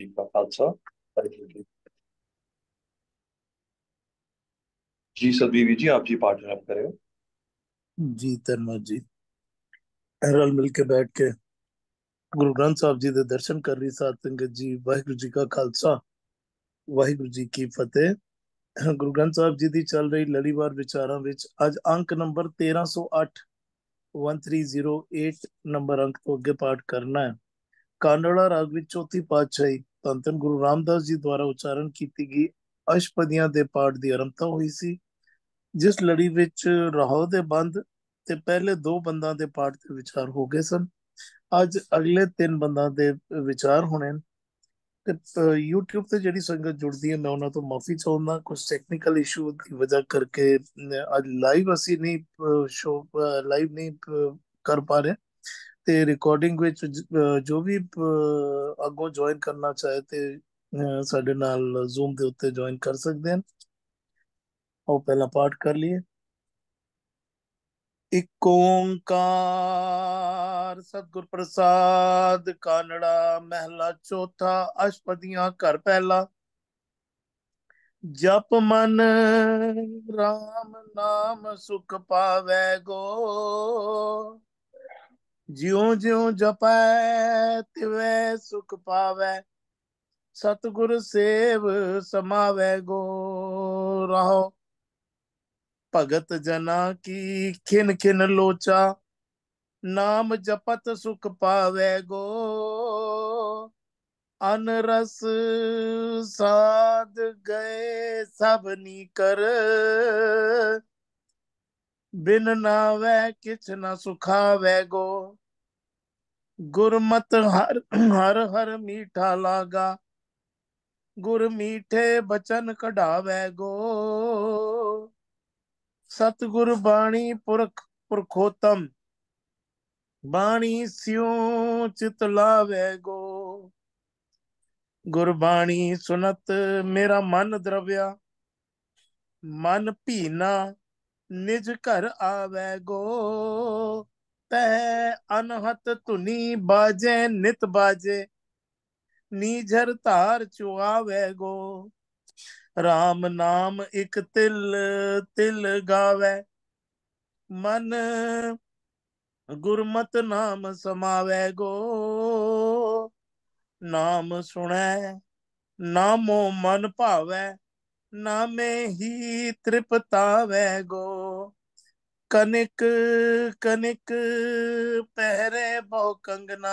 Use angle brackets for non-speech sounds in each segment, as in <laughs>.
ਜੀ ਕਾ ਖਾਲਸਾ ਵਾਹਿਗੁਰੂ जी आप जी पार्ट आप करे हो जी धनबाद जी रल मिल के बैठ के गुरु ग्रंथ साहब जी के दर्शन कर रही सात संगत जी वाहिगुरु जी का खालसा वाहिगुरु जी की फतेह गुरु ग्रंथ साहब जी की चल रही लड़ीवार विचारों विच अज अंक नंबर जीरो एट नंबर अंक तो अगे पाठ करना है ਕਾਨੜਾ ਰਾਗ ਵਿੱਚ ਚੌਥੀ ਪਾਤਸ਼ਾਹੀ ਤੰਤਨ ਗੁਰੂ ਰਾਮਦਾਸ ਜੀ ਦੁਆਰਾ ਉਚਾਰਨ ਕੀਤੀ ਗਈ ਅਸ਼ਪਦੀਆਂ ਦੇ ਪਾਠ ਦੀ ਆਰੰਭਤਾ ਹੋਈ ਸੀ ਜਿਸ ਲੜੀ ਵਿੱਚ ਰਹਾਉ ਦੇ ਬੰਦ ਤੇ ਪਹਿਲੇ ਦੋ ਬੰਦਾਂ ਦੇ ਪਾਠ ਤੇ ਵਿਚਾਰ ਹੋ ਗਏ ਸਨ ਅੱਜ ਅਗਲੇ ਤਿੰਨ ਬੰਦਾਂ ਦੇ ਵਿਚਾਰ ਹੋਣੇ ਤੇ YouTube ਤੇ ਜਿਹੜੀ ਸੰਗਤ ਜੁੜਦੀ ਹੈ ਮੈਂ ਉਹਨਾਂ ਤੋਂ ਮਾਫੀ ਚਾਹੁੰਦਾ ਕੁਝ ਟੈਕਨੀਕਲ ਇਸ਼ੂ ਦੀ ਵਜ੍ਹਾ ਕਰਕੇ ਅੱਜ ਲਾਈਵ ਅਸੀਂ ਨਹੀਂ ਸ਼ੋਅ ਲਾਈਵ ਨਹੀਂ ਕਰ ਪਾ ਰਹੇ सकते रिकॉर्डिंग ਵਿੱਚ ਜੋ ਵੀ ਅੱਗੋਂ ਜੁਆਇਨ ਕਰਨਾ ਚਾਹੇ ਤੇ ਸਾਡੇ ਨਾਲ ਜ਼ੂਮ ਦੇ ਉੱਤੇ ਜੁਆਇਨ ਕਰ ਸਕਦੇ ਹਨ ਉਹ ਪਹਿਲਾ ਪਾਠ ਕਰ ਲਈਏ ਇਕ ਓੰਕਾਰ ਸਤਗੁਰ ਪ੍ਰਸਾਦ ਕਾਨੜਾ ਮਹਿਲਾ ਚੌਥਾ ਅਸ਼ਪਦੀਆਂ ਘਰ ਪਹਿਲਾ ਜਪ ਮਨ RAM ਨਾਮ ਸੁਖ ਪਾਵੇ ਗੋ ज्यो ज्यो जपै तिवै सुख पावै सतगुर सेव समावै गो रहो भगत जना की खिन खिन लोचा नाम जपत सुख पावै गो अनरस साध गए सब नी कर ਬਿਨ ਨਾਵੇ ਕਿਛ ਨਾ ਸੁਖਾਵੇ ਗੋ ਗੁਰਮਤ ਹਰ ਹਰ ਹਰ ਮੀਠਾ ਲਾਗਾ ਗੁਰ ਮੀਠੇ ਬਚਨ ਕਢਾਵੇ ਗੋ ਸਤਗੁਰ ਬਾਣੀ ਪੁਰਖ ਪੁਰਖੋਤਮ ਬਾਣੀ ਸਿਉ ਚਿਤ ਲਾਵੇ ਗੋ ਗੁਰਬਾਣੀ ਸੁਨਤ ਮੇਰਾ ਮਨ ਦਰਵਿਆ ਮਨ ਭੀਨਾ ਨਿਜ ਘਰ ਆਵੇ ਗੋ ਤੈ ਅਨਹਤ ਧੁਨੀ ਬਾਜੇ ਨਿਤ ਬਾਜੇ ਨੀਝਰ ਧਾਰ ਚੁਆਵੇ ਗੋ RAM ਨਾਮ ਇਕ ਤਿਲ ਤਿਲ ਗਾਵੇ ਮਨ ਗੁਰਮਤ ਨਾਮ ਸਮਾਵੇ ਗੋ ਨਾਮ ਸੁਣੈ ਨਾਮੋ ਮਨ ਭਾਵੇ ਨਾ ਮੈਂ ਹੀ ਤ੍ਰਿਪਤਾਵੇ ਗੋ कनिक कनिक पहरे ਬਹੁ ਕੰਗਨਾ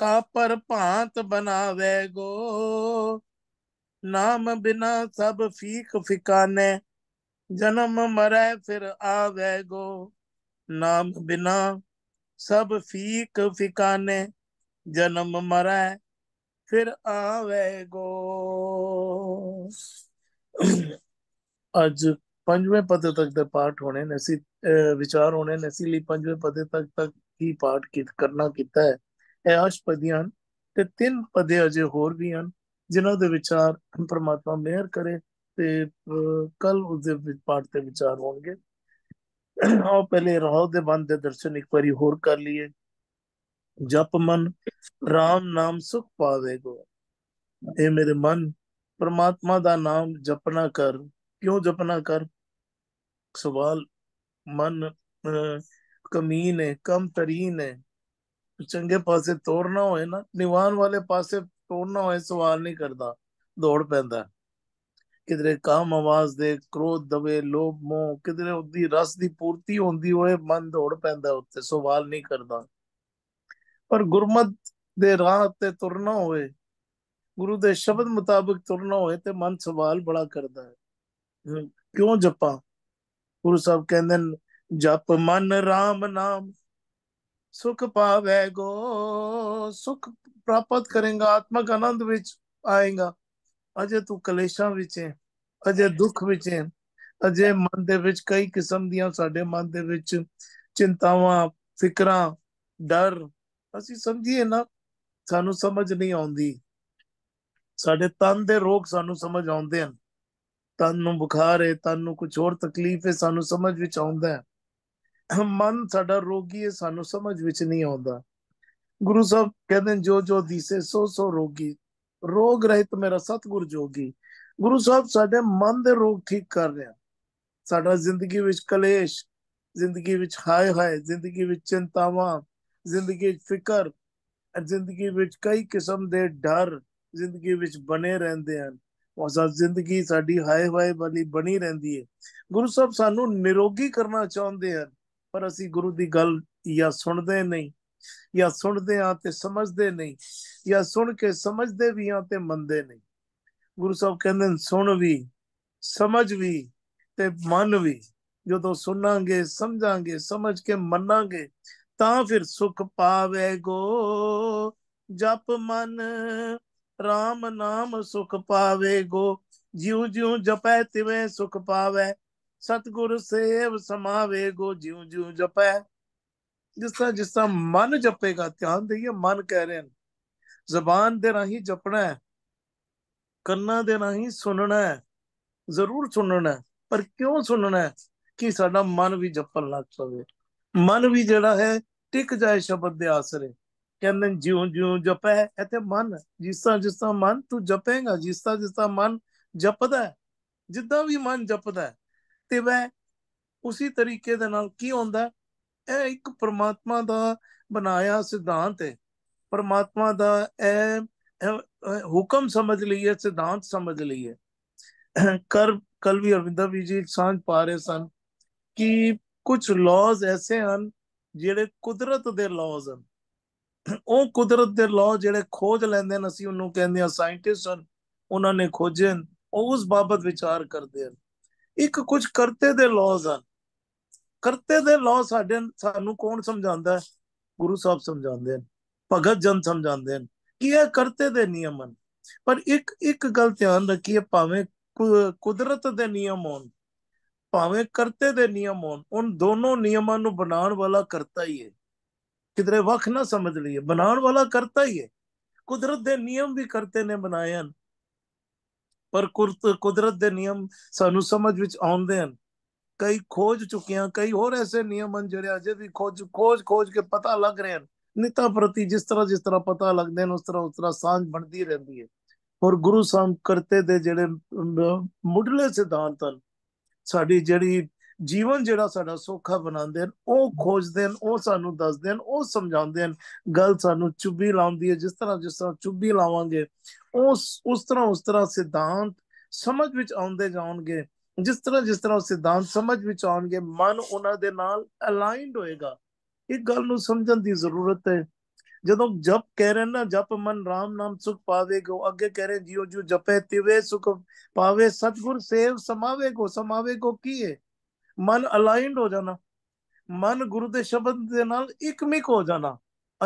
का पर भांत बनावे गो नाम बिना सब फीक फिकाने जन्म मरे फिर आ गो नाम बिना सब फीक फिकाने जन्म मरे फिर आवे गो ਅੱਜ ਪੰਜਵੇਂ ਪਦੇ ਤੱਕ ਦੇ ਪਾਠ ਹੋਣੇ ਨੇ ਅਸੀਂ ਵਿਚਾਰ ਹੋਣੇ ਨੇ ਅਸੀਂ ਲਈ ਪੰਜਵੇਂ ਪਦੇ ਤੱਕ ਤੱਕ ਹੀ ਪਾਠ ਕੀਤ ਕਰਨਾ ਕੀਤਾ ਹੈ ਇਹ ਆਸ਼ਪਦੀਆਂ ਤੇ ਤਿੰਨ ਪਦੇ ਅਜੇ ਹੋਰ ਵੀ ਹਨ ਜਿਨ੍ਹਾਂ ਦੇ ਵਿਚਾਰ ਪਰਮਾਤਮਾ ਮਿਹਰ ਕਰੇ ਤੇ ਕੱਲ ਉਸ ਦੇ ਪਾਠ ਤੇ ਵਿਚਾਰ ਹੋਣਗੇ ਆਓ ਪਹਿਲੇ ਰਾਹ ਦੇ ਬੰਦ ਦੇ ਦਰਸ਼ਨ ਇੱਕ ਵਾਰੀ ਹੋਰ ਕਰ ਲਈਏ ਜਪ ਮਨ RAM ਨਾਮ ਸੁਖ ਪਾਵੇਗੋ ਇਹ ਮੇਰੇ ਮਨ ਪਰਮਾਤਮਾ ਦਾ ਨਾਮ ਜਪਣਾ ਕਰ ਕਿਉਂ ਜਪਣਾ ਕਰ ਸਵਾਲ ਮਨ ਕਮੀਨ ਹੈ ਕਮ ਤਰੀਨ ਹੈ ਚੰਗੇ ਪਾਸੇ ਤੋੜਨਾ ਹੋਏ ਨਾ ਨਿਵਾਨ ਵਾਲੇ ਪਾਸੇ ਤੋੜਨਾ ਹੋਏ ਸਵਾਲ ਨਹੀਂ ਕਰਦਾ ਦੌੜ ਪੈਂਦਾ ਕਿਧਰੇ ਕਾਮ ਆਵਾਜ਼ ਦੇ ਕ੍ਰੋਧ ਦਵੇ ਲੋਭ ਮੋਹ ਕਿਧਰੇ ਉਹਦੀ ਰਸ ਦੀ ਪੂਰਤੀ ਹੁੰਦੀ ਹੋਏ ਮਨ ਦੌੜ ਪੈਂਦਾ ਉੱਤੇ ਸਵਾਲ ਨਹੀਂ ਕਰਦਾ ਪਰ ਗੁਰਮਤ ਦੇ ਰਾਹ ਤੇ ਤੁਰਨਾ ਹੋਏ ਗੁਰੂ ਦੇ ਸ਼ਬਦ ਮੁਤਾਬਕ ਤੁਰਨਾ ਹੋਏ ਤੇ ਮਨ ਸਵਾਲ ਬੜਾ ਕਰਦਾ ਹੈ ਕਿਉਂ ਜਪਾਂ ਗੁਰੂ ਸਾਹਿਬ ਕਹਿੰਦੇ ਨੇ ਜਪ ਮਨ RAM ਨਾਮ ਸੁਖ ਪਾਵੇ ਗੋ ਸੁਖ ਪ੍ਰਾਪਤ ਕਰੇਗਾ ਆਤਮਕ ਆਨੰਦ ਵਿੱਚ ਆਏਗਾ ਅਜੇ ਤੂੰ ਕਲੇਸ਼ਾਂ ਵਿੱਚ ਹੈ ਅਜੇ ਦੁੱਖ ਵਿੱਚ ਹੈ ਅਜੇ ਮਨ ਦੇ ਵਿੱਚ ਕਈ ਕਿਸਮ ਦੀਆਂ ਸਾਡੇ ਮਨ ਦੇ ਵਿੱਚ ਚਿੰਤਾਵਾਂ ਫਿਕਰਾਂ ਡਰ ਅਸੀਂ ਸਮਝੀਏ ਨਾ ਸਾਨੂੰ ਸਮਝ ਨਹੀਂ ਆਉਂਦੀ ਸਾਡੇ ਤਨ ਦੇ ਰੋਗ ਸਾਨੂੰ ਸਮਝ ਆਉਂਦੇ ਹਨ ਤਨ ਨੂੰ ਬੁਖਾਰ ਹੈ ਤਨ ਨੂੰ ਕੁਝ ਹੋਰ ਤਕਲੀਫ ਹੈ ਸਾਨੂੰ ਸਮਝ ਵਿੱਚ ਆਉਂਦਾ ਹੈ ਮਨ ਸਾਡਾ ਰੋਗੀ ਹੈ ਸਾਨੂੰ ਸਮਝ ਵਿੱਚ ਨਹੀਂ ਆਉਂਦਾ ਗੁਰੂ ਸਾਹਿਬ ਕਹਿੰਦੇ ਜੋ ਜੋ ਦੀਸੇ ਸੋ ਸੋ ਰੋਗੀ ਰੋਗ ਰਹਿਤ ਮੇਰਾ ਸਤਗੁਰ ਜੋਗੀ ਗੁਰੂ ਸਾਹਿਬ ਸਾਡੇ ਮਨ ਦੇ ਰੋਗ ਠੀਕ ਕਰ ਰਿਹਾ ਸਾਡਾ ਜ਼ਿੰਦਗੀ ਵਿੱਚ ਕਲੇਸ਼ ਜ਼ਿੰਦਗੀ ਵਿੱਚ ਹਾਏ ਹਾਏ ਜ਼ਿੰਦਗੀ ਵਿੱਚ ਚਿੰਤਾਵਾਂ ਜ਼ਿੰਦਗੀ ਵਿੱਚ ਫਿਕਰ ਜ਼ਿੰਦਗੀ ਵਿੱਚ ਕਈ ਕਿਸਮ ਦੇ ਡਰ ਜ਼ਿੰਦਗੀ ਵਿੱਚ ਬਣੇ ਰਹਿੰਦੇ ਹਨ ਉਹ ਸਾਡੀ ਜ਼ਿੰਦਗੀ ਸਾਡੀ ਹਾਏ ਹਾਏ ਵਾਲੀ ਬਣੀ ਰਹਿੰਦੀ ਹੈ ਗੁਰੂ ਸਾਹਿਬ ਸਾਨੂੰ ਨਿਰੋਗੀ ਕਰਨਾ ਚਾਹੁੰਦੇ ਹਨ ਪਰ ਅਸੀਂ ਗੁਰੂ ਦੀ ਗੱਲ ਜਾਂ ਸੁਣਦੇ ਨਹੀਂ ਜਾਂ ਸੁਣਦੇ ਆ ਤੇ ਸਮਝਦੇ ਨਹੀਂ ਜਾਂ ਸੁਣ ਕੇ ਸਮਝਦੇ ਵੀ ਆ ਤੇ ਮੰਨਦੇ ਨਹੀਂ ਗੁਰੂ ਸਾਹਿਬ ਕਹਿੰਦੇ ਨੇ ਸੁਣ ਵੀ ਸਮਝ ਵੀ ਤੇ ਮੰਨ ਵੀ ਜਦੋਂ ਸੁਣਾਂਗੇ ਸਮਝਾਂਗੇ ਸਮਝ ਕੇ ਮੰਨਾਂਗੇ ਤਾਂ ਫਿਰ ਸੁਖ ਪਾਵੇਗੋ ਜਪ ਮਨ RAM ਨਾਮ ਸੁਖ ਪਾਵੇ ਗੋ ਜਿਉ ਜਿਉ ਜਪੈ ਤਿਵੇਂ ਸੁਖ ਪਾਵੇ ਸਤਗੁਰ ਸੇਵ ਸਮਾਵੇ ਗੋ ਜਿਉ ਜਿਉ ਜਪੈ ਜਿਸ ਤਰ੍ਹਾਂ ਜਿਸ ਤਰ੍ਹਾਂ ਮਨ ਜਪੇਗਾ ਧਿਆਨ ਦਈਏ ਮਨ ਕਹਿ ਰਹੇ ਨੇ ਜ਼ਬਾਨ ਦੇ ਰਾਹੀਂ ਜਪਣਾ ਹੈ ਕੰਨਾਂ ਦੇ ਰਾਹੀਂ ਸੁਣਨਾ ਹੈ ਜ਼ਰੂਰ ਸੁਣਨਾ ਹੈ ਪਰ ਕਿਉਂ ਸੁਣਨਾ ਹੈ ਕਿ ਸਾਡਾ ਮਨ ਵੀ ਜਪਣ ਲੱਗ ਪਵੇ ਮਨ ਵੀ ਜਿਹੜਾ ਹੈ ਟਿਕ ਜਾਏ ਸ਼ਬਦ ਦੇ ਆਸਰੇ ਕਹਿੰਦੇ ਜਿਉਂ ਜਿਉਂ ਜਪੈ ਇੱਥੇ ਮਨ ਜਿਸਾ ਜਿਸਾ ਮਨ ਤੂੰ ਜਪੇਗਾ ਜਿਸਾ ਜਿਸਾ ਮਨ ਜਪਦਾ ਜਿੱਦਾਂ ਵੀ ਮਨ ਜਪਦਾ ਤੇ ਵੈ ਉਸੇ ਤਰੀਕੇ ਦੇ ਨਾਲ ਕੀ ਹੁੰਦਾ ਇਹ ਇੱਕ ਪ੍ਰਮਾਤਮਾ ਦਾ ਬਣਾਇਆ ਸਿਧਾਂਤ ਹੈ ਪ੍ਰਮਾਤਮਾ ਦਾ ਇਹ ਹੁਕਮ ਸਮਝ ਲਈਏ ਸਿਧਾਂਤ ਸਮਝ ਲਈਏ ਕਰ ਕਲ ਵੀ ਅਰਵਿੰਦਾ ਵੀ ਜੀ ਸਾਂਝ ਪਾ ਰਹੇ ਸਨ ਕਿ ਕੁਝ ਲਾਜ਼ ਐਸੇ ਹਨ ਜਿਹੜੇ ਕੁਦਰਤ ਦੇ ਲਾਜ਼ ਹਨ ਉਹ ਕੁਦਰਤ ਦੇ ਲਾਅ ਜਿਹੜੇ ਖੋਜ ਲੈਂਦੇ ਨੇ ਅਸੀਂ ਉਹਨੂੰ ਕਹਿੰਦੇ ਆ ਸਾਇੰਟਿਸਟ ਹਨ ਉਹਨਾਂ ਨੇ ਖੋਜੇ ਉਹ ਉਸ ਬਾਬਤ ਵਿਚਾਰ ਕਰਦੇ ਹਨ ਇੱਕ ਕੁਝ ਕਰਤੇ ਦੇ ਲਾਜ਼ ਹਨ ਕਰਤੇ ਦੇ ਲਾਅ ਸਾਡੇ ਸਾਨੂੰ ਕੌਣ ਸਮਝਾਉਂਦਾ ਹੈ ਗੁਰੂ ਸਾਹਿਬ ਸਮਝਾਉਂਦੇ ਹਨ ਭਗਤ ਜਨ ਸਮਝਾਉਂਦੇ ਹਨ ਕਿ ਇਹ ਕਰਤੇ ਦੇ ਨਿਯਮ ਹਨ ਪਰ ਇੱਕ ਇੱਕ ਗੱਲ ਧਿਆਨ ਰੱਖੀਏ ਭਾਵੇਂ ਕੁਦਰਤ ਦੇ ਨਿਯਮ ਹੋਣ ਭਾਵੇਂ ਕਰਤੇ ਦੇ ਨਿਯਮ ਹੋਣ ਉਹਨਾਂ ਦੋਨੋਂ ਨਿਯਮਾਂ ਨੂੰ ਬਣਾਉਣ ਵਾਲਾ ਕਰਤਾ ਹੀ ਹੈ ਕਿਦਰੇ ਵਖ ਨਾ ਸਮਝ ਲਈਏ ਬਣਾਉਣ ਵਾਲਾ ਕਰਤਾ ਹੀ ਹੈ ਕੁਦਰਤ ਦੇ ਨਿਯਮ ਵੀ ਕਰਤੇ ਨੇ ਬਣਾਏ ਹਨ ਪਰ ਕੁਦਰਤ ਦੇ ਨਿਯਮ ਸਾਨੂੰ ਸਮਝ ਵਿੱਚ ਆਉਂਦੇ ਹਨ ਕਈ ਖੋਜ ਚੁੱਕਿਆ ਕਈ ਹੋਰ ਐਸੇ ਨਿਯਮ ਹਨ ਜਿਹੜੇ ਅਜੇ ਵੀ ਖੋਜ ਖੋਜ ਖੋਜ ਕੇ ਪਤਾ ਲੱਗ ਰਹੇ ਹਨ ਨਿਤਾ ਪ੍ਰਤੀ ਜਿਸ ਤਰ੍ਹਾਂ ਜਿਸ ਤਰ੍ਹਾਂ ਪਤਾ ਲੱਗਦੇ ਨੇ ਉਸ ਤਰ੍ਹਾਂ ਉਸ ਤਰ੍ਹਾਂ ਸਾਂਝ ਬਣਦੀ ਰਹਿੰਦੀ ਹੈ ਔਰ ਗੁਰੂ ਸਾਹਿਬ ਕਰਤੇ ਦੇ ਜਿਹੜੇ ਮੁੱਢਲੇ ਸਿਧਾਂਤ ਹਨ ਸਾਡੀ ਜਿਹੜੀ ਜੀਵਨ ਜਿਹੜਾ ਸਾਡਾ ਸੌਖਾ ਬਣਾਉਂਦੇ ਨੇ ਉਹ ਖੋਜਦੇ ਨੇ ਉਹ ਸਾਨੂੰ ਦੱਸਦੇ ਨੇ ਉਹ ਸਮਝਾਉਂਦੇ ਨੇ ਗੱਲ ਸਾਨੂੰ ਚੁੱਭੀ ਲਾਉਂਦੀ ਹੈ ਜਿਸ ਤਰ੍ਹਾਂ ਜਿਸ ਤਰ੍ਹਾਂ ਚੁੱਭੀ ਲਾਵਾਂਗੇ ਉਸ ਉਸ ਤਰ੍ਹਾਂ ਉਸ ਤਰ੍ਹਾਂ ਸਿਧਾਂਤ ਸਮਝ ਵਿੱਚ ਆਉਂਦੇ ਜਾਣਗੇ ਜਿਸ ਤਰ੍ਹਾਂ ਜਿਸ ਤਰ੍ਹਾਂ ਸਿਧਾਂਤ ਸਮਝ ਵਿੱਚ ਆਉਣਗੇ ਮਨ ਉਹਨਾਂ ਦੇ ਨਾਲ ਅਲਾਈਨਡ ਹੋਏਗਾ ਇਹ ਗੱਲ ਨੂੰ ਸਮਝਣ ਦੀ ਜ਼ਰੂਰਤ ਹੈ ਜਦੋਂ ਜਪ ਕਹਿ ਰਹੇ ਨਾ ਜਪ ਮਨ RAM ਨਾਮ ਸੁਖ ਪਾਵੇ ਕੋ ਅੱਗੇ ਕਹਿ ਰਹੇ ਜਿਉ ਜਿਉ ਜਪੇ ਤਿਵੇ ਸੁਖ ਪਾਵੇ ਸਤਗੁਰ ਸੇਵ ਸਮਾਵੇ ਕੋ ਸਮਾਵੇ ਕੋ ਕੀ ਹੈ ਮਨ ਅਲਾਈਨਡ ਹੋ ਜਾਣਾ ਮਨ ਗੁਰੂ ਦੇ ਸ਼ਬਦ ਦੇ ਨਾਲ ਇਕਮਿਕ ਹੋ ਜਾਣਾ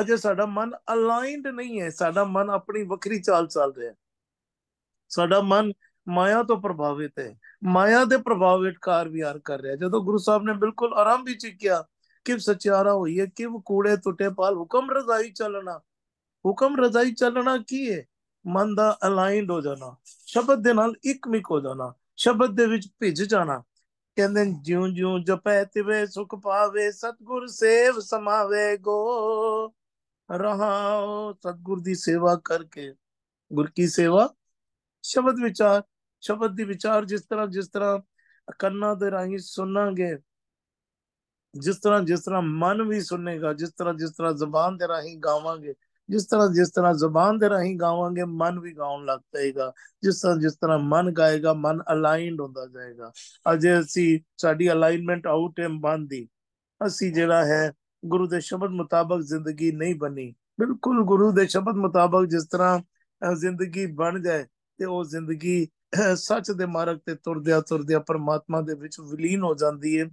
ਅਜੇ ਸਾਡਾ ਮਨ ਅਲਾਈਨਡ ਨਹੀਂ ਹੈ ਸਾਡਾ ਮਨ ਆਪਣੀ ਵੱਖਰੀ ਚਾਲ ਚੱਲ ਰਿਹਾ ਹੈ ਸਾਡਾ ਮਨ ਮਾਇਆ ਤੋਂ ਪ੍ਰਭਾਵਿਤ ਹੈ ਮਾਇਆ ਦੇ ਪ੍ਰਭਾਵ ਕਾਰ ਵਿਹਾਰ ਕਰ ਰਿਹਾ ਜਦੋਂ ਗੁਰੂ ਸਾਹਿਬ ਨੇ ਬਿਲਕੁਲ ਆਰਾਮ ਵਿੱਚ ਕਿਹਾ ਕਿ ਸਚਿਆਰਾ ਹੋਈਏ ਕਿ ਕੂੜੇ ਟੁੱਟੇ ਪਾਲ ਹੁਕਮ ਰਜ਼ਾਈ ਚੱਲਣਾ ਹੁਕਮ ਰਜ਼ਾਈ ਚੱਲਣਾ ਕੀ ਹੈ ਮਨ ਦਾ ਅਲਾਈਨਡ ਹੋ ਜਾਣਾ ਸ਼ਬਦ ਦੇ ਨਾਲ ਇਕਮਿਕ ਹੋ ਜਾਣਾ ਸ਼ਬਦ ਦੇ ਵਿੱਚ ਭਿੱਜ ਜਾਣਾ ਕਹਿੰਦੇ ਜਿਉ ਜਿਉ ਜਪੈ ਤਿਵੇ ਸੁਖ ਪਾਵੇ ਸਤਗੁਰ ਸੇਵ ਸਮਾਵੇ ਗੋ ਰਹਾਉ ਸਤਗੁਰ ਦੀ ਸੇਵਾ ਕਰਕੇ ਗੁਰ ਕੀ ਸੇਵਾ ਸ਼ਬਦ ਵਿਚਾਰ ਸ਼ਬਦ ਦੀ ਵਿਚਾਰ ਜਿਸ ਤਰ੍ਹਾਂ ਜਿਸ ਤਰ੍ਹਾਂ ਕੰਨਾਂ ਦੇ ਰਾਹੀਂ ਸੁਣਾਂਗੇ ਜਿਸ ਤਰ੍ਹਾਂ ਜਿਸ ਤਰ੍ਹਾਂ ਮਨ ਵੀ ਸੁਣੇਗਾ ਜਿਸ ਤਰ੍ਹਾਂ ਜਿਸ ਤਰ੍ਹਾਂ ਜ਼ੁਬਾਨ ਦੇ ਰਾਹੀਂ ਗਾਵਾਂਗੇ ਜਿਸ ਤਰ੍ਹਾਂ ਜਿਸ ਤਰ੍ਹਾਂ ਜ਼ੁਬਾਨ ਦੇ ਰਾਹੀਂ ਗਾਵਾਂਗੇ ਮਨ ਵੀ ਗਾਉਣ ਲੱਗ ਪਏਗਾ ਜਿਸ ਤਰ੍ਹਾਂ ਜਿਸ ਤਰ੍ਹਾਂ ਮਨ ਗਾਏਗਾ ਮਨ ਅਲਾਈਨਡ ਹੁੰਦਾ ਜਾਏਗਾ ਅਜੇ ਅਸੀਂ ਸਾਡੀ ਅਲਾਈਨਮੈਂਟ ਆਊਟ ਹੈ ਬੰਦੀ ਅਸੀਂ ਜਿਹੜਾ ਹੈ ਗੁਰੂ ਦੇ ਸ਼ਬਦ ਮੁਤਾਬਕ ਜ਼ਿੰਦਗੀ ਨਹੀਂ ਬਣੀ ਬਿਲਕੁਲ ਗੁਰੂ ਦੇ ਸ਼ਬਦ ਮੁਤਾਬਕ ਜਿਸ ਤਰ੍ਹਾਂ ਜ਼ਿੰਦਗੀ ਬਣ ਜਾਏ ਤੇ ਉਹ ਜ਼ਿੰਦਗੀ ਸੱਚ ਦੇ ਮਾਰਗ ਤੇ ਤੁਰਦਿਆ ਤੁਰਦਿਆ ਪਰਮਾਤਮਾ ਦੇ ਵਿੱਚ ਵਿਲੀਨ ਹੋ ਜਾਂਦੀ ਹੈ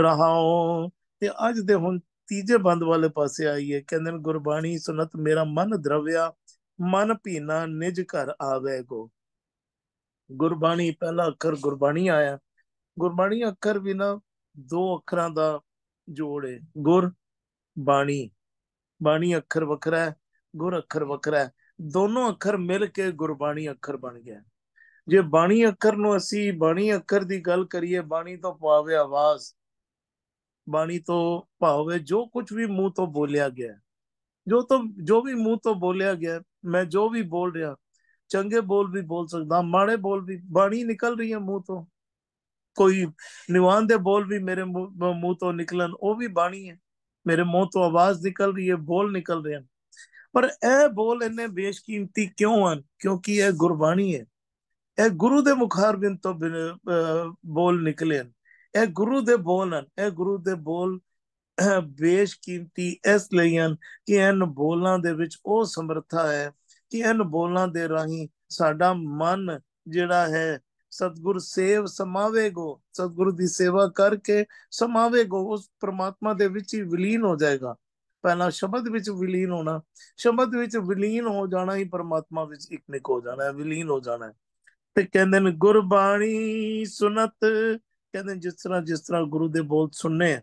ਰਹਾਉ ਤੇ ਅੱਜ ਦੇ ਹੁਣ ਤੀਜੇ ਬੰਦ ਵਾਲੇ ਪਾਸੇ ਆਈ ਹੈ ਕਹਿੰਦੇ ਨੇ ਗੁਰਬਾਣੀ ਸੁਨਤ ਮੇਰਾ ਮਨ ਦਰਵਿਆ ਮਨ ਪੀਨਾ ਨਿਜ ਘਰ ਆਵੇ ਕੋ ਗੁਰਬਾਣੀ ਪਹਿਲਾ ਅੱਖਰ ਗੁਰਬਾਣੀ ਆਇਆ ਗੁਰਬਾਣੀ ਅੱਖਰ ਵੀ ਨਾ ਦੋ ਅੱਖਰਾਂ ਦਾ ਜੋੜ ਹੈ ਗੁਰ ਬਾਣੀ ਬਾਣੀ ਅੱਖਰ ਵੱਖਰਾ ਹੈ ਗੁਰ ਅੱਖਰ ਵੱਖਰਾ ਹੈ ਦੋਨੋਂ ਅੱਖਰ ਮਿਲ ਕੇ ਗੁਰਬਾਣੀ ਅੱਖਰ ਬਣ ਗਿਆ ਜੇ ਬਾਣੀ ਅੱਖਰ ਨੂੰ ਅਸੀਂ ਬਾਣੀ ਅੱਖਰ ਦੀ ਗੱਲ ਕਰੀਏ ਬਾਣੀ ਤੋਂ ਪਾਵੇ ਆਵਾਜ਼ ਬਾਣੀ ਤੋਂ ਭਾਵ ਹੈ ਜੋ ਕੁਝ ਵੀ ਮੂੰਹ ਤੋਂ ਬੋਲਿਆ ਗਿਆ ਜੋ ਤੋਂ ਜੋ ਵੀ ਮੂੰਹ ਤੋਂ ਬੋਲਿਆ ਗਿਆ ਮੈਂ ਜੋ ਵੀ ਬੋਲ ਰਿਹਾ ਚੰਗੇ ਬੋਲ ਵੀ ਬੋਲ ਸਕਦਾ ਮਾੜੇ ਬੋਲ ਵੀ ਬਾਣੀ ਨਿਕਲ ਰਹੀ ਹੈ ਮੂੰਹ ਤੋਂ ਕੋਈ ਨਿਵਾਨ ਦੇ ਬੋਲ ਵੀ ਮੇਰੇ ਮੂੰਹ ਤੋਂ ਨਿਕਲਣ ਉਹ ਵੀ ਬਾਣੀ ਹੈ ਮੇਰੇ ਮੂੰਹ ਤੋਂ ਆਵਾਜ਼ ਨਿਕਲ ਰਹੀ ਹੈ ਬੋਲ ਨਿਕਲ ਰਹੇ ਹਨ ਪਰ ਇਹ ਬੋਲ ਇਹਨੇ ਬੇਸ਼ਕੀਮਤੀ ਕਿਉਂ ਹਨ ਕਿਉਂਕਿ ਇਹ ਗੁਰਬਾਣੀ ਹੈ ਇਹ ਗੁਰੂ ਦੇ ਮੁਖਾਰਬਿੰਦ ਤੋਂ ਬੋਲ ਨਿਕਲੇ ਹਨ ਇਹ ਗੁਰੂ ਦੇ ਬੋਲ ਹਨ ਇਹ ਗੁਰੂ ਦੇ ਬੋਲ ਬੇਸ਼ਕੀਮਤੀ ਇਸ ਲਈ ਹਨ ਕਿ ਇਹਨਾਂ ਬੋਲਾਂ ਦੇ ਵਿੱਚ ਉਹ ਸਮਰੱਥਾ ਹੈ ਕਿ ਇਹਨਾਂ ਬੋਲਾਂ ਦੇ ਰਾਹੀਂ ਸਾਡਾ ਮਨ ਜਿਹੜਾ ਹੈ ਸਤਗੁਰ ਸੇਵ ਸਮਾਵੇਗੋ ਸਤਗੁਰ ਦੀ ਸੇਵਾ ਕਰਕੇ ਸਮਾਵੇਗੋ ਉਸ ਪ੍ਰਮਾਤਮਾ ਦੇ ਵਿੱਚ ਹੀ ਵਿਲੀਨ ਹੋ ਜਾਏਗਾ ਪਹਿਲਾ ਸ਼ਬਦ ਵਿੱਚ ਵਿਲੀਨ ਹੋਣਾ ਸ਼ਬਦ ਵਿੱਚ ਵਿਲੀਨ ਹੋ ਜਾਣਾ ਹੀ ਪ੍ਰਮਾਤਮਾ ਵਿੱਚ ਇੱਕ ਨਿਕ ਹੋ ਜਾਣਾ ਹੈ ਵਿਲੀਨ ਹੋ ਜਾਣਾ ਹੈ ਤੇ ਕਹਿੰਦੇ ਨੇ ਗੁਰਬਾਣੀ ਸੁਨਤ ਕਹਿੰਦੇ ਜਿਸ ਤਰ੍ਹਾਂ ਜਿਸ ਤਰ੍ਹਾਂ ਗੁਰੂ ਦੇ ਬੋਲ ਸੁਣਨੇ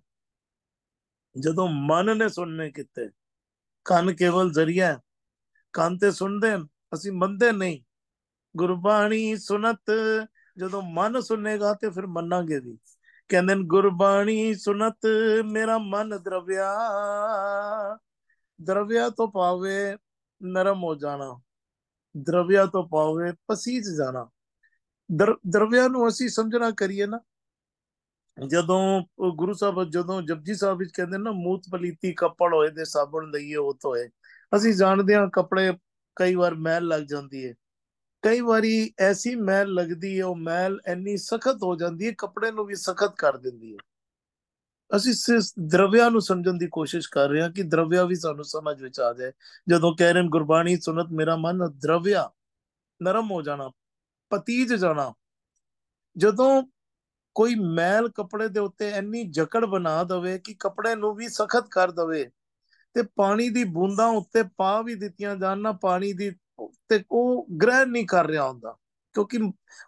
ਜਦੋਂ ਮਨ ਨੇ ਸੁਣਨੇ ਕਿਤੇ ਕੰਨ ਕੇਵਲ ਜ਼ਰੀਆ ਕੰਨ ਤੇ ਸੁਣਦੇ ਅਸੀਂ ਮੰਨਦੇ ਨਹੀਂ ਗੁਰਬਾਣੀ ਸੁਨਤ ਜਦੋਂ ਮਨ ਸੁਣੇਗਾ ਤੇ ਫਿਰ ਮੰਨਾਂਗੇ ਵੀ ਕਹਿੰਦੇ ਗੁਰਬਾਣੀ ਸੁਨਤ ਮੇਰਾ ਮਨ ਦਰਵਿਆ ਦਰਵਿਆ ਤੋਂ ਪਾਵੇ ਨਰਮ ਹੋ ਜਾਣਾ ਦਰਵਿਆ ਤੋਂ ਪਾਵੇ ਪਸੀਜ ਜਾਣਾ ਦਰਵਿਆ ਨੂੰ ਅਸੀਂ ਸਮਝਣਾ ਕਰੀਏ ਨਾ ਜਦੋਂ ਗੁਰੂ ਸਾਹਿਬ ਜਦੋਂ ਜਪਜੀ ਸਾਹਿਬ ਵਿੱਚ ਕਹਿੰਦੇ ਨਾ ਮੂਤ ਪਲੀਤੀ ਕੱਪੜ ਹੋਏ ਦੇ ਸਾਬਣ ਲਈਏ ਉਹ ਤੋਏ ਅਸੀਂ ਜਾਣਦੇ ਹਾਂ ਕੱਪੜੇ ਕਈ ਵਾਰ ਮੈਲ ਲੱਗ ਜਾਂਦੀ ਹੈ ਕਈ ਵਾਰੀ ਐਸੀ ਮੈਲ ਲੱਗਦੀ ਹੈ ਉਹ ਮੈਲ ਇੰਨੀ ਸਖਤ ਹੋ ਜਾਂਦੀ ਹੈ ਕੱਪੜੇ ਨੂੰ ਵੀ ਸਖਤ ਕਰ ਦਿੰਦੀ ਹੈ ਅਸੀਂ ਸਿਸ ਦਰਵਿਆ ਨੂੰ ਸਮਝਣ ਦੀ ਕੋਸ਼ਿਸ਼ ਕਰ ਰਹੇ ਹਾਂ ਕਿ ਦਰਵਿਆ ਵੀ ਸਾਨੂੰ ਸਮਝ ਵਿੱਚ ਆ ਜਾਏ ਜਦੋਂ ਕਹਿ ਰਹੇ ਗੁਰਬਾਣੀ ਸੁਨਤ ਮੇਰਾ ਮਨ ਦਰਵਿਆ ਨਰਮ ਹੋ ਜਾਣਾ ਪਤੀਜ ਜਾਣਾ ਜਦੋਂ ਕੋਈ ਮੈਲ ਕਪੜੇ ਦੇ ਉੱਤੇ ਇੰਨੀ ਜਕੜ ਬਣਾ ਦਵੇ ਕਿ ਕਪੜੇ ਨੂੰ ਵੀ ਸਖਤ ਕਰ ਦਵੇ ਤੇ ਪਾਣੀ ਦੀ ਬੂੰਦਾਂ ਉੱਤੇ ਪਾ ਵੀ ਦਿੱਤੀਆਂ ਜਾਣ ਨਾ ਪਾਣੀ ਦੀ ਤੇ ਉਹ ਗ੍ਰਹਿਣ ਨਹੀਂ ਕਰ ਰਿਹਾ ਹੁੰਦਾ ਕਿਉਂਕਿ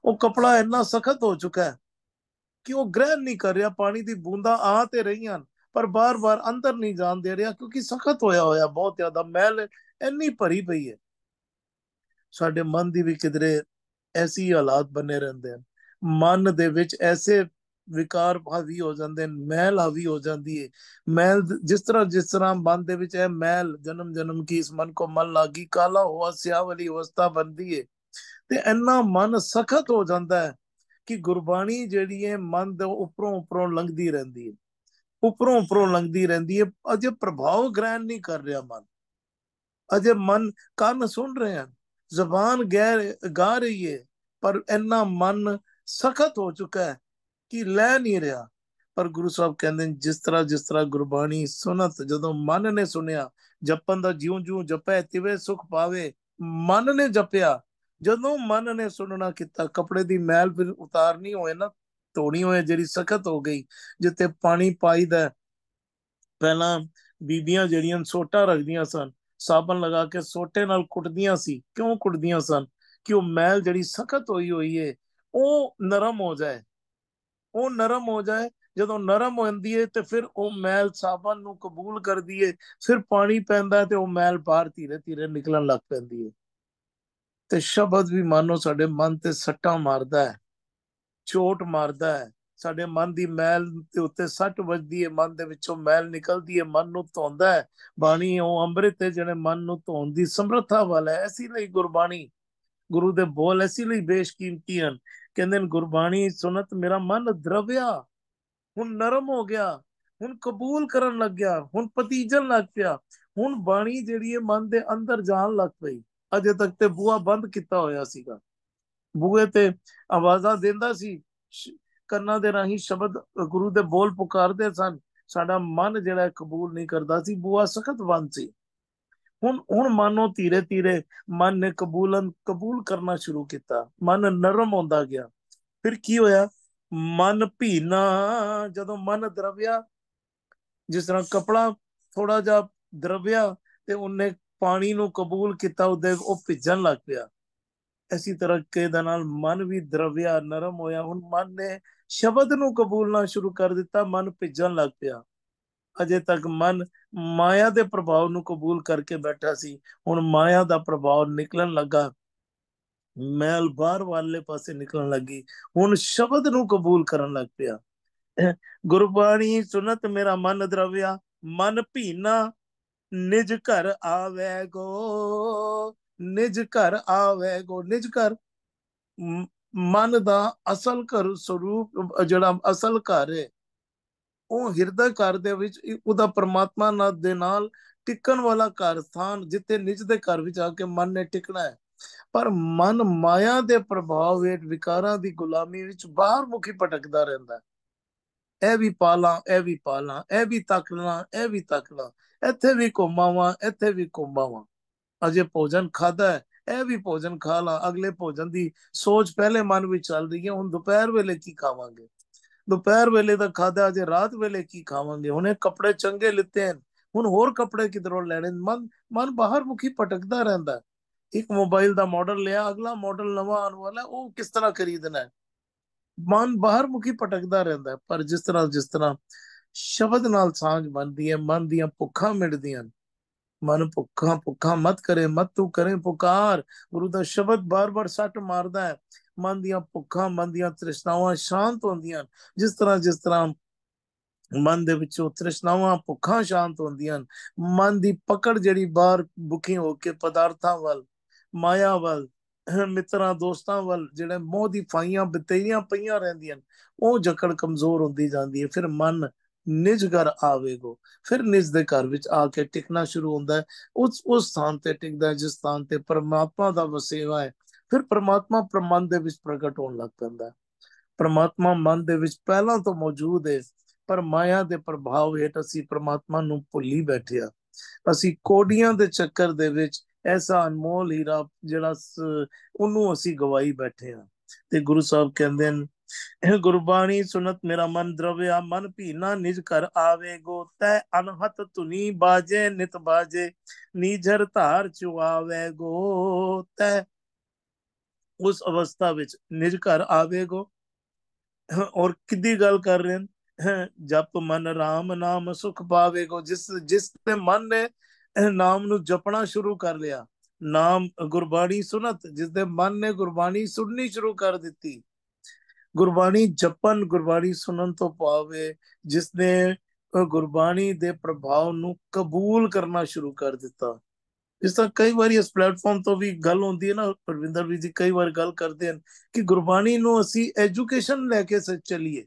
ਉਹ ਕਪੜਾ ਇੰਨਾ ਸਖਤ ਹੋ ਚੁੱਕਾ ਹੈ ਕਿ ਉਹ ਗ੍ਰਹਿਣ ਨਹੀਂ ਕਰ ਰਿਹਾ ਪਾਣੀ ਦੀ ਬੂੰਦਾਂ ਆ ਤੇ ਰਹੀਆਂ ਪਰ ਬਾਰ-ਬਾਰ ਅੰਦਰ ਨਹੀਂ ਜਾਣ ਦੇ ਰਿਹਾ ਕਿਉਂਕਿ ਸਖਤ ਹੋਇਆ ਹੋਇਆ ਬਹੁਤ ਜ਼ਿਆਦਾ ਮੈਲ ਇੰਨੀ ਭਰੀ ਪਈ ਹੈ ਸਾਡੇ ਮਨ ਦੀ ਵੀ ਕਿਦਰੇ ਐਸੀ ਹਾਲਾਤ ਬਣੇ ਰਹਿੰਦੇ ਹਨ ਮਨ ਦੇ ਵਿੱਚ ਐਸੇ ਵਿਕਾਰ ਭਾਵੀ ਹੋ ਜਾਂਦੇ ਨੇ ਮਹਿਲ ਹਾਵੀ ਹੋ ਜਾਂਦੀ ਹੈ ਮਹਿਲ ਜਿਸ ਤਰ੍ਹਾਂ ਜਿਸ ਤਰ੍ਹਾਂ ਮਨ ਦੇ ਵਿੱਚ ਹੈ ਮਹਿਲ ਜਨਮ ਜਨਮ ਕੀ ਇਸ ਮਨ ਕੋ ਮਲ ਲਾਗੀ ਕਾਲਾ ਹੋਆ ਸਿਆਵਲੀ ਵਾਲੀ ਅਵਸਥਾ ਬਣਦੀ ਹੈ ਤੇ ਇੰਨਾ ਮਨ ਸਖਤ ਹੋ ਜਾਂਦਾ ਹੈ ਕਿ ਗੁਰਬਾਣੀ ਜਿਹੜੀ ਹੈ ਮਨ ਦੇ ਉੱਪਰੋਂ ਉੱਪਰੋਂ ਲੰਘਦੀ ਰਹਿੰਦੀ ਹੈ ਉੱਪਰੋਂ ਉੱਪਰੋਂ ਲੰਘਦੀ ਰਹਿੰਦੀ ਹੈ ਅਜੇ ਪ੍ਰਭਾਵ ਗ੍ਰਹਿਣ ਨਹੀਂ ਕਰ ਰਿਹਾ ਮਨ ਅਜੇ ਮਨ ਕੰਨ ਸੁਣ ਰਹੇ ਹਨ ਜ਼ਬਾਨ ਗਹਿ ਗਾ ਰਹੀ ਹੈ ਪਰ ਇੰਨਾ ਮਨ ਸਖਤ ਹੋ ਚੁੱਕਾ ਹੈ ਕਿ ਲੈ ਨਹੀਂ ਰਿਹਾ ਪਰ ਗੁਰੂ ਸਾਹਿਬ ਕਹਿੰਦੇ ਨੇ ਜਿਸ ਤਰ੍ਹਾਂ ਜਿਸ ਤਰ੍ਹਾਂ ਗੁਰਬਾਣੀ ਸੁਨਤ ਜਦੋਂ ਮਨ ਨੇ ਸੁਣਿਆ ਜਪਨ ਦਾ ਜਿਉਂ ਜਿਉਂ ਜਪੈ ਤਿਵੇਂ ਸੁਖ ਪਾਵੇ ਮਨ ਨੇ ਜਪਿਆ ਜਦੋਂ ਮਨ ਨੇ ਸੁਣਨਾ ਕੀਤਾ ਕਪੜੇ ਦੀ ਮੈਲ ਫਿਰ ਉਤਾਰਨੀ ਹੋਏ ਨਾ ਧੋਣੀ ਹੋਏ ਜਿਹੜੀ ਸਖਤ ਹੋ ਗਈ ਜਿੱਤੇ ਪਾਣੀ ਪਾਈਦਾ ਪਹਿਲਾਂ ਬੀਬੀਆਂ ਜਿਹੜੀਆਂ ਸੋਟਾ ਰੱਖਦੀਆਂ ਸਨ ਸਾਬਣ ਲਗਾ ਕੇ ਸੋਟੇ ਨਾਲ ਕੁੱਟਦੀਆਂ ਸੀ ਕਿਉਂ ਕੁੱਟਦੀਆਂ ਸਨ ਕਿ ਉਹ ਮੈਲ ਜਿਹੜੀ ਸਖਤ ਹੋਈ ਹੋਈ ਏ ਉਹ ਨਰਮ ਹੋ ਜਾਏ ਉਹ ਨਰਮ ਹੋ ਜਾਏ ਜਦੋਂ ਨਰਮ ਹੁੰਦੀ ਏ ਤੇ ਫਿਰ ਉਹ ਮੈਲ ਸਾਬਣ ਨੂੰ ਕਬੂਲ ਕਰਦੀ ਏ ਫਿਰ ਪਾਣੀ ਪੈਂਦਾ ਤੇ ਉਹ ਮੈਲ ਬਾਹਰ ਧੀਰੇ ਧੀਰੇ ਨਿਕਲਣ ਲੱਗ ਪੈਂਦੀ ਏ ਤੇ ਸ਼ਬਦ ਵੀ ਮਾਨੋ ਸਾਡੇ ਮਨ ਤੇ ਸੱਟਾਂ ਮਾਰਦਾ ਹੈ ਚੋਟ ਮਾਰਦਾ ਹੈ ਸਾਡੇ ਮਨ ਦੀ ਮੈਲ ਤੇ ਉੱਤੇ ਸੱਟ ਵੱਜਦੀ ਹੈ ਮਨ ਦੇ ਵਿੱਚੋਂ ਮੈਲ ਨਿਕਲਦੀ ਹੈ ਮਨ ਨੂੰ ਧੋਂਦਾ ਹੈ ਬਾਣੀ ਉਹ ਅੰਮ੍ਰਿਤ ਹੈ ਜਿਹੜੇ ਮਨ ਨੂੰ ਧੋਣ ਦੀ ਸਮਰੱਥਾ ਵਾਲਾ ਐਸੀ ਲਈ ਗੁਰਬਾਣੀ ਗੁਰੂ ਦੇ ਬੋਲ ਐਸੀ ਲਈ ਬੇਸ਼ਕੀਮਤੀ ਹਨ ਕਹਿੰਦੇ ਨੇ ਗੁਰਬਾਣੀ ਸੁਨਤ ਮੇਰਾ ਮਨ ਦਰਵਿਆ ਹੁਣ ਨਰਮ ਹੋ ਗਿਆ ਹੁਣ ਕਬੂਲ ਕਰਨ ਲੱਗ ਗਿਆ ਹੁਣ ਪਤੀਜਨ ਲੱਗ ਪਿਆ ਹੁਣ ਬਾਣੀ ਜਿਹੜੀ ਹੈ ਮਨ ਦੇ ਅੰਦਰ ਜਾਣ ਲੱਗ ਪਈ ਅਜੇ ਤੱਕ ਤੇ ਬੂਆ ਬੰਦ ਕੀਤਾ ਹੋਇਆ ਸੀਗਾ ਬੂਏ ਤੇ ਆਵਾਜ਼ਾਂ ਦਿੰਦਾ ਸੀ ਕੰਨਾਂ ਦੇ ਰਾਹੀਂ ਸ਼ਬਦ ਗੁਰੂ ਦੇ ਬੋਲ ਪੁਕਾਰਦੇ ਸਨ ਸਾਡਾ ਮਨ ਜਿਹੜਾ ਕਬੂਲ ਨਹੀਂ ਕਰਦਾ ਸੀ ਬੂਆ ਸਖਤ ਬੰਦ ਸੀ ਹੁਣ ਹੁਣ ਮਨੋਂ ਧੀਰੇ ਧੀਰੇ ਮਨ ਨੇ ਕਬੂਲਨ ਕਬੂਲ ਕਰਨਾ ਸ਼ੁਰੂ ਕੀਤਾ ਮਨ ਨਰਮ ਹੁੰਦਾ ਗਿਆ ਫਿਰ ਕੀ ਹੋਇਆ ਮਨ ਭੀਨਾ ਜਦੋਂ ਮਨ ਦਰਵਿਆ ਜਿਸ ਤਰ੍ਹਾਂ ਕਪੜਾ ਥੋੜਾ ਜਿਹਾ ਦਰਵਿਆ ਤੇ ਉਹਨੇ ਪਾਣੀ ਨੂੰ ਕਬੂਲ ਕੀਤਾ ਉਹਦੇ ਉਹ ਭਿੱਜਣ ਲੱਗ ਪਿਆ ਐਸੀ ਤਰ੍ਹਾਂ ਕੇ ਦਾ ਨਾਲ ਮਨ ਵੀ ਦਰਵਿਆ ਨਰਮ ਹੋਇਆ ਹੁਣ ਮਨ ਨੇ ਸ਼ਬਦ ਨੂੰ ਕਬੂਲਣਾ ਸ਼ੁਰੂ ਕਰ ਦਿੱਤਾ ਮਨ ਭਿੱਜਣ ਲੱਗ ਪਿਆ ਅਜੇ ਤੱਕ ਮਨ ਮਾਇਆ ਦੇ ਪ੍ਰਭਾਵ ਨੂੰ ਕਬੂਲ ਕਰਕੇ ਬੈਠਾ ਸੀ ਹੁਣ ਮਾਇਆ ਦਾ ਪ੍ਰਭਾਵ ਨਿਕਲਣ ਲੱਗਾ ਮੈਲ ਬਾਹਰ ਵਾਲੇ ਪਾਸੇ ਨਿਕਲਣ ਲੱਗੀ ਹੁਣ ਸ਼ਬਦ ਨੂੰ ਕਬੂਲ ਕਰਨ ਲੱਗ ਪਿਆ ਗੁਰਬਾਣੀ ਸੁਨਤ ਮੇਰਾ ਮਨ ਦਰਵਿਆ ਮਨ ਭੀਨਾ ਨਿਜ ਘਰ ਆਵੇ ਗੋ ਨਿਜ ਘਰ ਆਵੇ ਗੋ ਨਿਜ ਘਰ ਮਨ ਦਾ ਅਸਲ ਘਰ ਸਰੂਪ ਜਿਹੜਾ ਅਸਲ ਘਰ ਹੈ ਉਹ ਹਿਰਦਾ ਘਰ ਦੇ ਵਿੱਚ ਉਹਦਾ ਪਰਮਾਤਮਾ ਨਾਲ ਦੇ ਨਾਲ ਟਿਕਣ ਵਾਲਾ ਘਰ ਸਥਾਨ ਜਿੱਥੇ ਨਿਜ ਦੇ ਘਰ ਵਿੱਚ ਆ ਕੇ ਮਨ ਨੇ ਟਿਕਣਾ ਹੈ ਪਰ ਮਨ ਮਾਇਆ ਦੇ ਪ੍ਰਭਾਵ ਵਿੱਚ ਵਿਕਾਰਾਂ ਦੀ ਗੁਲਾਮੀ ਵਿੱਚ ਬਾਹਰ ਮੁਖੀ ਭਟਕਦਾ ਰਹਿੰਦਾ ਇਹ ਵੀ ਪਾਲਾਂ ਇਹ ਵੀ ਪਾਲਾਂ ਇਹ ਵੀ ਤੱਕ ਲਾਂ ਇਹ ਵੀ ਤੱਕ ਲਾਂ ਇੱਥੇ ਵੀ ਘੁੰਮਾਵਾਂ ਇੱਥੇ ਵੀ ਘੁੰਮਾਵਾਂ ਅਜੇ ਭੋਜਨ ਖਾਦਾ ਹੈ ਇਹ ਵੀ ਭੋਜਨ ਖਾ ਲਾਂ ਅਗਲੇ ਭੋਜਨ ਦੀ ਸੋਚ ਪਹਿਲੇ ਮਨ ਵਿੱਚ ਚੱਲ ਰਹੀ ਹੈ ਹੁਣ ਦੁਪਹਿਰ ਵੇਲੇ ਕੀ ਖਾਵਾਂਗੇ ਦੁਪਹਿਰ ਵੇਲੇ ਦਾ ਖਾਦਾ ਜੇ ਰਾਤ ਵੇਲੇ ਕੀ ਖਾਵਾਂਗੇ ਉਹਨੇ ਕੱਪੜੇ ਚੰਗੇ ਲਿੱਤੇ ਹਨ ਹੁਣ ਹੋਰ ਕੱਪੜੇ ਕਿਧਰੋਂ ਲੈਣੇ ਮਨ ਮਨ ਬਾਹਰ ਮੁਖੀ ਭਟਕਦਾ ਰਹਿੰਦਾ ਇੱਕ ਮੋਬਾਈਲ ਦਾ ਮਾਡਲ ਲਿਆ ਅਗਲਾ ਮਾਡਲ ਨਵਾਂ ਆਉਣ ਵਾਲਾ ਉਹ ਕਿਸ ਤਰ੍ਹਾਂ ਖਰੀਦਣਾ ਹੈ ਮਨ ਬਾਹਰ ਮੁਖੀ ਭਟਕਦਾ ਰਹਿੰਦਾ ਪਰ ਜਿਸ ਤਰ੍ਹਾਂ ਜਿਸ ਤਰ੍ਹਾਂ ਸ਼ਬਦ ਨਾਲ ਸਾਂਝ ਬਣਦੀ ਹੈ ਮਨ ਦੀਆਂ ਭੁੱਖਾਂ ਮਿਟਦੀਆਂ ਮਨ ਭੁੱਖਾਂ ਭੁੱਖਾਂ ਮਤ ਕਰੇ ਮਤ ਤੂੰ ਕਰੇ ਪੁਕਾਰ ਗੁਰੂ ਦਾ ਸ਼ਬਦ ਬਾਰ-ਬਾਰ ਸੱਟ ਮਾਰਦਾ ਹੈ ਮਨ ਦੀਆਂ ਭੁੱਖਾਂ ਮਨ ਦੀਆਂ ਤ੍ਰਿਸ਼ਨਾਵਾਂ ਸ਼ਾਂਤ ਹੁੰਦੀਆਂ ਜਿਸ ਤਰ੍ਹਾਂ ਜਿਸ ਤਰ੍ਹਾਂ ਮਨ ਦੇ ਵਿੱਚੋਂ ਤ੍ਰਿਸ਼ਨਾਵਾਂ ਭੁੱਖਾਂ ਸ਼ਾਂਤ ਹੁੰਦੀਆਂ ਮਨ ਦੀ ਪਕੜ ਜਿਹੜੀ ਬਾਹਰ ਭੁਖੀ ਹੋ ਕੇ ਪਦਾਰਥਾਂ ਵੱਲ ਮਾਇਆ ਵੱਲ ਮਿੱਤਰਾਂ ਦੋਸਤਾਂ ਵੱਲ ਜਿਹੜੇ ਮੋਹ ਦੀ ਫਾਈਆਂ ਬਤੇਰੀਆਂ ਪਈਆਂ ਰਹਿੰਦੀਆਂ ਉਹ ਜਕੜ ਕਮਜ਼ੋਰ ਹੁੰਦੀ ਜਾਂਦੀ ਹੈ ਫਿਰ ਮਨ ਨਿਜ ਘਰ ਆਵੇਗੋ ਫਿਰ ਨਿਜ ਦੇ ਘਰ ਵਿੱਚ ਆ ਕੇ ਟਿਕਣਾ ਸ਼ੁਰੂ ਹੁੰਦਾ ਹੈ ਉਸ ਉਸ ਸਥਾਨ ਤੇ ਟਿਕਦਾ ਜਿਸ ਸਥਾਨ ਤੇ ਪਰਮਾਤਮਾ ਦਾ ਵਸੇਵਾ ਹੈ ਫਿਰ ਪ੍ਰਮਾਤਮਾ ਪ੍ਰਮਨ ਦੇ ਵਿੱਚ ਪ੍ਰਗਟ ਹੋਣ ਲੱਗ ਪੈਂਦਾ ਪ੍ਰਮਾਤਮਾ ਮਨ ਦੇ ਵਿੱਚ ਪਹਿਲਾਂ ਤੋਂ ਮੌਜੂਦ ਹੈ ਪਰ ਮਾਇਆ ਦੇ ਪ੍ਰਭਾਵ ਹੇਠ ਅਸੀਂ ਪ੍ਰਮਾਤਮਾ ਨੂੰ ਭੁੱਲੀ ਬੈਠਿਆ ਅਸੀਂ ਕੋਡੀਆਂ ਦੇ ਚੱਕਰ ਦੇ ਵਿੱਚ ਐਸਾ ਅਨਮੋਲ ਹੀਰਾ ਜਿਹੜਾ ਉਹਨੂੰ ਅਸੀਂ ਗਵਾਈ ਬੈਠੇ ਆ ਤੇ ਗੁਰੂ ਸਾਹਿਬ ਕਹਿੰਦੇ ਨੇ ਇਹ ਗੁਰਬਾਣੀ ਸੁਨਤ ਮੇਰਾ ਮਨ ਦਰਵਿਆ ਮਨ ਭੀਨਾ ਨਿਜ ਕਰ ਆਵੇ ਗੋ ਤੈ ਅਨਹਤ ਤੁਨੀ ਬਾਜੇ ਨਿਤ ਬਾਜੇ ਨੀਝਰ ਧਾਰ ਚੁਆਵੇ ਗੋ ਤੈ ਉਸ ਅਵਸਥਾ ਵਿੱਚ ਨਿਜ ਘਰ ਆਵੇਗੋ ਔਰ ਕਿੱਦੀ ਗੱਲ ਕਰ ਰਹੇ ਹਨ ਜਪ ਮਨ RAM ਨਾਮ ਸੁਖ ਪਾਵੇਗੋ ਜਿਸ ਜਿਸ ਤੇ ਮਨ ਨੇ ਨਾਮ ਨੂੰ ਜਪਣਾ ਸ਼ੁਰੂ ਕਰ ਲਿਆ ਨਾਮ ਗੁਰਬਾਣੀ ਸੁਨਤ ਜਿਸ ਦੇ ਮਨ ਨੇ ਗੁਰਬਾਣੀ ਸੁਣਨੀ ਸ਼ੁਰੂ ਕਰ ਦਿੱਤੀ ਗੁਰਬਾਣੀ ਜਪਨ ਗੁਰਬਾਣੀ ਸੁਣਨ ਤੋਂ ਪਾਵੇ ਜਿਸ ਨੇ ਗੁਰਬਾਣੀ ਦੇ ਪ੍ਰਭਾਵ ਨੂੰ ਕਬੂਲ ਕਰਨਾ ਸ਼ੁਰੂ ਕਰ ਦਿੱਤਾ ਇਸ ਤਰ੍ਹਾਂ ਕਈ ਵਾਰੀ ਇਸ ਪਲੇਟਫਾਰਮ ਤੋਂ ਵੀ ਗੱਲ ਹੁੰਦੀ ਹੈ ਨਾ ਪਰਵਿੰਦਰ ਵੀ ਜੀ ਕਈ ਵਾਰ ਗੱਲ ਕਰਦੇ ਹਨ ਕਿ ਗੁਰਬਾਣੀ ਨੂੰ ਅਸੀਂ ਐਜੂਕੇਸ਼ਨ ਲੈ ਕੇ ਚੱਲੀਏ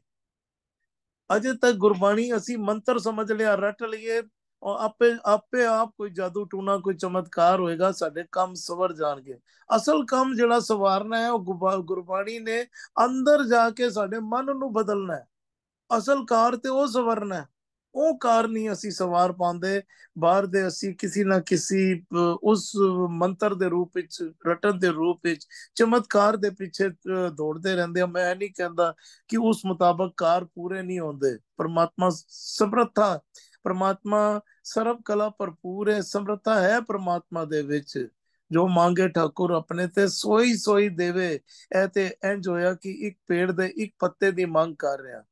ਅਜੇ ਤੱਕ ਗੁਰਬਾਣੀ ਅਸੀਂ ਮੰਤਰ ਸਮਝ ਲਿਆ ਰਟ ਲਈਏ ਔਰ ਆਪੇ ਆਪੇ ਆਪ ਕੋਈ ਜਾਦੂ ਟੂਣਾ ਕੋਈ ਚਮਤਕਾਰ ਹੋਏਗਾ ਸਾਡੇ ਕੰਮ ਸਵਰ ਜਾਣਗੇ ਅਸਲ ਕੰਮ ਜਿਹੜਾ ਸਵਾਰਨਾ ਹੈ ਉਹ ਗੁਰਬਾਣੀ ਨੇ ਅੰਦਰ ਜਾ ਕੇ ਸਾਡੇ ਮਨ ਨੂੰ ਬਦਲਣਾ ਹੈ ਅਸਲ ਕਾਰ ਤੇ ਉਹ ਸਵਰਨਾ ਹੈ ਉਹ ਕਾਰ ਨਹੀਂ ਅਸੀਂ ਸਵਾਰ ਪਾਉਂਦੇ ਬਾਹਰ ਦੇ ਅਸੀਂ ਕਿਸੇ ਨਾ ਕਿਸੇ ਉਸ ਮੰਤਰ ਦੇ ਰੂਪ ਵਿੱਚ ਰਟਨ ਦੇ ਰੂਪ ਵਿੱਚ ਚਮਤਕਾਰ ਦੇ ਪਿੱਛੇ ਦੌੜਦੇ ਰਹਿੰਦੇ ਆ ਮੈਂ ਨਹੀਂ ਕਹਿੰਦਾ ਕਿ ਉਸ ਮੁਤਾਬਕ ਕਾਰ ਪੂਰੇ ਨਹੀਂ ਹੁੰਦੇ ਪਰਮਾਤਮਾ ਸਮਰੱਥਾ ਪਰਮਾਤਮਾ ਸਰਬ ਕਲਾ ਭਰਪੂਰ ਹੈ ਸਮਰੱਥਾ ਹੈ ਪਰਮਾਤਮਾ ਦੇ ਵਿੱਚ ਜੋ ਮੰਗੇ ਠਾਕੁਰ ਆਪਣੇ ਤੇ ਸੋਈ ਸੋਈ ਦੇਵੇ ਇਹ ਤੇ ਇੰਜ ਹੋਇਆ ਕਿ ਇੱਕ ਪੇੜ ਦੇ ਇੱਕ ਪੱਤੇ ਦੀ ਮੰਗ ਕਰ ਰਿਹਾ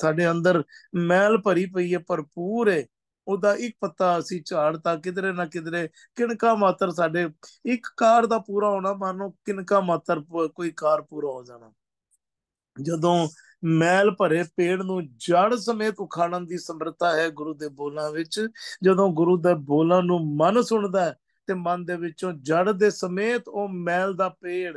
ਸਾਡੇ ਅੰਦਰ ਮੈਲ ਭਰੀ ਪਈ ਹੈ ਭਰਪੂਰ ਹੈ ਉਹਦਾ ਇੱਕ ਪੱਤਾ ਅਸੀਂ ਝਾੜਤਾ ਕਿਧਰੇ ਨਾ ਕਿਧਰੇ ਕਿਣਕਾ ਮਾਤਰ ਸਾਡੇ ਇੱਕ ਕਾਰ ਦਾ ਪੂਰਾ ਹੋਣਾ ਮਾਨੋ ਕਿਣਕਾ ਮਾਤਰ ਕੋਈ ਕਾਰ ਪੂਰਾ ਹੋ ਜਾਣਾ ਜਦੋਂ ਮੈਲ ਭਰੇ ਪੇੜ ਨੂੰ ਜੜ ਸਮੇਤ ਉਖਾੜਨ ਦੀ ਸਮਰੱਥਾ ਹੈ ਗੁਰੂ ਦੇ ਬੋਲਾਂ ਵਿੱਚ ਜਦੋਂ ਗੁਰੂ ਦੇ ਬੋਲਾਂ ਨੂੰ ਮਨ ਸੁਣਦਾ ਤੇ ਮਨ ਦੇ ਵਿੱਚੋਂ ਜੜ ਦੇ ਸਮੇਤ ਉਹ ਮੈਲ ਦਾ ਪੇੜ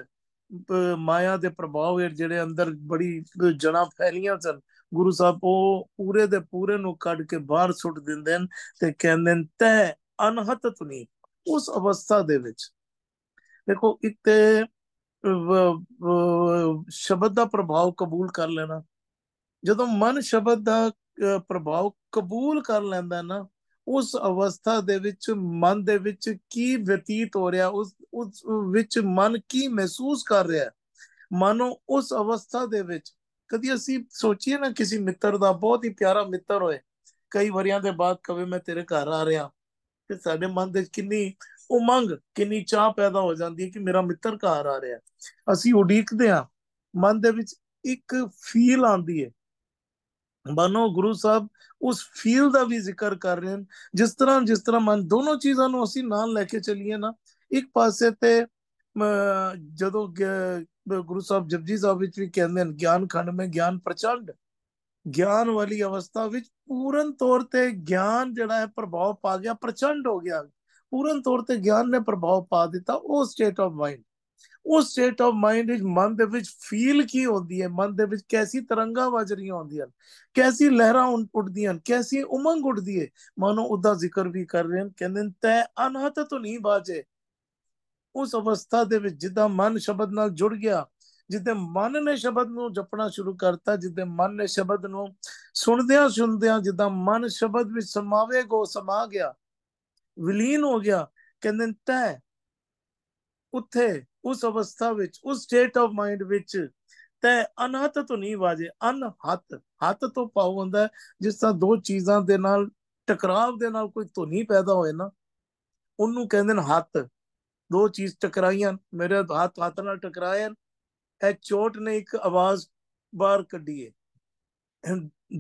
ਮਾਇਆ ਦੇ ਪ੍ਰਭਾਵ ਹੇਠ ਜਿਹੜੇ ਅੰਦਰ ਬੜੀ ਜਣਾ ਫੈਲੀਆਂ ਸਨ ਗੁਰੂ ਸਾਹਿਬ ਉਹ ਪੂਰੇ ਦੇ ਪੂਰੇ ਨੂੰ ਕੱਢ ਕੇ ਬਾਹਰ ਸੁੱਟ ਦਿੰਦੇ ਨੇ ਤੇ ਕਹਿੰਦੇ ਨੇ ਤੈ ਅਨਹਤ ਤੁਨੀ ਉਸ ਅਵਸਥਾ ਦੇ ਵਿੱਚ ਦੇਖੋ ਇੱਕ ਤੇ ਸ਼ਬਦ ਦਾ ਪ੍ਰਭਾਵ ਕਬੂਲ ਕਰ ਲੈਣਾ ਜਦੋਂ ਮਨ ਸ਼ਬਦ ਦਾ ਪ੍ਰਭਾਵ ਕਬੂਲ ਕਰ ਲੈਂਦਾ ਨਾ ਉਸ ਅਵਸਥਾ ਦੇ ਵਿੱਚ ਮਨ ਦੇ ਵਿੱਚ ਕੀ ਬਤੀਤ ਹੋ ਰਿਹਾ ਉਸ ਉਸ ਵਿੱਚ ਮਨ ਕੀ ਮਹਿਸੂਸ ਕਰ ਰਿਹਾ ਮਨ ਉਸ ਅਵਸਥਾ ਦੇ ਵਿੱਚ ਕਦੀ ਅਸੀਂ ਸੋਚੀਏ ਨਾ ਕਿਸੇ ਮਿੱਤਰ ਦਾ ਬਹੁਤ ਹੀ ਪਿਆਰਾ ਮਿੱਤਰ ਹੋਏ ਕਈ ਵਰਿਆਂ ਦੇ ਬਾਅਦ ਕਵੇ ਮੈਂ ਤੇਰੇ ਘਰ ਆ ਰਿਹਾ ਤੇ ਸਾਡੇ ਮਨ ਦੇ ਕਿੰਨੀ ਉਮੰਗ ਕਿੰਨੀ ਚਾਹ ਪੈਦਾ ਹੋ ਜਾਂਦੀ ਹੈ ਕਿ ਮੇਰਾ ਮਿੱਤਰ ਘਰ ਆ ਰਿਹਾ ਅਸੀਂ ਉਡੀਕਦੇ ਆ ਮਨ ਦੇ ਵਿੱਚ ਇੱਕ ਫੀਲ ਆਉਂਦੀ ਹੈ ਮਾਨੋ ਗੁਰੂ ਸਾਹਿਬ ਉਸ ਫੀਲ ਦਾ ਵੀ ਜ਼ਿਕਰ ਕਰ ਰਹੇ ਹਨ ਜਿਸ ਤਰ੍ਹਾਂ ਜਿਸ ਤਰ੍ਹਾਂ ਮਨ ਦੋਨੋਂ ਚੀਜ਼ਾਂ ਨੂੰ ਅਸੀਂ ਨਾਲ ਲੈ ਕੇ ਚੱਲੀਏ ਨਾ ਇੱਕ ਪਾਸੇ ਤੇ ਜਦੋਂ ਗੁਰੂ ਸਾਹਿਬ ਜਪਜੀ ਸਾਹਿਬ ਵਿੱਚ ਵੀ ਕਹਿੰਦੇ ਹਨ ਗਿਆਨ ਖੰਡ ਮੇ ਗਿਆਨ ਪ੍ਰਚੰਡ ਗਿਆਨ ਵਾਲੀ ਅਵਸਥਾ ਵਿੱਚ ਪੂਰਨ ਤੌਰ ਤੇ ਗਿਆਨ ਜਿਹੜਾ ਹੈ ਪ੍ਰਭਾਵ ਪਾ ਗਿਆ ਪ੍ਰਚੰਡ ਹੋ ਗਿਆ ਪੂਰਨ ਤੌਰ ਤੇ ਗਿਆਨ ਨੇ ਪ੍ਰਭਾਵ ਪਾ ਦਿੱਤਾ ਉਹ ਸਟੇਟ ਆਫ ਮਾਈਂਡ ਉਹ ਸਟੇਟ ਆਫ ਮਾਈਂਡ ਵਿੱਚ ਮਨ ਦੇ ਵਿੱਚ ਫੀਲ ਕੀ ਹੁੰਦੀ ਹੈ ਮਨ ਦੇ ਵਿੱਚ ਕੈਸੀ ਤਰੰਗਾ ਵੱਜ ਰਹੀਆਂ ਹੁੰਦੀਆਂ ਹਨ ਕੈਸੀ ਲਹਿਰਾਂ ਉੱਠਦੀਆਂ ਹਨ ਕੈਸੀ ਉਮੰਗ ਉੱਠਦੀ ਹੈ ਮਾਨੋ ਉਹਦਾ ਜ਼ਿਕਰ ਵੀ ਕਰ ਰਹੇ ਹਨ ਕਹਿੰਦੇ ਤੈ ਅਨਹਤ ਤੋਂ ਨਹੀਂ ਬਾਜੇ ਉਸ ਅਵਸਥਾ ਦੇ ਵਿੱਚ ਜਿੱਦਾਂ ਮਨ ਸ਼ਬਦ ਨਾਲ ਜੁੜ ਗਿਆ ਜਿੱਦੇ ਮਨ ਨੇ ਸ਼ਬਦ ਨੂੰ ਜਪਣਾ ਸ਼ੁਰੂ ਕਰਤਾ ਜਿੱਦੇ ਮਨ ਨੇ ਸ਼ਬਦ ਨੂੰ ਸੁਣਦਿਆਂ ਸੁਣਦਿਆਂ ਜਿੱਦਾਂ ਮਨ ਸ਼ਬਦ ਵਿੱਚ ਸਮਾਵੇ ਕੋ ਸਮਾ ਗਿਆ ਵਿਲੀਨ ਹੋ ਗਿਆ ਕਹਿੰਦੇ ਤੈ ਉੱਥੇ ਉਸ ਅਵਸਥਾ ਵਿੱਚ ਉਸ ਸਟੇਟ ਆਫ ਮਾਈਂਡ ਵਿੱਚ ਤੈ ਅਨਹਤ ਤੋਂ ਨਹੀਂ ਵਾਜੇ ਅਨਹਤ ਹੱਥ ਤੋਂ ਪਾਉ ਹੁੰਦਾ ਜਿਸ ਤਰ੍ਹਾਂ ਦੋ ਚੀਜ਼ਾਂ ਦੇ ਨਾਲ ਟਕਰਾਵ ਦੇ ਨਾਲ ਕੋਈ ਧੁਨੀ ਪੈਦਾ ਹੋਏ ਨਾ ਉਹਨੂੰ ਕਹਿੰਦੇ ਨੇ ਹੱਥ ਦੋ ਚੀਜ਼ ਟਕਰਾਈਆਂ ਮੇਰੇ ਹੱਥ ਹੱਥ ਨਾਲ ਟਕਰਾਇਆ ਐ ਚੋਟ ਨੇ ਇੱਕ ਆਵਾਜ਼ ਬਾਹਰ ਕੱਢੀ ਹੈ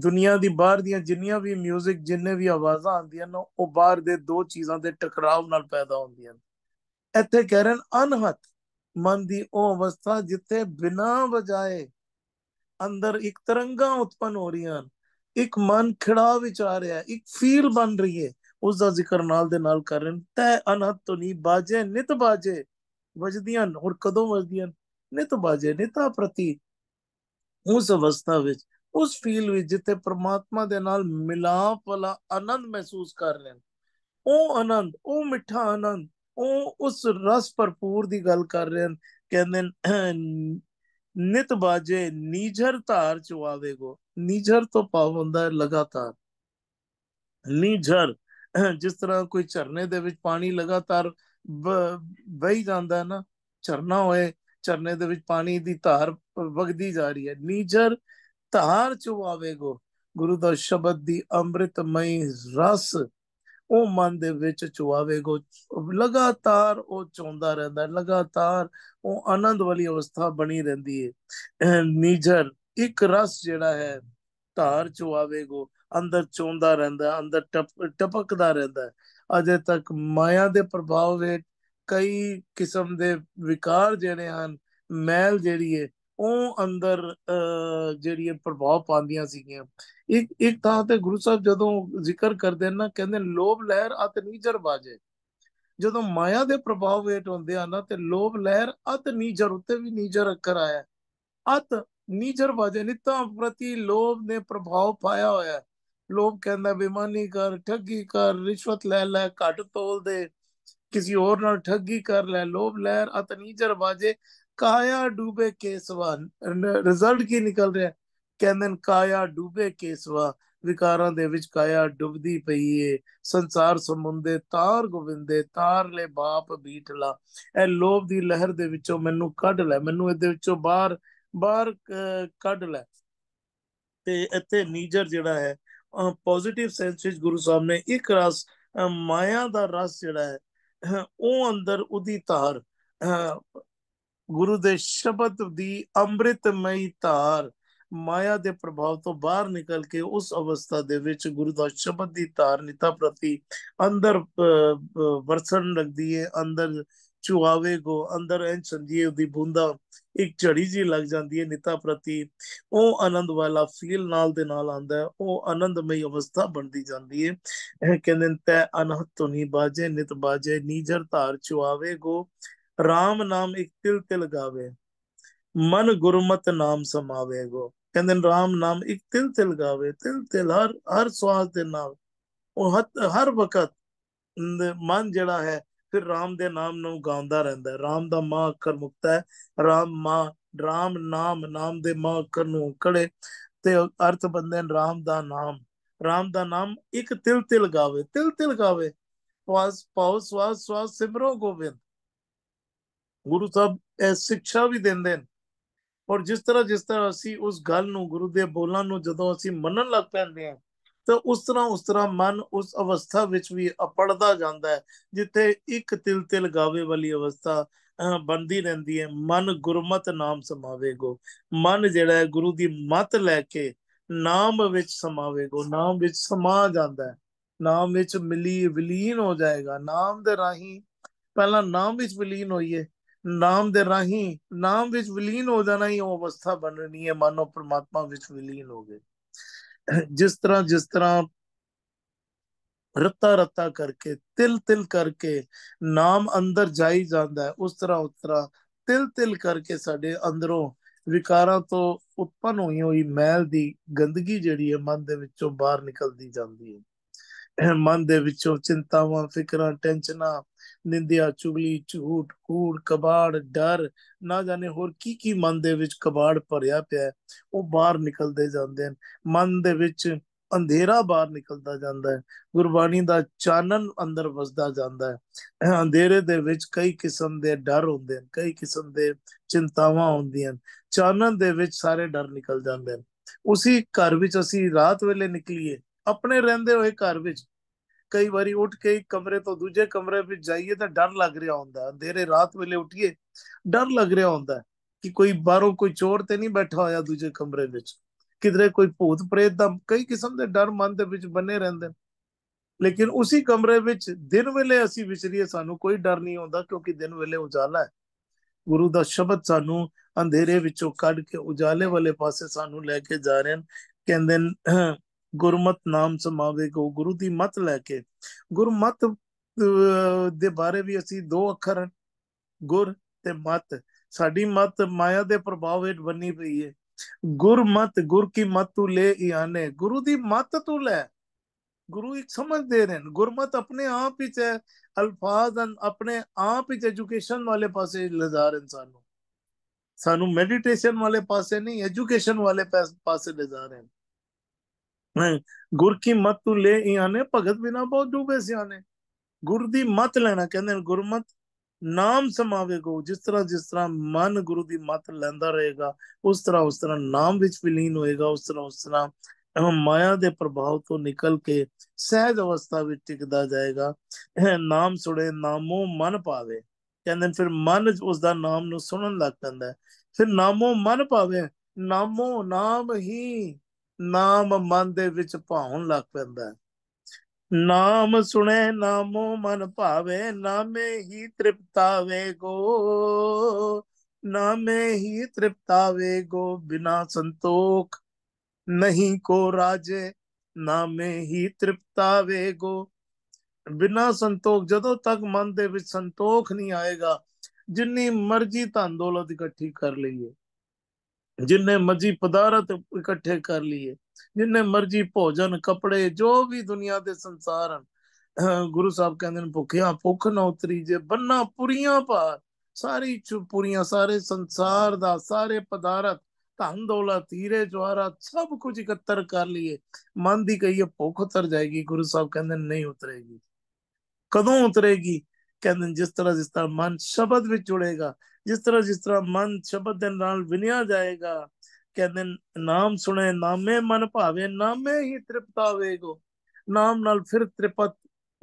ਦੁਨੀਆ ਦੀ ਬਾਹਰ ਦੀਆਂ ਜਿੰਨੀਆਂ ਵੀ 뮤직 ਜਿੰਨੇ ਵੀ ਆਵਾਜ਼ਾਂ ਆਉਂਦੀਆਂ ਨੇ ਉਹ ਬਾਹਰ ਦੇ ਦੋ ਚੀਜ਼ਾਂ ਦੇ ਟਕਰਾਵ ਨਾਲ ਪੈਦਾ ਹੁੰਦੀਆਂ ਇੱਥੇ ਕਹਿ ਰਹੇ ਅਨਹਤ ਮਨ ਦੀ ਉਹ ਅਵਸਥਾ ਜਿੱਥੇ ਬਿਨਾ ਵਜਾਏ ਅੰਦਰ ਇੱਕ ਤਰੰਗਾ ਉਤਪਨ ਹੋ ਰਹੀਆਂ ਇੱਕ ਮਨ ਖੜਾ ਵਿਚਾਰਿਆ ਇੱਕ ਫੀਲ ਬਣ ਰਹੀ ਹੈ ਉਸ ਦਾ ਜ਼ਿਕਰ ਨਾਲ ਦੇ ਨਾਲ ਕਰ ਰਹੇ ਤੈ ਅਨਤ ਤੋਂ ਨਹੀਂ ਬਾਜੇ ਨਿਤ ਬਾਜੇ ਵਜਦੀਆਂ ਹੋਰ ਕਦੋਂ ਵਜਦੀਆਂ ਨਿਤ ਬਾਜੇ ਨਿਤਾ ਪ੍ਰਤੀ ਉਸ ਅਵਸਥਾ ਵਿੱਚ ਉਸ ਫੀਲ ਵਿੱਚ ਜਿੱਥੇ ਪ੍ਰਮਾਤਮਾ ਦੇ ਨਾਲ ਮਿਲਾਪ ਵਾਲਾ ਆਨੰਦ ਮਹਿਸੂਸ ਕਰ ਰਹੇ ਉਹ ਆਨੰਦ ਉਹ ਮਿੱਠਾ ਆਨੰਦ ਉਹ ਉਸ ਰਸ ਭਰਪੂਰ ਦੀ ਗੱਲ ਕਰ ਰਹੇ ਕਹਿੰਦੇ ਨਿਤ ਬਾਜੇ ਨੀਝਰ ਧਾਰ ਚ ਆਵੇਗੋ ਨੀਝਰ ਤੋਂ ਪਾਉਂਦਾ ਲਗਾਤਾਰ ਨੀਝਰ ਜਿਸ ਤਰ੍ਹਾਂ ਕੋਈ ਝਰਨੇ ਦੇ ਵਿੱਚ ਪਾਣੀ ਲਗਾਤਾਰ ਵਹੀ ਜਾਂਦਾ ਹੈ ਨਾ ਝਰਨਾ ਹੋਏ ਝਰਨੇ ਦੇ ਵਿੱਚ ਪਾਣੀ ਦੀ ਧਾਰ ਵਗਦੀ ਜਾ ਰਹੀ ਹੈ ਨੀਜਰ ਧਾਰ ਚੁਵਾਵੇਗੋ ਗੁਰੂ ਦਾ ਸ਼ਬਦ ਦੀ ਅੰਮ੍ਰਿਤਮਈ ਰਸ ਉਹ ਮਨ ਦੇ ਵਿੱਚ ਆਵੇਗੋ ਲਗਾਤਾਰ ਉਹ ਚੋਂਦਾ ਰਹਿੰਦਾ ਲਗਾਤਾਰ ਉਹ ਆਨੰਦ ਵਾਲੀ ਅਵਸਥਾ ਬਣੀ ਰਹਿੰਦੀ ਹੈ ਨੀਜਰ ਇੱਕ ਰਸ ਜਿਹੜਾ ਹੈ ਧਾਰ ਆਵੇਗੋ ਅੰਦਰ ਚੋਂਦਾ ਰਹਿੰਦਾ ਅੰਦਰ ਟਪਕਦਾ ਰਹਿੰਦਾ ਅਜੇ ਤੱਕ ਮਾਇਆ ਦੇ ਪ੍ਰਭਾਵ ਵਿੱਚ ਕਈ ਕਿਸਮ ਦੇ ਵਿਕਾਰ ਜਿਹੜੇ ਹਨ ਮੈਲ ਜਿਹੜੀ ਹੈ ਉਹ ਅੰਦਰ ਜਿਹੜੀ ਪ੍ਰਭਾਵ ਪਾਉਂਦੀਆਂ ਸੀਗੀਆਂ ਇੱਕ ਇੱਕ ਤਾਂ ਤੇ ਗੁਰੂ ਸਾਹਿਬ ਜਦੋਂ ਜ਼ਿਕਰ ਕਰਦੇ ਨਾ ਕਹਿੰਦੇ ਲੋਭ ਲਹਿਰ ਅਤ ਨੀਜਰ ਬਾਜੇ ਜਦੋਂ ਮਾਇਆ ਦੇ ਪ੍ਰਭਾਵ ਵੇਟ ਹੁੰਦੇ ਆ ਨਾ ਤੇ ਲੋਭ ਲਹਿਰ ਅਤ ਨੀਜਰ ਉੱਤੇ ਵੀ ਨੀਜਰ ਅਕਰ ਆਇਆ ਅਤ ਨੀਜਰ ਬਾਜੇ ਨਿਤਾਂ ਪ੍ਰਤੀ ਲੋਭ ਨੇ ਪ੍ਰਭਾਵ ਪਾਇਆ ਹੋਇਆ ਹੈ ਲੋਭ ਕਹਿੰਦਾ ਬੇਮਾਨੀ ਕਰ ਠੱਗੀ ਕਰ ਰਿਸ਼ਵਤ ਲੈ ਲੈ ਘੱਟ ਤੋਲ ਦੇ ਕਿਸੇ ਹੋਰ ਨਾਲ ਠੱਗੀ ਕਰ ਲੈ ਲੋਭ ਲਹਿਰ ਅਤਨੀਜਰ ਬਾਜੇ ਕਾਇਆ ਡੂਬੇ ਕੇਸਵਾ ਰਿਜ਼ਲਟ ਕੀ ਨਿਕਲ ਰਿਹਾ ਕਹਿੰਦੇ ਕਾਇਆ ਡੂਬੇ ਕੇਸਵਾ ਵਿਕਾਰਾਂ ਦੇ ਵਿੱਚ ਕਾਇਆ ਡੁੱਬਦੀ ਪਈ ਏ ਸੰਸਾਰ ਸਮੁੰਦੇ ਤਾਰ ਗੋਵਿੰਦੇ ਤਾਰ ਲੈ ਬਾਪ ਬੀਟਲਾ ਐ ਲੋਭ ਦੀ ਲਹਿਰ ਦੇ ਵਿੱਚੋਂ ਮੈਨੂੰ ਕੱਢ ਲੈ ਮੈਨੂੰ ਇਹਦੇ ਵਿੱਚੋਂ ਬਾਹਰ ਬਾਹਰ ਕੱਢ ਲੈ ਤੇ ਇੱਥੇ ਨੀਜਰ ਜਿਹੜਾ ਹੈ ਪੋਜ਼ਿਟਿਵ ਸੈਂਸ ਵਿੱਚ ਗੁਰੂ ਸਾਹਿਬ ਨੇ ਇੱਕ ਰਸ ਮਾਇਆ ਦਾ ਰਸ ਜਿਹੜਾ ਹੈ ਉਹ ਅੰਦਰ ਉਹਦੀ ਧਾਰ ਗੁਰੂ ਦੇ ਸ਼ਬਦ ਦੀ ਅੰਮ੍ਰਿਤਮਈ ਧਾਰ ਮਾਇਆ ਦੇ ਪ੍ਰਭਾਵ ਤੋਂ ਬਾਹਰ ਨਿਕਲ ਕੇ ਉਸ ਅਵਸਥਾ ਦੇ ਵਿੱਚ ਗੁਰੂ ਦਾ ਸ਼ਬਦ ਦੀ ਨਿਤਾ ਪ੍ਰਤੀ ਅੰਦਰ ਵਰਸਣ ਲੱਗਦੀ ਹੈ ਅੰਦਰ ਕੋ ਅੰਦਰ ਐਂ ਸੰਧੀਏ ਦੀ ਬੂੰਦਾ ਇੱਕ ਝੜੀ ਜੀ ਲੱਗ ਜਾਂਦੀ ਹੈ ਨਿਤਾ ਪ੍ਰਤੀ ਉਹ ਆਨੰਦ ਵਾਲਾ ਫੀਲ ਨਾਲ ਦੇ ਨਾਲ ਆਂਦਾ ਹੈ ਉਹ ਆਨੰਦਮਈ ਅਵਸਥਾ ਬਣਦੀ ਜਾਂਦੀ ਹੈ ਇਹ ਕਹਿੰਦੇ ਤੈ ਅਨਹਤ ਤੁਨੀ ਬਾਜੇ ਨਿਤ ਬਾਜੇ ਨੀਜਰ ਧਾਰ ਕੋ RAM ਨਾਮ ਇੱਕ ਤਿਲ ਤਿਲ ਗਾਵੇ ਮਨ ਗੁਰਮਤ ਨਾਮ ਸਮਾਵੇ ਕੋ ਕਹਿੰਦੇ RAM ਨਾਮ ਇੱਕ ਤਿਲ ਤਿਲ ਗਾਵੇ ਤਿਲ ਤਿਲ ਹਰ ਹਰ ਸਵਾਸ ਦੇ ਨਾਲ ਉਹ ਹਰ ਵਕਤ ਮਨ ਜਿਹੜਾ ਹੈ ਫਿਰ RAM ਦੇ ਨਾਮ ਨੂੰ ਗਾਉਂਦਾ ਰਹਿੰਦਾ ਹੈ RAM ਦਾ ਮਾ ਅੱਖਰ ਮੁਕਤਾ ਹੈ RAM ਮਾ RAM ਨਾਮ ਨਾਮ ਦੇ ਮਾ ਅੱਖਰ ਨੂੰ ਕੜੇ ਤੇ ਅਰਥ ਬੰਦੇ ਨੇ RAM ਦਾ ਨਾਮ RAM ਦਾ ਨਾਮ ਇੱਕ ਤਿਲ ਤਿਲ ਗਾਵੇ ਤਿਲ ਤਿਲ ਗਾਵੇ ਪਾਸ ਪਾਉ ਸਵਾਸ ਸਵਾਸ ਸਿਮਰੋ ਗੋਬਿੰਦ ਗੁਰੂ ਸਾਹਿਬ ਐ ਸਿੱਖਿਆ ਵੀ ਦਿੰਦੇ ਨੇ ਔਰ ਜਿਸ ਤਰ੍ਹਾਂ ਜਿਸ ਤਰ੍ਹਾਂ ਅਸੀਂ ਉਸ ਗੱਲ ਨੂੰ ਗੁਰੂ ਦੇ ਬੋਲਾਂ ਨੂੰ ਜਦੋਂ ਅਸੀਂ ਮੰਨਣ ਲੱਗ ਪੈਂਦੇ ਹਾਂ ਤਾਂ ਉਸ ਤਰ੍ਹਾਂ ਉਸ ਤਰ੍ਹਾਂ ਮਨ ਉਸ ਅਵਸਥਾ ਵਿੱਚ ਵੀ ਅਪੜਦਾ ਜਾਂਦਾ ਹੈ ਜਿੱਥੇ ਇੱਕ ਤਿਲ ਤੇ ਲਗਾਵੇ ਵਾਲੀ ਅਵਸਥਾ ਬੰਦੀ ਰਹਿੰਦੀ ਹੈ ਮਨ ਗੁਰਮਤ ਨਾਮ ਸਮਾਵੇਗੋ ਮਨ ਜਿਹੜਾ ਹੈ ਗੁਰੂ ਦੀ ਮਤ ਲੈ ਕੇ ਨਾਮ ਵਿੱਚ ਸਮਾਵੇਗੋ ਨਾਮ ਵਿੱਚ ਸਮਾ ਜਾਂਦਾ ਹੈ ਨਾਮ ਵਿੱਚ ਮਿਲੀ ਵਿਲੀਨ ਹੋ ਜਾਏਗਾ ਨਾਮ ਦੇ ਰਾਹੀਂ ਪਹਿਲਾਂ ਨਾਮ ਵਿੱਚ ਵਿਲੀਨ ਹੋਈਏ ਨਾਮ ਦੇ ਰਾਹੀਂ ਨਾਮ ਵਿੱਚ ਵਿਲੀਨ ਹੋ ਜਾਣਾ ਹੀ ਉਹ ਅਵਸਥਾ ਬਣਨੀ ਹੈ ਮਨੋ ਪ੍ਰਮਾਤਮਾ ਵਿੱਚ ਵਿਲੀਨ ਹੋ ਗਏ ਜਿਸ ਤਰ੍ਹਾਂ ਜਿਸ ਤਰ੍ਹਾਂ ਰੱਤਾ ਰੱਤਾ ਕਰਕੇ ਤਿਲ ਤਿਲ ਕਰਕੇ ਨਾਮ ਅੰਦਰ ਜਾਈ ਜਾਂਦਾ ਹੈ ਉਸ ਤਰ੍ਹਾਂ ਉਸ ਤਰ੍ਹਾਂ ਤਿਲ ਤਿਲ ਕਰਕੇ ਸਾਡੇ ਅੰਦਰੋਂ ਵਿਕਾਰਾਂ ਤੋਂ ਉਤਪਨ ਹੋਈ ਹੋਈ ਮੈਲ ਦੀ ਗੰਦਗੀ ਜਿਹੜੀ ਹੈ ਮਨ ਦੇ ਵਿੱਚੋਂ ਬਾਹਰ ਨਿਕਲਦੀ ਜਾਂਦੀ ਹੈ ਮਨ ਦੇ ਵਿੱਚੋਂ ਚਿੰਤਾਵਾਂ ਫਿਕਰਾਂ ਟੈਨਸ਼ਨਾਂ ਨਿੰਦਿਆ ਚੁਗਲੀ ਝੂਠ ਕੂੜ ਕਬਾੜ ਡਰ ਨਾ ਜਾਣੇ ਹੋਰ ਕੀ ਕੀ ਮਨ ਦੇ ਵਿੱਚ ਕਬਾੜ ਭਰਿਆ ਪਿਆ ਉਹ ਬਾਹਰ ਨਿਕਲਦੇ ਜਾਂਦੇ ਹਨ ਮਨ ਦੇ ਵਿੱਚ ਅੰਧੇਰਾ ਬਾਹਰ ਨਿਕਲਦਾ ਜਾਂਦਾ ਹੈ ਗੁਰਬਾਣੀ ਦਾ ਚਾਨਣ ਅੰਦਰ ਵਸਦਾ ਜਾਂਦਾ ਹੈ ਅੰਧੇਰੇ ਦੇ ਵਿੱਚ ਕਈ ਕਿਸਮ ਦੇ ਡਰ ਹੁੰਦੇ ਹਨ ਕਈ ਕਿਸਮ ਦੇ ਚਿੰਤਾਵਾਂ ਹੁੰਦੀਆਂ ਹਨ ਚਾਨਣ ਦੇ ਵਿੱਚ ਸਾਰੇ ਡਰ ਨਿਕਲ ਜਾਂਦੇ ਹਨ ਉਸੇ ਘਰ ਵਿੱਚ ਅਸੀਂ ਰਾਤ ਵੇਲੇ ਨਿਕਲੀਏ ਆਪਣੇ ਰਹਿੰਦੇ ਹੋਏ ਘਰ ਵਿੱਚ ਕਈ ਵਾਰੀ ਉੱਠ ਕੇ ਕਮਰੇ ਤੋਂ ਦੂਜੇ ਕਮਰੇ ਵਿੱਚ ਜਾਈਏ ਤਾਂ ਡਰ ਲੱਗ ਰਿਹਾ ਹੁੰਦਾ ਅੰਧੇਰੇ ਰਾਤ ਵੇਲੇ ਉੱਠੀਏ ਡਰ ਲੱਗ ਰਿਹਾ ਹੁੰਦਾ ਕਿ ਕੋਈ ਬਾਹਰੋਂ ਕੋਈ ਚੋਰ ਤੇ ਨਹੀਂ ਬੈਠਾ ਹੋਇਆ ਦੂਜੇ ਕਮਰੇ ਵਿੱਚ ਕਿਧਰੇ ਕੋਈ ਭੂਤ ਪ੍ਰੇਤ ਦਾ ਕਈ ਕਿਸਮ ਦੇ ਡਰ ਮਨ ਦੇ ਵਿੱਚ ਬੰਨੇ ਰਹਿੰਦੇ ਲੇਕਿਨ ਉਸੇ ਕਮਰੇ ਵਿੱਚ ਦਿਨ ਵੇਲੇ ਅਸੀਂ ਵਿਚਰੀਏ ਸਾਨੂੰ ਕੋਈ ਡਰ ਨਹੀਂ ਹੁੰਦਾ ਕਿਉਂਕਿ ਦਿਨ ਵੇਲੇ ਉਜਾਲਾ ਹੈ ਗੁਰੂ ਦਾ ਸ਼ਬਦ ਸਾਨੂੰ ਅੰਧੇਰੇ ਵਿੱਚੋਂ ਕੱਢ ਕੇ ਉਜਾਲੇ ਵਾਲੇ ਪਾਸੇ ਸਾਨੂੰ ਲੈ ਕੇ ਜਾ ਰਹੇ ਹਨ ਕਹਿੰਦੇ ਗੁਰਮਤ ਨਾਮ ਸਮਾਵੇ ਕੋ ਗੁਰੂ ਦੀ ਮਤ ਲੈ ਕੇ ਗੁਰਮਤ ਦੇ ਬਾਰੇ ਵੀ ਅਸੀਂ ਦੋ ਅੱਖਰ ਗੁਰ ਤੇ ਮਤ ਸਾਡੀ ਮਤ ਮਾਇਆ ਦੇ ਪ੍ਰਭਾਵ ਹੇਠ ਬਣੀ ਪਈ ਹੈ ਗੁਰਮਤ ਗੁਰ ਕੀ ਮਤ ਤੂੰ ਲੈ ਇਆਨੇ ਗੁਰੂ ਦੀ ਮਤ ਤੂੰ ਲੈ ਗੁਰੂ ਇੱਕ ਸਮਝਦੇ ਨੇ ਗੁਰਮਤ ਆਪਣੇ ਆਪ ਵਿੱਚ ਹੈ ਅਲਫਾਜ਼ ਆਪਣੇ ਆਪ ਵਿੱਚ ਐਜੂਕੇਸ਼ਨ ਵਾਲੇ ਪਾਸੇ ਲਜ਼ਾਰ ਇਨਸਾਨ ਨੂੰ ਸਾਨੂੰ ਮੈਡੀਟੇਸ਼ਨ ਵਾਲੇ ਪਾਸੇ ਨਹੀਂ ਐਜੂਕੇਸ਼ਨ ਵਾਲੇ ਪਾਸੇ ਲਜ਼ਾਰ ਹੈ ਗੁਰ ਕੀ ਮਤ ਤੂੰ ਲੈ ਇਆਨੇ ਭਗਤ ਬਿਨਾ ਬਹੁਤ ਡੂਬੇ ਸਿਆਣੇ ਗੁਰ ਦੀ ਮਤ ਲੈਣਾ ਕਹਿੰਦੇ ਨੇ ਗੁਰਮਤ ਨਾਮ ਸਮਾਵੇ ਕੋ ਜਿਸ ਤਰ੍ਹਾਂ ਜਿਸ ਤਰ੍ਹਾਂ ਮਨ ਗੁਰੂ ਦੀ ਮਤ ਲੈਂਦਾ ਰਹੇਗਾ ਉਸ ਤਰ੍ਹਾਂ ਉਸ ਤਰ੍ਹਾਂ ਨਾਮ ਵਿੱਚ ਵਿਲੀਨ ਹੋਏਗਾ ਉਸ ਤਰ੍ਹਾਂ ਉਸ ਤਰ੍ਹਾਂ ਇਹ ਮਾਇਆ ਦੇ ਪ੍ਰਭਾਵ ਤੋਂ ਨਿਕਲ ਕੇ ਸਹਿਜ ਅਵਸਥਾ ਵਿੱਚ ਟਿਕਦਾ ਜਾਏਗਾ ਨਾਮ ਸੁਣੇ ਨਾਮੋ ਮਨ ਪਾਵੇ ਕਹਿੰਦੇ ਫਿਰ ਮਨ ਉਸ ਦਾ ਨਾਮ ਨੂੰ ਸੁਣਨ ਲੱਗ ਪੈਂਦਾ ਫਿਰ ਨਾਮੋ ਮਨ ਪਾਵੇ ਨਾਮੋ ਨਾਮ ਹੀ ਨਾਮ ਮਨ ਦੇ ਵਿੱਚ ਭਾਉਣ ਲੱਗ ਪੈਂਦਾ ਨਾਮ ਸੁਣੇ ਨਾਮੋ ਮਨ ਭਾਵੇ ਨਾਮੇ ਹੀ ਤ੍ਰਿਪਤਾਵੇ ਗੋ ਨਾਮੇ ਹੀ ਤ੍ਰਿਪਤਾਵੇ ਗੋ ਬਿਨਾ ਸੰਤੋਖ ਨਹੀਂ ਕੋ ਰਾਜੇ ਨਾਮੇ ਹੀ ਤ੍ਰਿਪਤਾਵੇ ਗੋ ਬਿਨਾ ਸੰਤੋਖ ਜਦੋਂ ਤੱਕ ਮਨ ਦੇ ਵਿੱਚ ਸੰਤੋਖ ਨਹੀਂ ਆਏਗਾ ਜਿੰਨੀ ਮਰਜ਼ੀ ਧਨ ਦੌਲਤ ਇਕੱਠੀ ਕਰ ਲਈਏ ਜਿੰਨੇ ਮਰਜੀ ਪਦਾਰਤ ਇਕੱਠੇ ਕਰ ਲਈਏ ਜਿੰਨੇ ਮਰਜੀ ਭੋਜਨ ਕਪੜੇ ਜੋ ਵੀ ਦੁਨੀਆ ਦੇ ਸੰਸਾਰ ਹਨ ਗੁਰੂ ਸਾਹਿਬ ਕਹਿੰਦੇ ਨੇ ਭੁੱਖਿਆ ਭੁੱਖ ਨਾ ਉਤਰੀ ਜੇ ਬੰਨਾ ਪੁਰੀਆਂ ਪਾਰ ਸਾਰੀ ਚੁਪੂਰੀਆਂ ਸਾਰੇ ਸੰਸਾਰ ਦਾ ਸਾਰੇ ਪਦਾਰਤ ਧਨ ਦੌਲਤ ਹੀਰੇ ਜਵਾਰਾ ਸਭ ਕੁਝ ਇਕੱਤਰ ਕਰ ਲਈਏ ਮਨ ਦੀ ਕਹੀਏ ਭੁੱਖ ਉਤਰ ਜਾਏਗੀ ਗੁਰੂ ਸਾਹਿਬ ਕਹਿੰਦੇ ਨਹੀਂ ਉਤਰੇਗੀ ਕਦੋਂ ਉਤਰੇਗੀ ਕਹਿੰਦੇ ਜਿਸ ਤਰ੍ਹਾਂ ਜਿਸ ਤਰ੍ਹਾਂ ਮਨ ਸ਼ਬਦ ਵਿੱਚ ਜੁੜੇਗਾ ਜਿਸ ਤਰ੍ਹਾਂ ਜਿਸ ਤਰ੍ਹਾਂ ਮਨ ਸ਼ਬਦ ਦੇ ਨਾਲ ਵਿਨਿਆ ਜਾਏਗਾ ਕਹਿੰਦੇ ਨਾਮ ਸੁਣੇ ਨਾਮੇ ਮਨ ਭਾਵੇ ਨਾਮੇ ਹੀ ਤ੍ਰਿਪਤਾਵੇਗੋ ਨਾਮ ਨਾਲ ਫਿਰ ਤ੍ਰਿਪਤ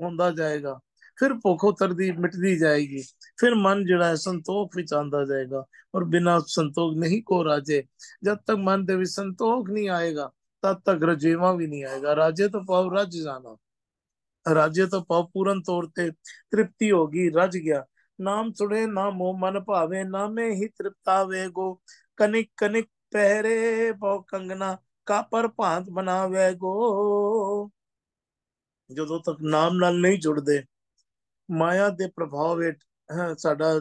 ਹੁੰਦਾ ਜਾਏਗਾ ਫਿਰ ਭੁੱਖ ਉਤਰਦੀ ਮਿਟਦੀ ਜਾਏਗੀ ਫਿਰ ਮਨ ਜਿਹੜਾ ਹੈ ਸੰਤੋਖ ਵਿੱਚ ਆਂਦਾ ਜਾਏਗਾ ਔਰ ਬਿਨਾਂ ਸੰਤੋਖ ਨਹੀਂ ਕੋ ਰਾਜੇ ਜਦ ਤੱਕ ਮਨ ਦੇ ਵਿੱਚ ਸੰਤੋਖ ਨਹੀਂ ਆਏਗਾ ਤਦ ਤੱਕ ਰਜੇਵਾ ਵੀ ਨਹੀਂ ਆਏਗਾ ਰਾਜੇ ਤੋਂ ਪਾਉ ਰਜ ਜਾਣਾ ਰਾਜੇ ਤੋਂ ਪਾਉ ਪੂਰਨ ਤੌਰ ਤੇ ਤ੍ਰਿਪਤੀ ਹੋਗੀ ਰਜ ਗਿਆ ਨਾਮ ਸੁਣੇ ਨਾਮੋ ਮਨ ਭਾਵੇ ਨਾਮੇ ਹੀ ਤ੍ਰਿਪਤਾਵੇ ਗੋ ਕਨਿਕ ਕਨਿਕ ਪਹਿਰੇ ਬੋ ਕੰਗਨਾ ਕਾਪਰ ਭਾਂਤ ਬਣਾਵੇ ਗੋ ਜਦੋਂ ਤੱਕ ਨਾਮ ਨਾਲ ਨਹੀਂ ਜੁੜਦੇ ਮਾਇਆ ਦੇ ਪ੍ਰਭਾਵ ਵਿੱਚ ਸਾਡਾ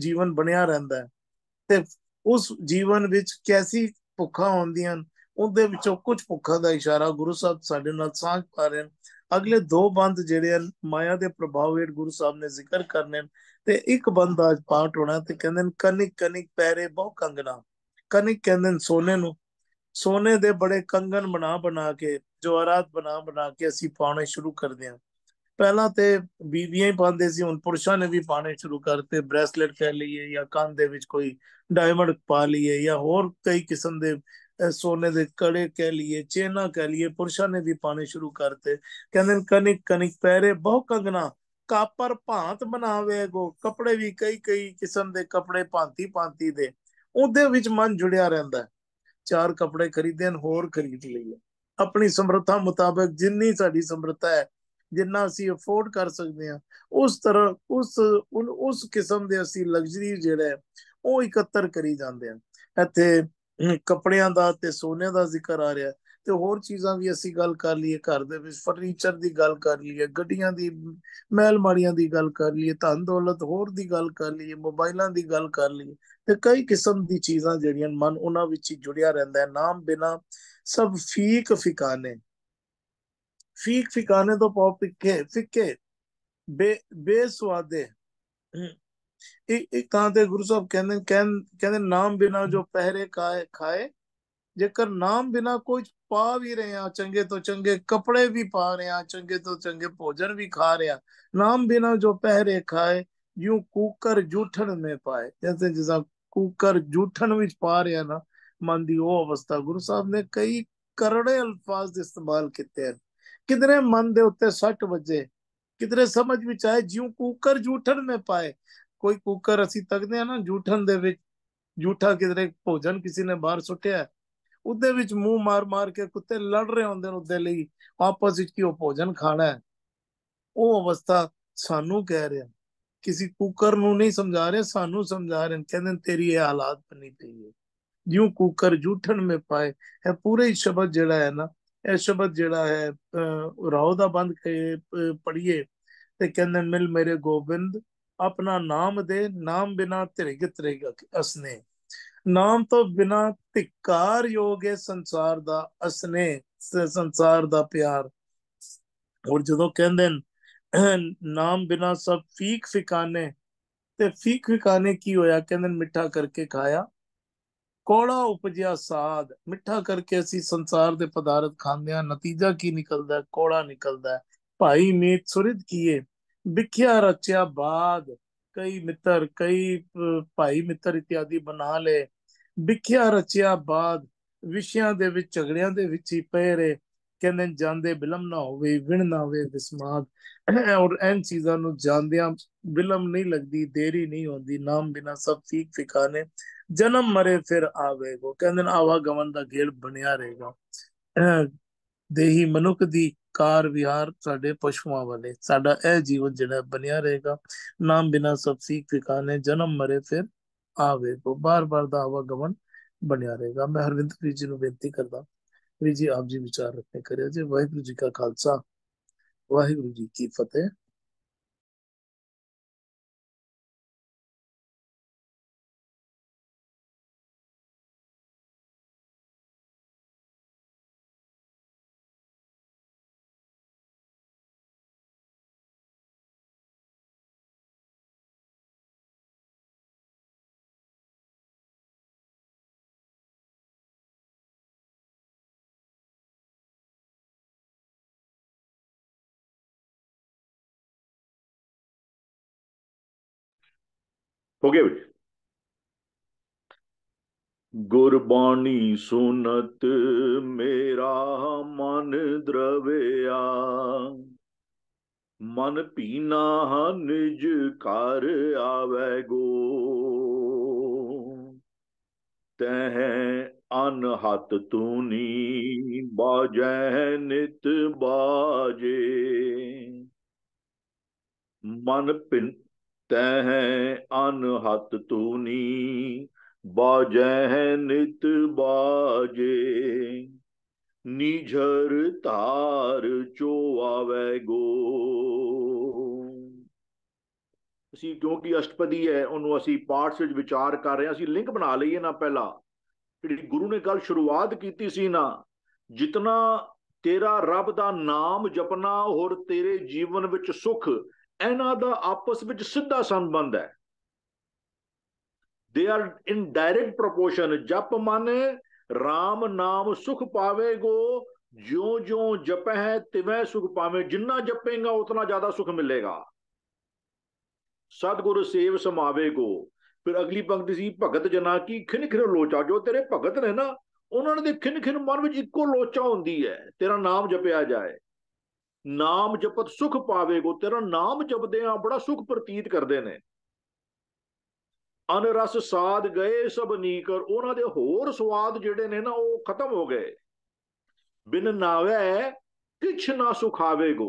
ਜੀਵਨ ਬਣਿਆ ਰਹਿੰਦਾ ਹੈ ਤੇ ਉਸ ਜੀਵਨ ਵਿੱਚ ਕੈਸੀ ਭੁੱਖਾਂ ਹੁੰਦੀਆਂ ਉਹਦੇ ਵਿੱਚੋਂ ਕੁਝ ਭੁੱਖਾਂ ਦਾ ਇਸ਼ਾਰਾ ਗੁਰੂ ਸਾਹਿਬ ਸਾਡੇ ਨਾਲ ਸਾਂਝ ਪਾ ਰਹੇ ਅਗਲੇ ਦੋ ਬੰਦ ਜਿਹੜੇ ਮਾਇਆ ਦੇ ਪ੍ਰਭਾਵ ਹੇਠ ਗੁਰੂ ਸਾਹਿਬ ਨੇ ਜ਼ਿਕਰ ਕਰਨੇ ਤੇ ਇੱਕ ਬੰਦ ਅੱਜ ਪਾਠ ਹੋਣਾ ਤੇ ਕਹਿੰਦੇ ਨੇ ਕਨਿਕ ਕਨਿਕ ਪੈਰੇ ਬਹੁ ਕੰਗਣਾ ਕਨਿਕ ਕਹਿੰਦੇ ਨੇ ਸੋਨੇ ਨੂੰ ਸੋਨੇ ਦੇ ਬੜੇ ਕੰਗਣ ਬਣਾ ਬਣਾ ਕੇ ਜਵਾਰਾਤ ਬਣਾ ਬਣਾ ਕੇ ਅਸੀਂ ਪਾਉਣੇ ਸ਼ੁਰੂ ਕਰਦੇ ਹਾਂ ਪਹਿਲਾਂ ਤੇ ਬੀਬੀਆਂ ਹੀ ਪਾਉਂਦੇ ਸੀ ਹੁਣ ਪੁਰਸ਼ਾਂ ਨੇ ਵੀ ਪਾਣੇ ਸ਼ੁਰੂ ਕਰਤੇ ਬ੍ਰੇਸਲੇਟ ਕਹਿ ਲਈਏ ਜਾਂ ਕੰਨ ਦੇ ਵਿੱਚ ਕੋਈ ਡਾਇਮੰਡ ਪਾ ਲਈਏ ਜਾਂ ਹੋਰ ਕਈ ਕਿਸਮ ਦੇ ਸੋਨੇ ਦੇ ਕੜੇ ਕਹਿ ਲਈਏ ਚੇਨਾ ਕਹਿ ਲਈਏ ਪੁਰਸ਼ਾਂ ਨੇ ਵੀ ਪਾਣੇ ਸ਼ੁਰੂ ਕਰਤੇ ਕਹਿੰਦੇ ਕਨਿਕ ਕਨਿਕ ਪਹਿਰੇ ਬਹੁ ਕੰਗਨਾ ਕਾਪਰ ਭਾਂਤ ਬਣਾਵੇ ਕੋ ਕਪੜੇ ਵੀ ਕਈ ਕਈ ਕਿਸਮ ਦੇ ਕਪੜੇ ਭਾਂਤੀ ਭਾਂਤੀ ਦੇ ਉਹਦੇ ਵਿੱਚ ਮਨ ਜੁੜਿਆ ਰਹਿੰਦਾ ਚਾਰ ਕਪੜੇ ਖਰੀਦੇ ਨੇ ਹੋਰ ਖਰੀਦ ਲਈਏ ਆਪਣੀ ਸਮਰੱਥਾ ਮੁਤਾਬਕ ਜਿੰਨੀ ਸਾਡੀ ਸਮਰੱਥਾ ਹੈ ਜਿੰਨਾ ਅਸੀਂ ਅਫੋਰਡ ਕਰ ਸਕਦੇ ਹਾਂ ਉਸ ਤਰ੍ਹਾਂ ਉਸ ਉਸ ਕਿਸਮ ਦੇ ਅਸੀਂ ਲਗਜ਼ਰੀ ਜਿਹੜਾ ਉਹ ਇਕੱਤਰ ਕਰੀ ਜਾਂਦੇ ਆ ਇੱਥੇ ਕੱਪੜਿਆਂ ਦਾ ਤੇ ਸੋਨੇ ਦਾ ਜ਼ਿਕਰ ਆ ਰਿਹਾ ਤੇ ਹੋਰ ਚੀਜ਼ਾਂ ਵੀ ਅਸੀਂ ਗੱਲ ਕਰ ਲਈਏ ਘਰ ਦੇ ਵਿੱਚ ਫਰਨੀਚਰ ਦੀ ਗੱਲ ਕਰ ਲਈਏ ਗੱਡੀਆਂ ਦੀ ਮਹਿਲ ਮਾੜੀਆਂ ਦੀ ਗੱਲ ਕਰ ਲਈਏ ਧਨ ਦੌਲਤ ਹੋਰ ਦੀ ਗੱਲ ਕਰ ਲਈਏ ਮੋਬਾਈਲਾਂ ਦੀ ਗੱਲ ਕਰ ਲਈਏ ਤੇ ਕਈ ਕਿਸਮ ਦੀ ਚੀਜ਼ਾਂ ਜਿਹੜੀਆਂ ਮਨ ਉਹਨਾਂ ਵਿੱਚ ਹੀ ਜੁੜਿਆ ਰਹਿੰਦਾ ਹੈ ਨਾਮ ਬਿਨਾ ਸਭ ਫੀਕ ਫਿਕਾਨੇ ਫੀਕ ਫਿਕਾਨੇ ਤੋਂ ਪੌਪਿਕੇ ਫਿੱਕੇ ਬੇ ਬੇਸਵਾਦੇ ਇਹ ਇਹ ਤਾਂ ਤੇ ਗੁਰੂ ਸਾਹਿਬ ਕਹਿੰਦੇ ਕਹਿੰਦੇ ਨਾਮ ਬਿਨਾ ਜੋ ਪਹਿਰੇ ਕਾਏ ਖਾਏ ਜੇਕਰ ਨਾਮ ਬਿਨਾ ਕੋਈ ਪਾ ਵੀ ਰਹੇ ਆ ਚੰਗੇ ਤੋਂ ਚੰਗੇ ਕੱਪੜੇ ਵੀ ਪਾ ਰਹੇ ਆ ਚੰਗੇ ਤੋਂ ਚੰਗੇ ਭੋਜਨ ਵੀ ਖਾ ਰਿਹਾ ਨਾਮ ਬਿਨਾ ਜੋ ਪਹਿਰੇ ਖਾਏ ਯੂ ਕੂਕਰ ਜੂਠਣ ਮੇ ਪਾਏ ਜਿਵੇਂ ਜਿਵੇਂ ਕੂਕਰ ਜੂਠਣ ਵਿੱਚ ਪਾ ਰਿਹਾ ਨਾ ਮਨ ਦੀ ਉਹ ਅਵਸਥਾ ਗੁਰੂ ਸਾਹਿਬ ਨੇ ਕਈ ਕਰੜੇ ਅਲਫਾਜ਼ ਇਸਤੇਮਾਲ ਕੀਤੇ ਹਨ ਕਿਦਰੇ ਮਨ ਦੇ ਉੱਤੇ 60 ਵਜੇ ਕਿਦਰੇ ਸਮਝ ਵਿੱਚ ਆਏ ਜਿਉ ਕੂਕਰ ਜੂਠਣ ਮੇ ਪਾਏ ਕੋਈ ਕੁੱਕਰ ਅਸੀਂ ਤੱਕਦੇ ਆ ਨਾ ਜੂਠਨ ਦੇ ਵਿੱਚ ਜੂਠਾ ਕਿਧਰੇ ਭੋਜਨ ਕਿਸੇ ਨੇ ਬਾਹਰ ਸੁੱਟਿਆ ਉਹਦੇ ਵਿੱਚ ਮੂੰਹ ਮਾਰ-ਮਾਰ ਕੇ ਕੁੱਤੇ ਲੜ ਰਹੇ ਹੁੰਦੇ ਨੇ ਉਹਦੇ ਲਈ ਆਪਸ ਵਿੱਚ ਕਿ ਉਹ ਭੋਜਨ ਖਾਣਾ ਹੈ ਉਹ ਅਵਸਥਾ ਸਾਨੂੰ ਕਹਿ ਰਿਹਾ ਕਿਸੇ ਕੁੱਕਰ ਨੂੰ ਨਹੀਂ ਸਮਝਾ ਰਿਹਾ ਸਾਨੂੰ ਸਮਝਾ ਰਹੇ ਕਹਿੰਦੇ ਤੇਰੀ ਇਹ ਹਾਲਾਤ ਬਣੀ ਪਈ ਹੈ ਜਿਉਂ ਕੁੱਕਰ ਜੂਠਣ ਮੇ ਪਾਏ ਇਹ ਪੂਰੇ ਸ਼ਬਦ ਜਿਹੜਾ ਹੈ ਨਾ ਇਹ ਸ਼ਬਦ ਜਿਹੜਾ ਹੈ ਰੌਦਾ ਦਾ ਬੰਦ ਪੜੀਏ ਤੇ ਕਹਿੰਦੇ ਮਿਲ ਮੇਰੇ ਗੋਬਿੰਦ ਆਪਣਾ ਨਾਮ ਦੇ ਨਾਮ ਬਿਨਾ ਧਿਰਗ ਧਿਰਗ ਅਸਨੇ ਨਾਮ ਤੋਂ ਬਿਨਾ ਧਿਕਾਰ ਯੋਗੇ ਸੰਸਾਰ ਦਾ ਅਸਨੇ ਸੰਸਾਰ ਦਾ ਪਿਆਰ ਔਰ ਜਦੋਂ ਕਹਿੰਦੇ ਨਾਮ ਬਿਨਾ ਸਭ ਫੀਕ ਫਿਕਾਨੇ ਤੇ ਫੀਕ ਫਿਕਾਨੇ ਕੀ ਹੋਇਆ ਕਹਿੰਦੇ ਮਿੱਠਾ ਕਰਕੇ ਖਾਇਆ ਕੋੜਾ ਉਪਜਿਆ ਸਾਦ ਮਿੱਠਾ ਕਰਕੇ ਅਸੀਂ ਸੰਸਾਰ ਦੇ ਪਦਾਰਥ ਖਾਂਦੇ ਆ ਨਤੀਜਾ ਕੀ ਨਿਕਲਦਾ ਕੋੜਾ ਨਿਕਲਦਾ ਭਾਈ ਮੀਤ ਸੁਰਿਤ ਕੀਏ ਵਿਖਿਆ ਰਚਿਆ ਬਾਦ ਕਈ ਮਿੱਤਰ ਕਈ ਭਾਈ ਮਿੱਤਰ ਇਤਿਆਦੀ ਬਣਾ ਲੈ ਵਿਖਿਆ ਰਚਿਆ ਬਾਦ ਵਿਸ਼ਿਆਂ ਦੇ ਵਿੱਚ ਝਗੜਿਆਂ ਦੇ ਵਿੱਚ ਹੀ ਪਏ ਰਹੇ ਕਹਿੰਦੇ ਜਾਂਦੇ ਬਿਲਮ ਨਾ ਹੋਵੇ ਵਿਣ ਨਾ ਹੋਵੇ ਵਿਸਮਾਦ ਔਰ ਐਨ ਚੀਜ਼ਾਂ ਨੂੰ ਜਾਂਦਿਆਂ ਬਿਲਮ ਨਹੀਂ ਲੱਗਦੀ ਦੇਰੀ ਨਹੀਂ ਹੁੰਦੀ ਨਾਮ ਬਿਨਾ ਸਭ ਠੀਕ ਫਿਕਾਨੇ ਜਨਮ ਮਰੇ ਫਿਰ ਆਵੇਗੋ ਕਹਿੰਦੇ ਆਵਾ ਗਵਨ ਦਾ ਗੇੜ ਬਣਿਆ ਰਹੇਗਾ ਦੇਹੀ ਮਨੁੱਖ ਦੀ ਕਾਰ ਵਿਹਾਰ ਸਾਡੇ ਪਸ਼ੂਆਂ ਵਾਲੇ ਸਾਡਾ ਇਹ ਜੀਵਨ ਜਿਹੜਾ ਬਣਿਆ ਰਹੇਗਾ ਨਾਮ ਬਿਨਾ ਸਭ ਸੀਖ ਵਿਕਾਨੇ ਜਨਮ ਮਰੇ ਫਿਰ ਆਵੇ ਕੋ ਬਾਰ-ਬਾਰ ਦਾ ਆਵਾਗਮਨ ਬਣਿਆ ਰਹੇਗਾ ਮੈਂ ਹਰਵਿੰਦਰ ਜੀ ਜੀ ਨੂੰ ਬੇਨਤੀ ਕਰਦਾ ਜੀ ਆਪ ਜੀ ਵਿਚਾਰ ਰੱਖੇ ਕਰਿਓ ਜੀ ਵਾਹਿਗੁਰੂ ਜੀ ਕਾ ਖਾਲਸਾ ਵਾਹਿਗੁਰੂ ਜੀ ਕੀ ਫਤਿਹ ਹੋ ਗਿਆ ਬੇਟੇ ਗੁਰਬਾਣੀ ਸੁਨਤ ਮੇਰਾ ਮਨ ਦਰਵਿਆ ਮਨ ਪੀਨਾ ਨਿਜ ਕਰ ਆਵੇ ਗੋ ਤਹਿ ਅਨਹਤ ਤੂਨੀ ਬਾਜੈ ਨਿਤ ਬਾਜੇ ਮਨ ਤਹਿ ਅਨਹਤ ਤੂਨੀ ਬਾਜੈ ਨਿਤ ਬਾਜੇ ਨਿਝਰ ਤਾਰ ਚੋ ਆਵੇ ਗੋ ਅਸੀਂ ਕਿਉਂਕਿ ਅਸ਼ਟਪਦੀ ਹੈ ਉਹਨੂੰ ਅਸੀਂ ਪਾਠ ਵਿੱਚ ਵਿਚਾਰ ਕਰ ਰਹੇ ਹਾਂ ਅਸੀਂ ਲਿੰਕ ਬਣਾ ਲਈਏ ਨਾ ਪਹਿਲਾਂ ਜਿਹੜੀ ਗੁਰੂ ਨੇ ਗੱਲ ਸ਼ੁਰੂਆਤ ਕੀਤੀ ਸੀ ਨਾ ਜਿਤਨਾ ਤੇਰਾ ਰੱਬ ਦਾ ਨਾਮ ਜਪਣਾ ਹੋਰ ਤੇਰੇ ਜੀਵਨ ਵਿੱਚ ਸੁਖ ਇਹਨਾਂ ਦਾ ਆਪਸ ਵਿੱਚ ਸਿੱਧਾ ਸੰਬੰਧ ਹੈ they are in direct proportion ਜਪ ਮਾਨੇ RAM ਨਾਮ ਸੁਖ ਪਾਵੇਗੋ ਜਿਉਂ ਜਿਉਂ ਜਪਹਿ ਤਿਵੇਂ ਸੁਖ ਪਾਵੇ ਜਿੰਨਾ ਜਪੇਗਾ ਉਤਨਾ ਜ਼ਿਆਦਾ ਸੁਖ ਮਿਲੇਗਾ ਸਤਗੁਰ ਸੇਵ ਸਮਾਵੇਗੋ ਫਿਰ ਅਗਲੀ ਪੰਕਤੀ ਸੀ ਭਗਤ ਜਨਾ ਕੀ ਖਿਨ ਖਿਨ ਲੋਚਾ ਜੋ ਤੇਰੇ ਭਗਤ ਨੇ ਨਾ ਉਹਨਾਂ ਦੇ ਖਿਨ ਖਿਨ ਮਨ ਵਿੱਚ ਇੱਕੋ ਲੋਚਾ ਹੁੰਦੀ ਹੈ ਤੇਰਾ ਨਾਮ ਜਪਿਆ ਜਾਏ ਨਾਮ ਜਪਤ ਸੁਖ ਪਾਵੇਗੋ ਤੇਰਾ ਨਾਮ ਜਪਦੇ ਆ ਬੜਾ ਸੁਖ ਪ੍ਰਤੀਤ ਕਰਦੇ ਨੇ ਅਨ ਰਸ ਸਾਧ ਗਏ ਸਭ ਨੀਕਰ ਉਹਨਾਂ ਦੇ ਹੋਰ ਸਵਾਦ ਜਿਹੜੇ ਨੇ ਨਾ ਉਹ ਖਤਮ ਹੋ ਗਏ ਬਿਨ ਨਾਵੇ ਕਿਛ ਨਾ ਸੁਖਾਵੇਗੋ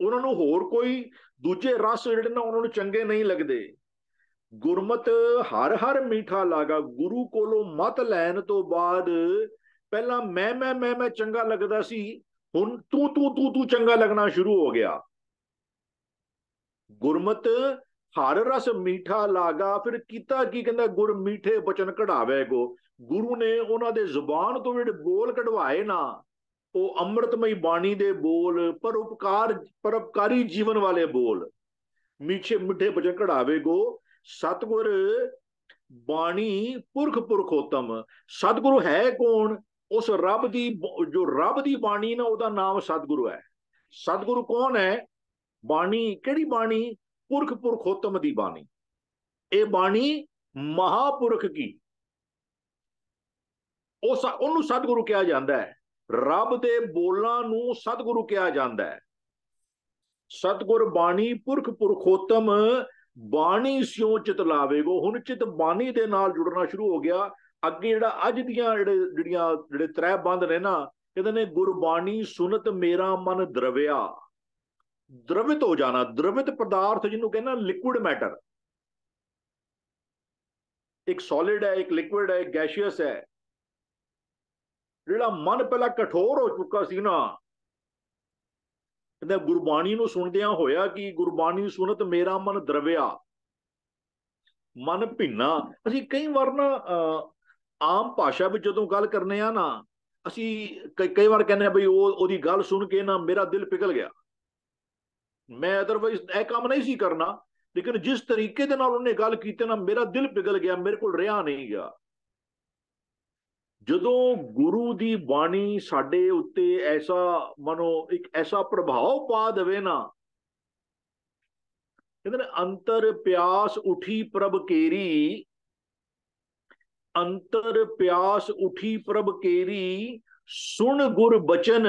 ਉਹਨਾਂ ਨੂੰ ਹੋਰ ਕੋਈ ਦੂਜੇ ਰਸ ਜਿਹੜੇ ਨਾ ਉਹਨਾਂ ਨੂੰ ਚੰਗੇ ਨਹੀਂ ਲੱਗਦੇ ਗੁਰਮਤ ਹਰ ਹਰ ਮੀਠਾ ਲਾਗਾ ਗੁਰੂ ਕੋਲੋਂ ਮਤ ਲੈਣ ਤੋਂ ਬਾਅਦ ਪਹਿਲਾਂ ਮੈਂ ਮੈਂ ਮੈਂ ਮੈਂ ਚੰਗਾ ਲੱਗਦਾ ਸੀ ਹੁਣ ਤੂੰ ਤੂੰ ਤੂੰ ਤੂੰ ਚੰਗਾ ਲੱਗਣਾ ਸ਼ੁਰੂ ਹੋ ਗਿਆ ਗੁਰਮਤ ਹਰ ਰਸ ਮੀਠਾ ਲਾਗਾ ਫਿਰ ਕੀਤਾ ਕੀ ਕਹਿੰਦਾ ਗੁਰ ਮੀਠੇ ਬਚਨ ਕਢਾਵੇ ਕੋ ਗੁਰੂ ਨੇ ਉਹਨਾਂ ਦੇ ਜ਼ੁਬਾਨ ਤੋਂ ਜਿਹੜੇ ਬੋਲ ਕਢਵਾਏ ਨਾ ਉਹ ਅੰਮ੍ਰਿਤਮਈ ਬਾਣੀ ਦੇ ਬੋਲ ਪਰ ਉਪਕਾਰ ਪਰਉਪਕਾਰੀ ਜੀਵਨ ਵਾਲੇ ਬੋਲ ਮੀਠੇ ਮਿੱਠੇ ਬਚਨ ਕਢਾਵੇ ਕੋ ਸਤਗੁਰ ਬਾਣੀ ਪੁਰਖ ਪੁਰਖੋਤਮ ਸਤਗੁਰੂ ਹੈ ਕੌਣ ਉਸ ਰੱਬ ਦੀ ਜੋ ਰੱਬ ਦੀ ਬਾਣੀ ਨਾ ਉਹਦਾ ਨਾਮ ਸਤਿਗੁਰੂ ਹੈ ਸਤਿਗੁਰੂ ਕੌਣ ਹੈ ਬਾਣੀ ਕਿਹੜੀ ਬਾਣੀ ਪੁਰਖ ਪੁਰਖੋਤਮ ਦੀ ਬਾਣੀ ਇਹ ਬਾਣੀ ਮਹਾਪੁਰਖ ਕੀ ਉਸ ਉਹਨੂੰ ਸਤਿਗੁਰੂ ਕਿਹਾ ਜਾਂਦਾ ਹੈ ਰੱਬ ਦੇ ਬੋਲਾਂ ਨੂੰ ਸਤਿਗੁਰੂ ਕਿਹਾ ਜਾਂਦਾ ਹੈ ਸਤਿਗੁਰ ਬਾਣੀ ਪੁਰਖ ਪੁਰਖੋਤਮ ਬਾਣੀ ਸਿਉ ਚਿਤ ਲਾਵੇਗੋ ਹੁਣ ਚਿਤ ਬਾਣੀ ਦੇ ਨਾਲ ਜੁੜਨਾ ਸ਼ੁਰੂ ਹੋ ਗਿਆ ਅੱਗੇ ਜਿਹੜਾ ਅੱਜ ਦੀਆਂ ਜਿਹੜੀਆਂ ਜਿਹੜੇ ਤ੍ਰੈ ਬੰਦ ਨੇ ਨਾ ਕਹਿੰਦੇ ਨੇ ਗੁਰਬਾਣੀ ਸੁਨਤ ਮੇਰਾ ਮਨ ਦਰਵਿਆ ਦਰਵਿਤ ਹੋ ਜਾਣਾ ਦਰਵਿਤ ਪਦਾਰਥ ਜਿਹਨੂੰ ਕਹਿੰਦਾ ਲਿਕੁਇਡ ਮੈਟਰ ਇੱਕ ਸੋਲਿਡ ਹੈ ਇੱਕ ਲਿਕੁਇਡ ਹੈ ਇੱਕ ਗੈਸ਼ੀਅਸ ਹੈ ਜਿਹੜਾ ਮਨ ਪਹਿਲਾਂ ਕਠੋਰ ਹੋ ਚੁੱਕਾ ਸੀ ਨਾ ਕਹਿੰਦਾ ਗੁਰਬਾਣੀ ਨੂੰ ਸੁਣਦਿਆਂ ਹੋਇਆ ਕਿ ਗੁਰਬਾਣੀ ਸੁਨਤ ਮੇਰਾ ਮਨ ਦਰਵਿਆ ਮਨ ਭਿੰਨਾ ਅਸੀਂ ਕਈ ਵਾਰ ਨਾ ਆਮ ਭਾਸ਼ਾ ਵਿੱਚ ਜਦੋਂ ਗੱਲ ਕਰਨੇ ਆ ਨਾ ਅਸੀਂ ਕਈ ਵਾਰ ਕਹਿੰਦੇ ਆ ਬਈ ਉਹ ਉਹਦੀ ਗੱਲ ਸੁਣ ਕੇ ਨਾ ਮੇਰਾ ਦਿਲ ਪਿਗਲ ਗਿਆ ਮੈਂ ਅਦਰਵਾਈਜ਼ ਇਹ ਕੰਮ ਨਹੀਂ ਸੀ ਕਰਨਾ ਲੇਕਿਨ ਜਿਸ ਤਰੀਕੇ ਦੇ ਨਾਲ ਉਹਨੇ ਗੱਲ ਕੀਤੀ ਨਾ ਮੇਰਾ ਦਿਲ ਪਿਗਲ ਗਿਆ ਮੇਰੇ ਕੋਲ ਰਿਹਾ ਨਹੀਂ ਗਿਆ ਜਦੋਂ ਗੁਰੂ ਦੀ ਬਾਣੀ ਸਾਡੇ ਉੱਤੇ ਐਸਾ ਮਨੋ ਇੱਕ ਐਸਾ ਪ੍ਰਭਾਵ ਪਾ ਦੇਵੇ ਨਾ ਕਹਿੰਦੇ ਨੇ ਅੰਤਰ ਪਿਆਸ ਉਠੀ ਪ੍ਰਭ ਕੇਰੀ अंतर प्यास उठी प्रभ केरी सुन गुर बचन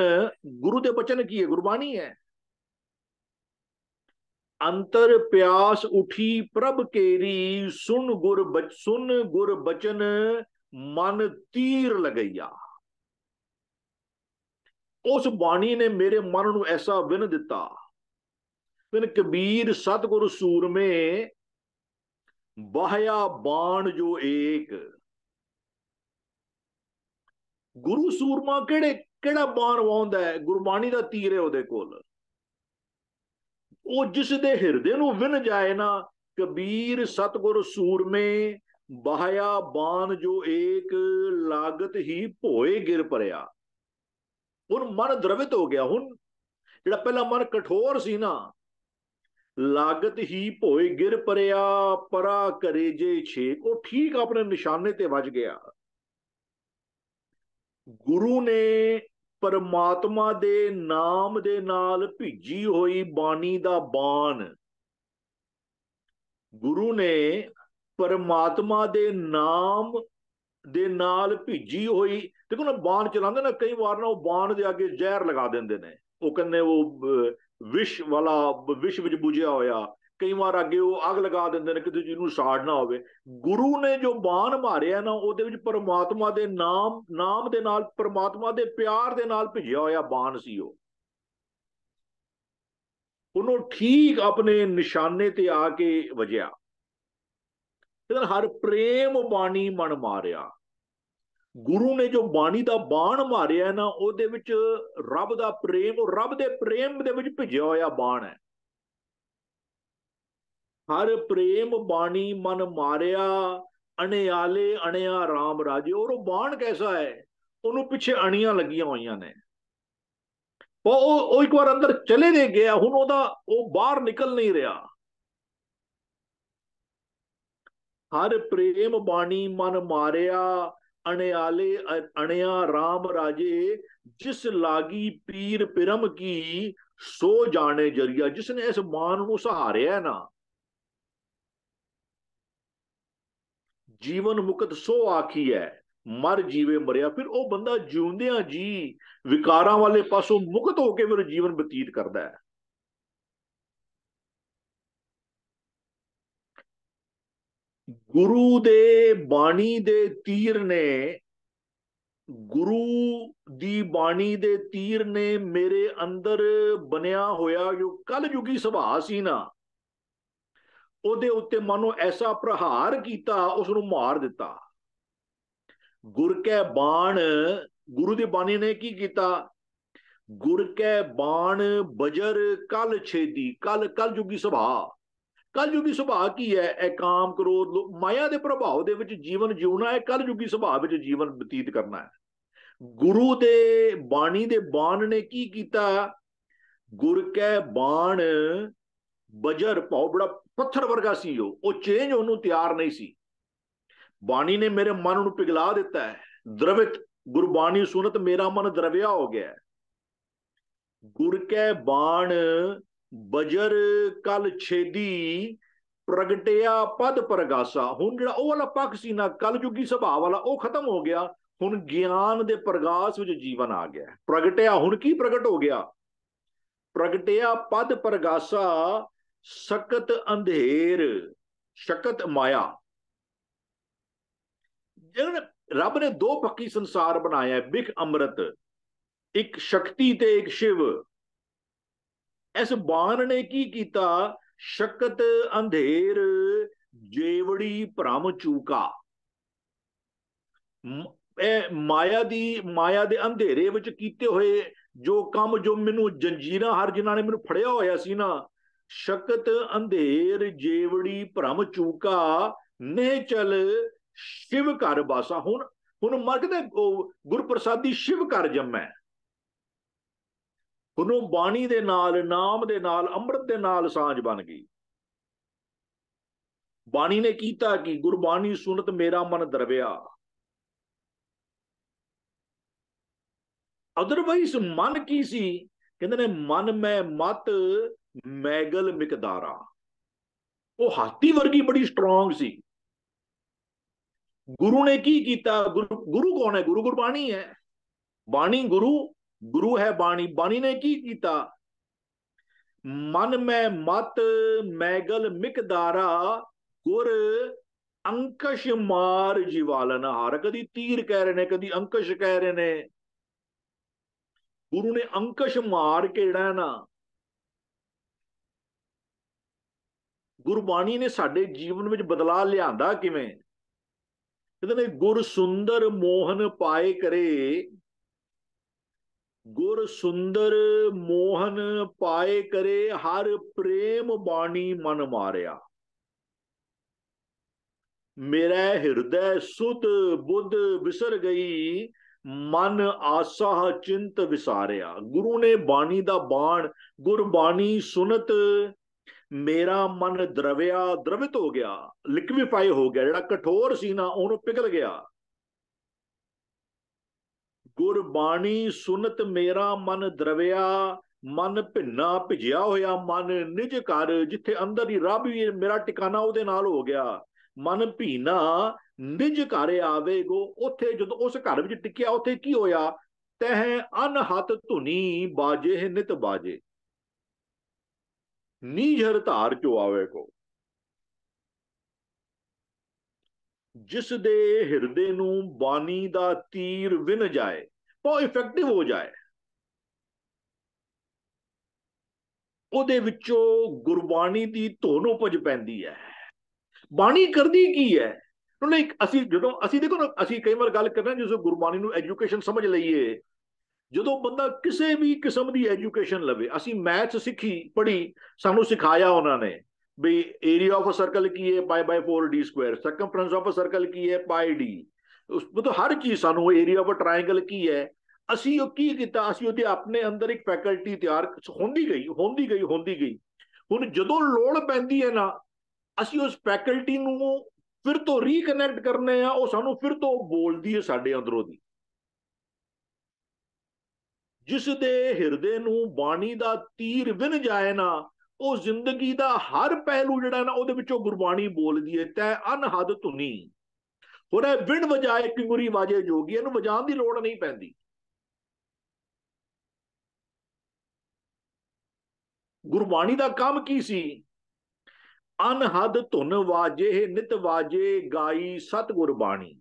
गुरु के बचन की है गुरबाणी है अंतर प्यास उठी प्रभ केरी सुन गुर बच सुन गुर बचन मन तीर लगैया ਉਸ ਬਾਣੀ ਨੇ ਮੇਰੇ ਮਨ ਨੂੰ ਐਸਾ ਵਿਨ ਦਿੱਤਾ ਬਿਨ ਕਬੀਰ ਸਤਗੁਰ ਸੂਰਮੇ ਬਾਹਿਆ ਬਾਣ ਜੋ ਏਕ ਗੁਰੂ ਸੂਰਮਾ ਕਿਹੜੇ ਕਿਹੜਾ ਬਾਣ ਵਾਉਂਦਾ ਹੈ ਗੁਰਬਾਣੀ ਦਾ ਤੀਰ ਹੈ ਉਹਦੇ ਕੋਲ ਉਹ ਜਿਸ ਦੇ ਹਿਰਦੇ ਨੂੰ ਵਿੰਨ ਜਾਏ ਨਾ ਕਬੀਰ ਸਤਗੁਰ ਸੂਰਮੇ ਬਾਹਿਆ ਬਾਣ ਜੋ ਏਕ ਲਾਗਤ ਹੀ ਭੋਏ ਗਿਰ ਪਰਿਆ ਹੁਣ ਮਨ ਦਰਵਿਤ ਹੋ ਗਿਆ ਹੁਣ ਜਿਹੜਾ ਪਹਿਲਾਂ ਮਨ ਕਠੋਰ ਸੀ ਨਾ ਲਾਗਤ ਹੀ ਭੋਏ ਗਿਰ ਪਰਿਆ ਪਰਾ ਕਰੇ ਜੇ ਛੇਕ ਉਹ ਠੀਕ ਆਪਣੇ ਨਿਸ਼ਾਨੇ ਤੇ ਵੱਜ ਗਿਆ ਗੁਰੂ ਨੇ ਪਰਮਾਤਮਾ ਦੇ ਨਾਮ ਦੇ ਨਾਲ ਭਿੱਜੀ ਹੋਈ ਬਾਣੀ ਦਾ ਬਾਣ ਗੁਰੂ ਨੇ ਪਰਮਾਤਮਾ ਦੇ ਨਾਮ ਦੇ ਨਾਲ ਭਿੱਜੀ ਹੋਈ ਦੇਖੋ ਨਾ ਬਾਣ ਚਲਾਉਂਦੇ ਨਾ ਕਈ ਵਾਰ ਨਾ ਉਹ ਬਾਣ ਦੇ ਅੱਗੇ ਜ਼ਹਿਰ ਲਗਾ ਦਿੰਦੇ ਨੇ ਉਹ ਕਹਿੰਦੇ ਉਹ ਵਿਸ਼ ਵਾਲਾ ਵਿਸ਼ ਵਿੱਚ ਬੁਝਿਆ ਹੋਇਆ ਕਈ ਵਾਰ ਅੱਗੇ ਉਹ ਅਗ ਲਗਾ ਦਿੰਦੇ ਨੇ ਕਿ ਜਿਹਨੂੰ ਸਾੜ ਸਾੜਨਾ ਹੋਵੇ ਗੁਰੂ ਨੇ ਜੋ ਬਾਣ ਮਾਰਿਆ ਨਾ ਉਹਦੇ ਵਿੱਚ ਪਰਮਾਤਮਾ ਦੇ ਨਾਮ ਨਾਮ ਦੇ ਨਾਲ ਪਰਮਾਤਮਾ ਦੇ ਪਿਆਰ ਦੇ ਨਾਲ ਭਿਜਿਆ ਹੋਇਆ ਬਾਣ ਸੀ ਉਹ ਉਹਨੂੰ ਠੀਕ ਆਪਣੇ ਨਿਸ਼ਾਨੇ ਤੇ ਆ ਕੇ ਵਜਿਆ ਇਹਨਾਂ ਹਰ ਪ੍ਰੇਮ ਬਾਣੀ ਮਨ ਮਾਰਿਆ ਗੁਰੂ ਨੇ ਜੋ ਬਾਣੀ ਦਾ ਬਾਣ ਮਾਰਿਆ ਨਾ ਉਹਦੇ ਵਿੱਚ ਰੱਬ ਦਾ ਪ੍ਰੇਮ ਉਹ ਰੱਬ ਦੇ ਪ੍ਰੇਮ ਦੇ ਵਿੱਚ ਭਿਜਿਆ ਹੋਇਆ ਬਾਣ ਹੈ ਹਰ ਪ੍ਰੇਮ ਬਾਣੀ ਮਨ ਮਾਰਿਆ ਅਣਿਆਲੇ ਅਣਿਆ ਰਾਮ ਰਾਜੇ ਔਰ ਉਹ ਬਾਣ ਕੈਸਾ ਹੈ ਉਹਨੂੰ ਪਿੱਛੇ ਅਣੀਆਂ ਲੱਗੀਆਂ ਹੋਈਆਂ ਨੇ ਉਹ ਉਹ ਇੱਕ ਵਾਰ ਅੰਦਰ ਚਲੇ ਦੇ ਗਿਆ ਹੁਣ ਉਹਦਾ ਉਹ ਬਾਹਰ ਨਿਕਲ ਨਹੀਂ ਰਿਹਾ ਹਰ ਪ੍ਰੇਮ ਬਾਣੀ ਮਨ ਮਾਰਿਆ ਅਣਿਆਲੇ ਅਣਿਆ ਰਾਮ ਰਾਜੇ ਜਿਸ ਲਾਗੀ ਪੀਰ ਪਰਮ ਕੀ ਸੋ ਜਾਣੇ ਜਰੀਆ ਜਿਸ ਨੇ ਇਸ ਮਾਨ ਨੂੰ ਸਹਾਰਿਆ ਨਾ ਜੀਵਨ ਮੁਕਤ ਸੋ ਆਖੀ ਹੈ ਮਰ ਜੀਵੇ ਮਰਿਆ ਫਿਰ ਉਹ ਬੰਦਾ ਜਿਉਂਦਿਆਂ ਜੀ ਵਿਕਾਰਾਂ ਵਾਲੇ ਪਾਸੋਂ ਮੁਕਤ ਹੋ ਕੇ ਮੇਰਾ ਜੀਵਨ ਬਤੀਤ ਕਰਦਾ ਹੈ ਗੁਰੂ ਦੇ ਬਾਣੀ ਦੇ ਤੀਰ ਨੇ ਗੁਰੂ ਦੀ ਬਾਣੀ ਦੇ ਤੀਰ ਨੇ ਮੇਰੇ ਅੰਦਰ ਬਣਿਆ ਹੋਇਆ ਜੋ ਕਲਯੁਗੀ ਸੁਭਾਅ ਸੀ ਨਾ ਉਹਦੇ ਉੱਤੇ ਮਾਨੋ ਐਸਾ ਪ੍ਰਹਾਰ ਕੀਤਾ ਉਸ ਨੂੰ ਮਾਰ ਦਿੱਤਾ ਗੁਰ ਕੈ ਬਾਣ ਗੁਰੂ ਦੇ ਬਾਣੀ ਨੇ ਕੀ ਕੀਤਾ ਗੁਰ ਕੈ ਬਾਣ ਬਜਰ ਕਲ ਛੇਦੀ ਕਲ ਕਲ ਜੁਗੀ ਸੁਭਾ ਕਲ ਜੁਗੀ ਸੁਭਾ ਕੀ ਹੈ ਇਹ ਕਾਮ ਕ੍ਰੋਧ ਮਾਇਆ ਦੇ ਪ੍ਰਭਾਵ ਦੇ ਵਿੱਚ ਜੀਵਨ ਜਿਉਣਾ ਹੈ ਕਲ ਜੁਗੀ ਸੁਭਾ ਵਿੱਚ ਜੀਵਨ ਬਤੀਤ ਕਰਨਾ ਹੈ ਗੁਰੂ ਦੇ ਬਾਣੀ ਦੇ ਬਾਣ ਨੇ ਕੀ ਕੀਤਾ ਗੁਰ ਕੈ ਬਾਣ ਬਜਰ ਪਾਉ ਬੜਾ ਪੱਥਰ ਵਰਗਾ ਸੀ ਉਹ ਉਹ ਚੇਂਜ ਉਹਨੂੰ ਤਿਆਰ ਨਹੀਂ ਸੀ ਬਾਣੀ ਨੇ ਮੇਰੇ ਮਨ ਨੂੰ ਪਿਗਲਾ ਦਿੱਤਾ ਹੈ ਦ੍ਰਵਿਤ ਗੁਰਬਾਣੀ ਸੁਨਤ ਮੇਰਾ ਮਨ ਦਰਵਿਆ ਹੋ ਗਿਆ ਗੁਰ ਕੈ ਬਾਣ ਬਜਰ ਕਲ ਛੇਦੀ ਪ੍ਰਗਟਿਆ ਪਦ ਪ੍ਰਗਾਸਾ ਹੁਣ ਜਿਹੜਾ ਉਹ ਵਾਲਾ ਪੱਖ ਸੀ ਨਾ ਕਲਯੁਗੀ ਸੁਭਾਅ ਵਾਲਾ ਉਹ ਖਤਮ ਹੋ ਗਿਆ ਹੁਣ ਗਿਆਨ ਦੇ ਪ੍ਰਗਾਸ ਵਿੱਚ ਜੀਵਨ ਆ ਗਿਆ ਪ੍ਰਗਟਿਆ ਹੁਣ ਕੀ ਪ੍ਰਗਟ ਹੋ ਗਿਆ ਪ੍ਰਗਟਿਆ ਪਦ ਪ੍ਰਗਾਸਾ ਸਕਤ ਅੰਧੇਰ ਸ਼ਕਤ ਮਾਇਆ ਜਦ ਰੱਬ ਨੇ ਦੋ ਪੱਕੀ ਸੰਸਾਰ ਬਣਾਇਆ ਬਿਖ ਅੰਮ੍ਰਿਤ ਇੱਕ ਸ਼ਕਤੀ ਤੇ ਇੱਕ ਸ਼ਿਵ ਇਸ ਬਾਣ ਨੇ ਕੀ ਕੀਤਾ ਸ਼ਕਤ ਅੰਧੇਰ ਜੇਵੜੀ ਭ੍ਰਮ ਚੂਕਾ ਇਹ ਮਾਇਆ ਦੀ ਮਾਇਆ ਦੇ ਅੰਧੇਰੇ ਵਿੱਚ ਕੀਤੇ ਹੋਏ ਜੋ ਕੰਮ ਜੋ ਮੈਨੂੰ ਜੰਜੀਰਾਂ ਹਰ ਜਿਨ੍ਹਾਂ ਨੇ ਮੈਨੂੰ ਫੜਿਆ ਹੋਇਆ ਸੀ ਨਾ ਸ਼ਕਤ ਅੰਧੇਰ ਜੇਵੜੀ ਭ੍ਰਮ ਚੂਕਾ ਨੇ ਚਲ ਸ਼ਿਵ ਘਰ ਬਾਸਾ ਹੁਣ ਹੁਣ ਮਰਗਦੇ ਗੁਰਪ੍ਰਸਾਦੀ ਸ਼ਿਵ ਘਰ ਜੰਮੈ ਉਹਨੂੰ ਬਾਣੀ ਦੇ ਨਾਲ ਨਾਮ ਦੇ ਨਾਲ ਅੰਮ੍ਰਿਤ ਦੇ ਨਾਲ ਸਾਂਝ ਬਣ ਗਈ ਬਾਣੀ ਨੇ ਕੀਤਾ ਕਿ ਗੁਰਬਾਣੀ ਸੁਨਤ ਮੇਰਾ ਮਨ ਦਰਵਿਆ ਅਦਰਵਾਈਜ਼ ਮਨ ਕੀ ਸੀ ਕਹਿੰਦੇ ਨੇ ਮਨ ਮੈਂ ਮਤ ਮੈਗਲ ਮਿਕਦਾਰਾ ਉਹ ਹਾਤੀ ਵਰਗੀ ਬੜੀ ਸਟਰੋਂਗ ਸੀ ਗੁਰੂ ਨੇ ਕੀ ਕੀਤਾ ਗੁਰੂ ਕੌਣ ਹੈ ਗੁਰੂ ਗੁਰਬਾਣੀ ਹੈ ਬਾਣੀ ਗੁਰੂ ਗੁਰੂ ਹੈ ਬਾਣੀ ਬਾਣੀ ਨੇ ਕੀ ਕੀਤਾ ਮਨ ਮੈਂ ਮਤ ਮੈਗਲ ਮਿਕਦਾਰਾ ਗੁਰ ਅੰਕਸ਼ ਮਾਰ ਜੀਵਾਲਨ ਹਰ ਕਦੀ ਤੀਰ ਕਹਿ ਰਹੇ ਨੇ ਕਦੀ ਅੰਕਸ਼ ਕਹਿ ਰਹੇ ਨੇ ਗੁਰੂ ਨੇ ਅੰਕਸ਼ ਮਾਰ ਕੇ ਜਿਹੜਾ ਨਾ ਗੁਰਬਾਣੀ ਨੇ ਸਾਡੇ ਜੀਵਨ ਵਿੱਚ ਬਦਲਾਅ ਲਿਆਂਦਾ ਕਿਵੇਂ ਕਹਿੰਦੇ ਨੇ ਗੁਰ ਸੁੰਦਰ ਮੋਹਨ ਪਾਏ ਕਰੇ ਗੁਰ ਸੁੰਦਰ ਮੋਹਨ ਪਾਏ ਕਰੇ ਹਰ ਪ੍ਰੇਮ ਬਾਣੀ ਮਨ ਮਾਰਿਆ ਮੇਰਾ ਹਿਰਦੈ ਸੁਤ ਬੁੱਧ ਵਿਸਰ ਗਈ ਮਨ ਆਸਾ ਚਿੰਤ ਵਿਸਾਰਿਆ ਗੁਰੂ ਨੇ ਬਾਣੀ ਦਾ ਬਾਣ ਗੁਰਬਾਣੀ ਸੁਨਤ ਮੇਰਾ ਮਨ ਦਰਵਿਆ ਦਰਵਿਤ ਹੋ ਗਿਆ ਲਿਕਵੀਫਾਈ ਹੋ ਗਿਆ ਜਿਹੜਾ ਕਠੋਰ ਸੀ ਨਾ ਉਹਨੂੰ ਪਿਘਲ ਗਿਆ ਗੁਰਬਾਣੀ ਸੁਨਤ ਮੇਰਾ ਮਨ ਦਰਵਿਆ ਮਨ ਭਿੰਨਾ ਭਿਜਿਆ ਹੋਇਆ ਮਨ ਨਿਜ ਘਰ ਜਿੱਥੇ ਅੰਦਰ ਹੀ ਰੱਬ ਵੀ ਮੇਰਾ ਟਿਕਾਣਾ ਉਹਦੇ ਨਾਲ ਹੋ ਗਿਆ ਮਨ ਭੀਨਾ ਨਿਜ ਘਰ ਆਵੇਗੋ ਉੱਥੇ ਜਦੋਂ ਉਸ ਘਰ ਵਿੱਚ ਟਿਕਿਆ ਉੱਥੇ ਕੀ ਹੋਇਆ ਤਹ ਅਨਹਤ ਧੁਨੀ ਬਾਜੇ ਨਿਤ ਬਾਜੇ ਨੀਝਰ ਧਾਰ ਚੋ ਆਵੇ ਕੋ ਜਿਸ ਦੇ ਹਿਰਦੇ ਨੂੰ ਬਾਣੀ ਦਾ ਤੀਰ ਵਿਨ ਜਾਏ ਉਹ ਇਫੈਕਟਿਵ ਹੋ ਜਾਏ ਉਹਦੇ ਵਿੱਚੋਂ ਗੁਰਬਾਣੀ ਦੀ ਧੁਨ ਉਪਜ ਪੈਂਦੀ ਹੈ ਬਾਣੀ ਕਰਦੀ ਕੀ ਹੈ ਉਹਨੇ ਅਸੀਂ ਜਦੋਂ ਅਸੀਂ ਦੇਖੋ ਨਾ ਅਸੀਂ ਕਈ ਵਾਰ ਗੱਲ ਕਰਦੇ ਹਾਂ ਜਿਸ ਗੁਰਬਾਣੀ ਨੂੰ ਐਜੂਕੇਸ਼ਨ ਸਮਝ ਲਈਏ ਜਦੋਂ ਬੰਦਾ ਕਿਸੇ ਵੀ ਕਿਸਮ ਦੀ ਐਜੂਕੇਸ਼ਨ ਲਵੇ ਅਸੀਂ ਮੈਥ ਸਿੱਖੀ ਪੜ੍ਹੀ ਸਾਨੂੰ ਸਿਖਾਇਆ ਉਹਨਾਂ ਨੇ ਵੀ ਏਰੀਆ ਆਫ ਅ ਸਰਕਲ ਕੀ ਹੈ pi by 4 D square circumference of a circle ਕੀ ਹੈ ਪਾਈ ਡੀ ਉਸ ਤਾਂ ਹਰ ਚੀਜ਼ ਸਾਨੂੰ ਏਰੀਆ ਆਫ ਅ ਟ੍ਰਾਇੰਗਲ ਕੀ ਹੈ ਅਸੀਂ ਉਹ ਕੀ ਕੀਤਾ ਅਸੀਂ ਉਹਦੇ ਆਪਣੇ ਅੰਦਰ ਇੱਕ ਫੈਕਲਟੀ ਤਿਆਰ ਹੁੰਦੀ ਗਈ ਹੁੰਦੀ ਗਈ ਹੁੰਦੀ ਗਈ ਹੁਣ ਜਦੋਂ ਲੋੜ ਪੈਂਦੀ ਹੈ ਨਾ ਅਸੀਂ ਉਸ ਫੈਕਲਟੀ ਨੂੰ ਫਿਰ ਤੋਂ ਰੀਕਨੈਕਟ ਕਰਨੇ ਆ ਉਹ ਸਾਨੂੰ ਫਿਰ ਤੋਂ ਬੋਲਦੀ ਹੈ ਸਾਡੇ ਅੰਦਰੋਂ ਦੀ ਜਿਸ ਦੇ ਹਿਰਦੇ ਨੂੰ ਬਾਣੀ ਦਾ ਤੀਰ ਵਿਨ ਜਾਏ ਨਾ ਉਹ ਜ਼ਿੰਦਗੀ ਦਾ ਹਰ ਪਹਿਲੂ ਜਿਹੜਾ ਨਾ ਉਹਦੇ ਵਿੱਚੋਂ ਗੁਰਬਾਣੀ ਬੋਲਦੀ ਹੈ ਤੈ ਅਨਹਦ ਧੁਨੀ ਹੋਰ ਇਹ ਵਿਣ ਵਜਾਏ ਕਿੰਗੁਰੀ ਵਾਜੇ ਜੋਗੀ ਇਹਨੂੰ ਵਜਾਉਣ ਦੀ ਲੋੜ ਨਹੀਂ ਪੈਂਦੀ ਗੁਰਬਾਣੀ ਦਾ ਕੰਮ ਕੀ ਸੀ ਅਨਹਦ ਧੁਨ ਵਾਜੇ ਨਿਤ ਵਾਜੇ ਗਾਈ ਸਤਗੁਰ ਬਾਣੀ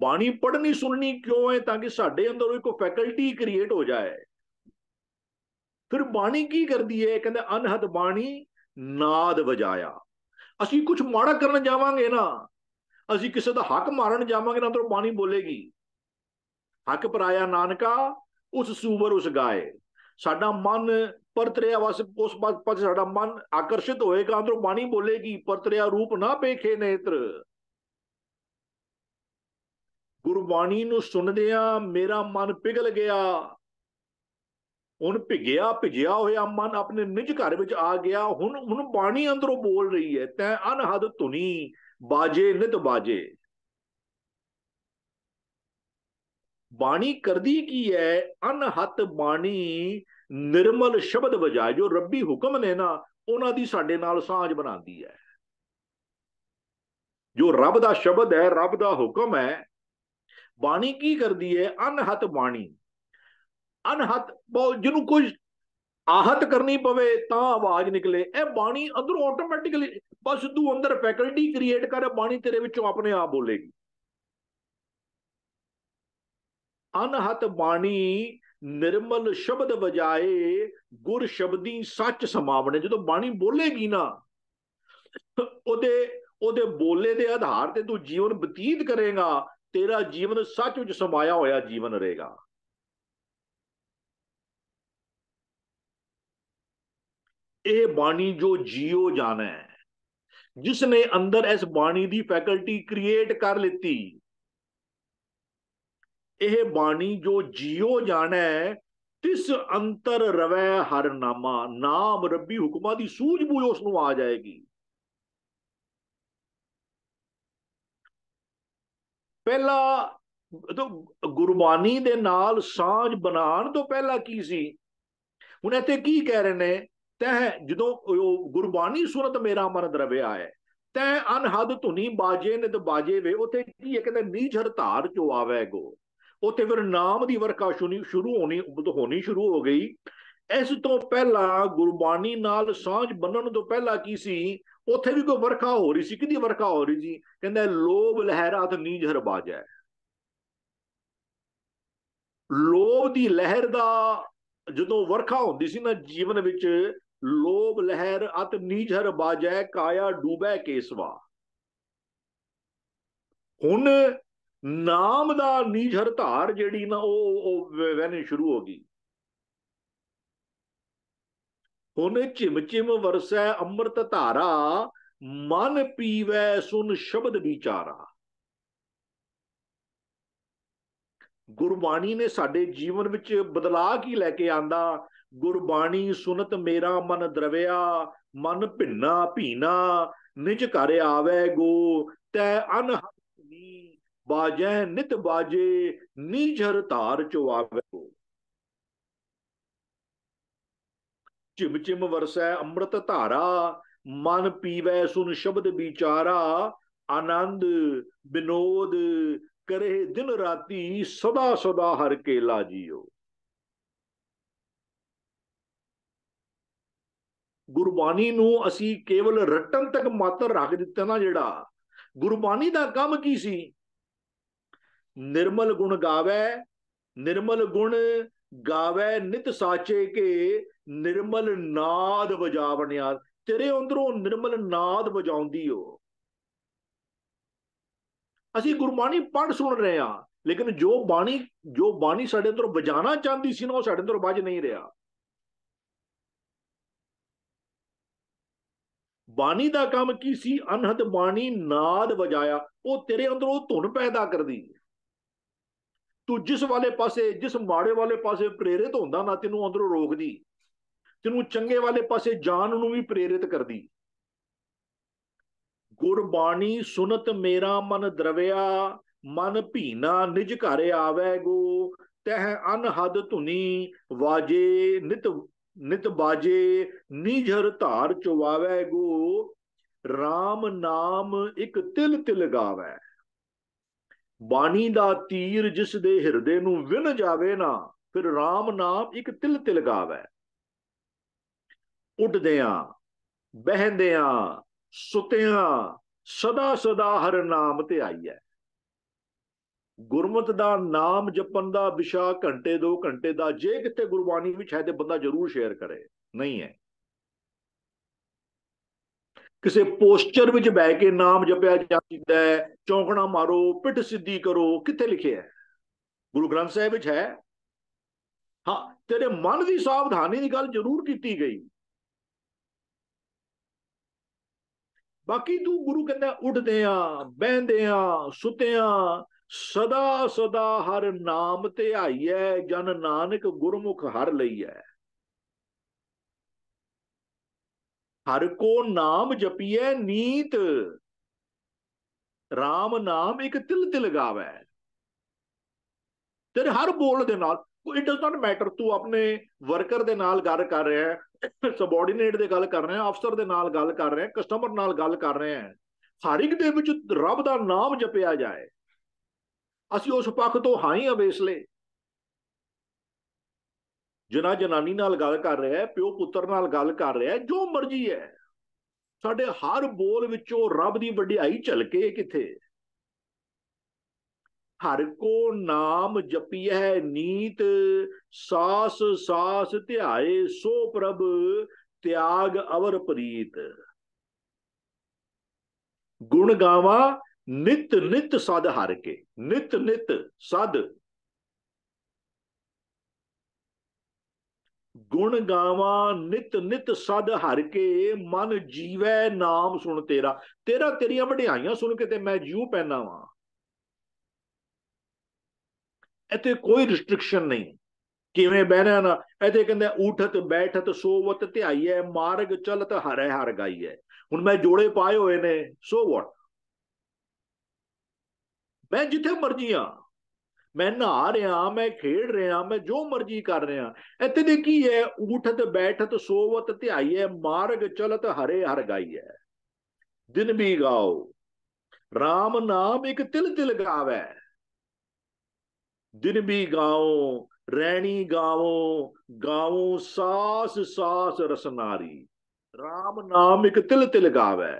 ਬਾਣੀ ਪੜ੍ਹਨੀ ਸੁਣਨੀ ਕਿਉਂ ਹੈ ਤਾਂ ਕਿ ਸਾਡੇ ਅੰਦਰ ਇੱਕ ਫੈਕਲਟੀ ਕ੍ਰੀਏਟ ਹੋ ਜਾਏ ਫਿਰ ਬਾਣੀ ਕੀ ਕਰਦੀ ਹੈ ਕਹਿੰਦਾ ਅਨਹਦ ਬਾਣੀ ਨਾਦ ਵਜਾਇਆ ਅਸੀਂ ਕੁਝ ਮਾੜਾ ਕਰਨ ਜਾਵਾਂਗੇ ਨਾ ਅਸੀਂ ਕਿਸੇ ਦਾ ਹੱਕ ਮਾਰਨ ਜਾਵਾਂਗੇ ਨਾ ਤਾਂ ਬਾਣੀ ਬੋਲੇਗੀ ਹੱਕ ਪਰਾਇਆ ਨਾਨਕਾ ਉਸ ਸੂਬਰ ਉਸ ਗਾਏ ਸਾਡਾ ਮਨ ਪਰਤਰਿਆ ਵਸ ਉਸ ਪਾਸੇ ਸਾਡਾ ਮਨ ਆਕਰਸ਼ਿਤ ਹੋਏਗਾ ਅੰਦਰ ਬਾਣੀ ਬੋਲੇਗੀ ਪਰਤਰਿਆ ਰੂਪ ਨਾ ਪੇਖੇ ਨੇਤਰ ਗੁਰਬਾਣੀ ਨੂੰ ਸੁਣਦਿਆਂ ਮੇਰਾ ਮਨ ਪਿਗਲ ਗਿਆ ਹੁਣ ਭਿਗਿਆ ਭਿਜਿਆ ਹੋਇਆ ਮਨ ਆਪਣੇ ਨਿਜ ਘਰ ਵਿੱਚ ਆ ਗਿਆ ਹੁਣ ਹੁਣ ਬਾਣੀ ਅੰਦਰੋਂ ਬੋਲ ਰਹੀ ਹੈ ਤੈ ਅਨਹਦ ਧੁਨੀ ਬਾਜੇ ਨਿਤ ਬਾਜੇ ਬਾਣੀ ਕਰਦੀ ਕੀ ਹੈ ਅਨਹਤ ਬਾਣੀ ਨਿਰਮਲ ਸ਼ਬਦ ਵਜਾਏ ਜੋ ਰੱਬੀ ਹੁਕਮ ਨੇ ਨਾ ਉਹਨਾਂ ਦੀ ਸਾਡੇ ਨਾਲ ਸਾਂਝ ਬਣਾਉਂਦੀ ਹੈ ਜੋ ਰੱਬ ਦਾ ਸ਼ਬਦ ਹੈ ਰੱਬ ਦਾ ਹੁਕਮ ਹੈ ਬਾਣੀ ਕੀ ਕਰਦੀ ਹੈ ਅਨਹਤ ਬਾਣੀ ਅਨਹਤ ਜਿਹਨੂੰ ਕੁਝ ਆਹਤ ਕਰਨੀ ਪਵੇ ਤਾਂ ਆਵਾਜ਼ ਨਿਕਲੇ ਇਹ ਬਾਣੀ ਅੰਦਰੋਂ ਆਟੋਮੈਟਿਕਲੀ ਬਸ ਤੂੰ ਅੰਦਰ ਫੈਕਲਟੀ ਕ੍ਰੀਏਟ ਕਰ ਬਾਣੀ ਤੇਰੇ ਵਿੱਚੋਂ ਆਪਣੇ ਆਪ ਬੋਲੇਗੀ ਅਨਹਤ ਬਾਣੀ ਨਿਰਮਲ ਸ਼ਬਦ ਵਜਾਏ ਗੁਰ ਸ਼ਬਦੀ ਸੱਚ ਸਮਾਵਣੇ ਜਦੋਂ ਬਾਣੀ ਬੋਲੇਗੀ ਨਾ ਉਹਦੇ ਉਹਦੇ ਬੋਲੇ ਦੇ ਆਧਾਰ ਤੇ ਤੂੰ ਜੀਵਨ ਬਤੀਤ ਕਰੇਗਾ ਤੇਰਾ ਜੀਵਨ ਸੱਚ ਵਿੱਚ ਸਮਾਇਆ ਹੋਇਆ ਜੀਵਨ ਰਹੇਗਾ ਇਹ ਬਾਣੀ ਜੋ ਜੀਓ ਜਾਣਾ ਹੈ ਜਿਸ ਨੇ ਅੰਦਰ ਇਸ ਬਾਣੀ ਦੀ ਫੈਕਲਟੀ ਕ੍ਰੀਏਟ ਕਰ ਲਿੱਤੀ ਇਹ ਬਾਣੀ ਜੋ ਜੀਓ ਜਾਣਾ ਹੈ ਤਿਸ ਅੰਤਰ ਰਵੈ ਹਰ ਨਾਮਾ ਨਾਮ ਰੱਬੀ ਹੁਕਮਾਂ ਦੀ ਸੂਝ ਬੂਝ ਉਸ ਨੂੰ ਆ ਜਾਏਗੀ ਤੋਂ ਗੁਰਬਾਣੀ ਦੇ ਨਾਲ ਸਾਂਝ ਬਣਾਉਣ ਤੋਂ ਪਹਿਲਾਂ ਕੀ ਸੀ ਹੁਣ ਇੱਥੇ ਕੀ ਕਹਿ ਰਹੇ ਨੇ ਤੈ ਜਦੋਂ ਉਹ ਗੁਰਬਾਣੀ ਸੁਣਤ ਮੇਰਾ ਮਨ ਦਰਵਿਆ ਹੈ ਤੈ ਅਨਹਦ ਧੁਨੀ ਬਾਜੇ ਨੇ ਤੇ ਬਾਜੇ ਵੇ ਉਥੇ ਕੀ ਹੈ ਕਹਿੰਦਾ ਨੀਚ ਹਰਤਾਰ ਚੋ ਆਵੇ ਗੋ ਉਥੇ ਫਿਰ ਨਾਮ ਦੀ ਵਰਕਾ ਸ਼ੁਰੂ ਹੋਣੀ ਹੋਣੀ ਸ਼ੁਰੂ ਹੋ ਗਈ ਇਸ ਤੋਂ ਪਹਿਲਾਂ ਗੁਰਬਾਣੀ ਨਾਲ ਸਾਂਝ ਬੰਨਣ ਤੋਂ ਪਹਿਲਾਂ ਕੀ ਸੀ ਉੱਥੇ ਵੀ ਕੋਈ ਵਰਖਾ ਹੋ ਰਹੀ ਸੀ ਕਿਦੀ ਵਰਖਾ ਹੋ ਰਹੀ ਸੀ ਕਹਿੰਦਾ ਲੋਭ ਲਹਿਰਾਤ ਨੀਜ ਹਰਬਾਜੈ ਲੋਭ ਦੀ ਲਹਿਰ ਦਾ ਜਦੋਂ ਵਰਖਾ ਹੁੰਦੀ ਸੀ ਨਾ ਜੀਵਨ ਵਿੱਚ ਲੋਭ ਲਹਿਰ ਅਤ ਨੀਝਰ ਬਾਜੈ ਕਾਇਆ ਡੂਬੈ ਕੇਸਵਾ ਹੁਣ ਨਾਮ ਦਾ ਨੀਝਰ ਧਾਰ ਜਿਹੜੀ ਨਾ ਉਹ ਉਹ ਵਹਿਣੀ ਸ਼ੁਰੂ ਹੋ ਗਈ ਹੋਨੇ ਝਿਮ ਝਿਮ ਵਰਸੈ ਅੰਮ੍ਰਿਤ ਧਾਰਾ ਮਨ ਪੀਵੈ ਸੁਨ ਸ਼ਬਦ ਵਿਚਾਰਾ ਗੁਰਬਾਣੀ ਨੇ ਸਾਡੇ ਜੀਵਨ ਵਿੱਚ ਬਦਲਾਅ ਕੀ ਲੈ ਕੇ ਆਂਦਾ ਗੁਰਬਾਣੀ ਸੁਨਤ ਮੇਰਾ ਮਨ ਦਰਵਿਆ ਮਨ ਭਿੰਨਾ ਭੀਨਾ ਨਿਜ ਘਰ ਆਵੇ ਗੋ ਤੈ ਨੀ ਬਾਜੈ ਨਿਤ ਬਾਜੇ ਨੀਝਰ ਧਾਰ ਆਵੇ ਗੋ ਝਿਮ ਝਿਮ ਵਰਸੈ ਅੰਮ੍ਰਿਤ ਧਾਰਾ ਮਨ ਪੀਵੈ ਸੁਨ ਸ਼ਬਦ ਵਿਚਾਰਾ ਆਨੰਦ ਬਿਨੋਦ ਕਰੇ ਦਿਨ ਰਾਤੀ ਸਦਾ ਸਦਾ ਹਰ ਕੇਲਾ ਜੀਓ ਗੁਰਬਾਣੀ ਨੂੰ ਅਸੀਂ ਕੇਵਲ ਰਟਣ ਤੱਕ ਮਾਤਰ ਰੱਖ ਦਿੱਤਾ ਨਾ ਜਿਹੜਾ ਗੁਰਬਾਣੀ ਦਾ ਕੰਮ ਕੀ ਸੀ ਨਿਰਮਲ ਗੁਣ ਗਾਵੇ ਨਿਰਮਲ ਗੁਣ ਗਾਵੇ ਨਿਤ ਸਾਚੇ ਕੇ ਨਿਰਮਲ ਨਾਦ ਵਜਾਵਣ ਯਾਰ ਤੇਰੇ ਅੰਦਰੋਂ ਨਿਰਮਲ ਨਾਦ ਵਜਾਉਂਦੀ ਹੋ ਅਸੀਂ ਗੁਰਬਾਣੀ ਪੜ ਸੁਣ ਰਹੇ ਆ ਲੇਕਿਨ ਜੋ ਬਾਣੀ ਜੋ ਬਾਣੀ ਸਾਡੇ ਅੰਦਰ ਵਜਾਣਾ ਚਾਹੁੰਦੀ ਸੀ ਨਾ ਉਹ ਸਾਡੇ ਅੰਦਰ ਵੱਜ ਨਹੀਂ ਰਿਹਾ ਬਾਣੀ ਦਾ ਕੰਮ ਕੀ ਸੀ ਅਨਹਦ ਬਾਣੀ ਨਾਦ ਵਜਾਇਆ ਉਹ ਤੇਰੇ ਅੰਦਰ ਉਹ ਧੁਨ ਪੈਦਾ ਕਰਦੀ ਹੈ ਤੂੰ ਜਿਸ ਵਾਲੇ ਪਾਸੇ ਜਿਸ ਮਾੜੇ ਵਾਲੇ ਪਾਸੇ ਪ੍ਰੇਰਿਤ ਹੁੰਦਾ ਨਾ ਤੈਨੂੰ ਅੰਦਰੋਂ ਰੋਕਦੀ ਤੈਨੂੰ ਚੰਗੇ ਵਾਲੇ ਪਾਸੇ ਜਾਣ ਨੂੰ ਵੀ ਪ੍ਰੇਰਿਤ ਕਰਦੀ ਗੁਰਬਾਣੀ ਸੁਨਤ ਮੇਰਾ ਮਨ ਦਰਵਿਆ ਮਨ ਭੀਨਾ ਨਿਜ ਘਰ ਆਵੇ ਗੋ ਤਹ ਅਨਹਦ ਧੁਨੀ ਵਾਜੇ ਨਿਤ ਨਿਤ ਬਾਜੇ ਨੀਝਰ ਧਾਰ ਚੁਵਾਵੇ ਗੋ RAM ਨਾਮ ਇੱਕ ਤਿਲ ਤਿਲ ਗਾਵੇ ਬਾਣੀ ਦਾ ਤੀਰ ਜਿਸ ਦੇ ਹਿਰਦੇ ਨੂੰ ਵਿਨ ਜਾਵੇ ਨਾ ਫਿਰ RAM ਨਾਮ ਇੱਕ ਤਿਲ ਤਿਲ ਗਾਵੇ ਉੱਡਦੇ ਆ ਸੁੱਤੇ ਆ ਸਦਾ ਸਦਾ ਹਰ ਨਾਮ ਤੇ ਆਈ ਹੈ ਗੁਰਮਤ ਦਾ ਨਾਮ ਜਪਣ ਦਾ ਵਿਸ਼ਾ ਘੰਟੇ 2 ਘੰਟੇ ਦਾ ਜੇ ਕਿਤੇ ਗੁਰਬਾਣੀ ਵਿੱਚ ਹੈ ਤੇ ਬੰਦਾ ਜ਼ਰੂਰ ਸ਼ੇਅਰ ਕਰੇ ਨਹੀਂ ਹੈ ਕਿਸੇ ਪੋਸਚਰ ਵਿੱਚ ਬੈ ਕੇ ਨਾਮ ਜਪਿਆ ਜਾਂਦਾ ਹੈ ਚੌਂਕਣਾ ਮਾਰੋ ਪਿੱਠ ਸਿੱਧੀ ਕਰੋ ਕਿੱਥੇ ਲਿਖਿਆ ਹੈ ਗੁਰੂ ਗ੍ਰੰਥ ਸਾਹਿਬ ਵਿੱਚ ਹੈ ਹਾਂ ਤੇਰੇ ਮਨ ਦੀ ਸਾਵਧਾਨੀ ਦੀ ਗੱਲ ਜ਼ਰੂਰ ਕੀਤੀ ਗਈ ਬਾਕੀ ਤੂੰ ਗੁਰੂ ਕਹਿੰਦਾ ਉੱਠਦੇ ਆ ਬਹਿੰਦੇ ਆ ਸੁੱਤੇ ਆ ਸਦਾ ਸਦਾ ਹਰ ਨਾਮ ਤੇ ਆਈਐ ਜਨ ਨਾਨਕ ਗੁਰਮੁਖ ਹਰ ਲਈਐ ਹਰ ਕੋ ਨਾਮ ਜਪੀਐ ਨੀਤ RAM ਨਾਮ ਇੱਕ ਤਿਲ ਤਿਲ ਗਾਵੇ ਤੇਰੇ ਹਰ ਬੋਲ ਦੇ ਨਾਲ ਇਟ ਡਸ ਨਾਟ ਮੈਟਰ ਤੂੰ ਆਪਣੇ ਵਰਕਰ ਦੇ ਨਾਲ ਗੱਲ ਕਰ ਰਿਹਾ ਹੈ ਸਬੋਰਡੀਨੇਟ ਦੇ ਗੱਲ ਕਰ ਰਿਹਾ ਹੈ ਅਫਸਰ ਦੇ ਨਾਲ ਗੱਲ ਕਰ ਰਿਹਾ ਹੈ ਕਸਟਮਰ ਨਾਲ ਗੱਲ ਕਰ ਰਿਹਾ ਹੈ ਹਰ ਇੱਕ ਦੇ ਵਿੱਚ ਰੱਬ ਦਾ ਨਾਮ ਜਪਿਆ ਜਾਏ ਅਸੀਂ ਉਸ ਪੱਖ ਤੋਂ ਹਾਂ ਹੀ ਅਵੇਸਲੇ ਜਨਾ ਜਨਾਨੀ ਨਾਲ ਗੱਲ ਕਰ ਰਿਹਾ ਹੈ ਪਿਓ ਪੁੱਤਰ ਨਾਲ ਗੱਲ ਕਰ ਰਿਹਾ ਹੈ ਜੋ ਮਰਜ਼ੀ ਹੈ ਸਾਡੇ ਹਰ ਬੋਲ ਵਿੱਚੋਂ ਰੱਬ ਦੀ ਵਡਿਆਈ ਝਲਕੇ ਕਿੱਥੇ ਹਰ ਕੋ ਨਾਮ ਜਪੀਐ ਨੀਤ ਸਾਸ ਸਾਸ ਧਿਆਏ ਸੋ ਪ੍ਰਭ ਤਿਆਗ ਅਵਰ ਪ੍ਰੀਤ ਗੁਣ ਗਾਵਾ ਨਿਤ ਨਿਤ ਸਦ ਹਰ ਕੇ ਨਿਤ ਨਿਤ ਸਦ ਗੁਣ ਗਾਵਾਂ ਨਿਤ ਨਿਤ ਸਦ ਹਰ ਕੇ ਮਨ ਜੀਵੈ ਨਾਮ ਸੁਣ ਤੇਰਾ ਤੇਰਾ ਤੇਰੀਆਂ ਵਡਿਆਈਆਂ ਸੁਣ ਕੇ ਤੇ ਮੈਂ ਜਿਉ ਪੈਣਾ ਵਾਂ ਇੱਥੇ ਕੋਈ ਰਿਸਟ੍ਰਿਕਸ਼ਨ ਨਹੀਂ ਕਿਵੇਂ ਬਹਿਣਾ ਨਾ ਇੱਥੇ ਕਹਿੰਦਾ ਉਠਤ ਬੈਠਤ ਸੋਵਤ ਧਿਆਈਐ ਮਾਰਗ ਚਲਤ ਹਰੈ ਹਰ ਗਾਈਐ ਹੁਣ ਮੈਂ ਜੋੜੇ ਪਾਏ ਹੋਏ ਨੇ ਸੋ ਵਾਟ ਮੈਂ ਜਿੱਥੇ ਮਰਜੀ ਆ ਮੈਂ ਨਹਾ ਰਿਹਾ ਮੈਂ ਖੇਡ ਰਿਹਾ ਮੈਂ ਜੋ ਮਰਜ਼ੀ ਕਰ ਰਿਹਾ ਇੱਥੇ ਦੇ ਕੀ ਹੈ ਉਠਤ ਬੈਠਤ ਸੋਵਤ ਧਿਆਈਐ ਮਾਰਗ ਚਲਤ ਹਰੇ ਹਰ ਗਾਈਐ ਦਿਨ ਵੀ ਗਾਓ RAM ਨਾਮ ਇੱਕ ਤਿਲ ਤਿਲ ਗਾਵੇ ਦਿਨ ਵੀ ਗਾਓ ਰਹਿਣੀ ਗਾਵੋ ਗਾਵੋ ਸਾਸ ਸਾਸ ਰਸਨਾਰੀ RAM ਨਾਮ ਇੱਕ ਤਿਲ ਤਿਲ ਗਾਵੇ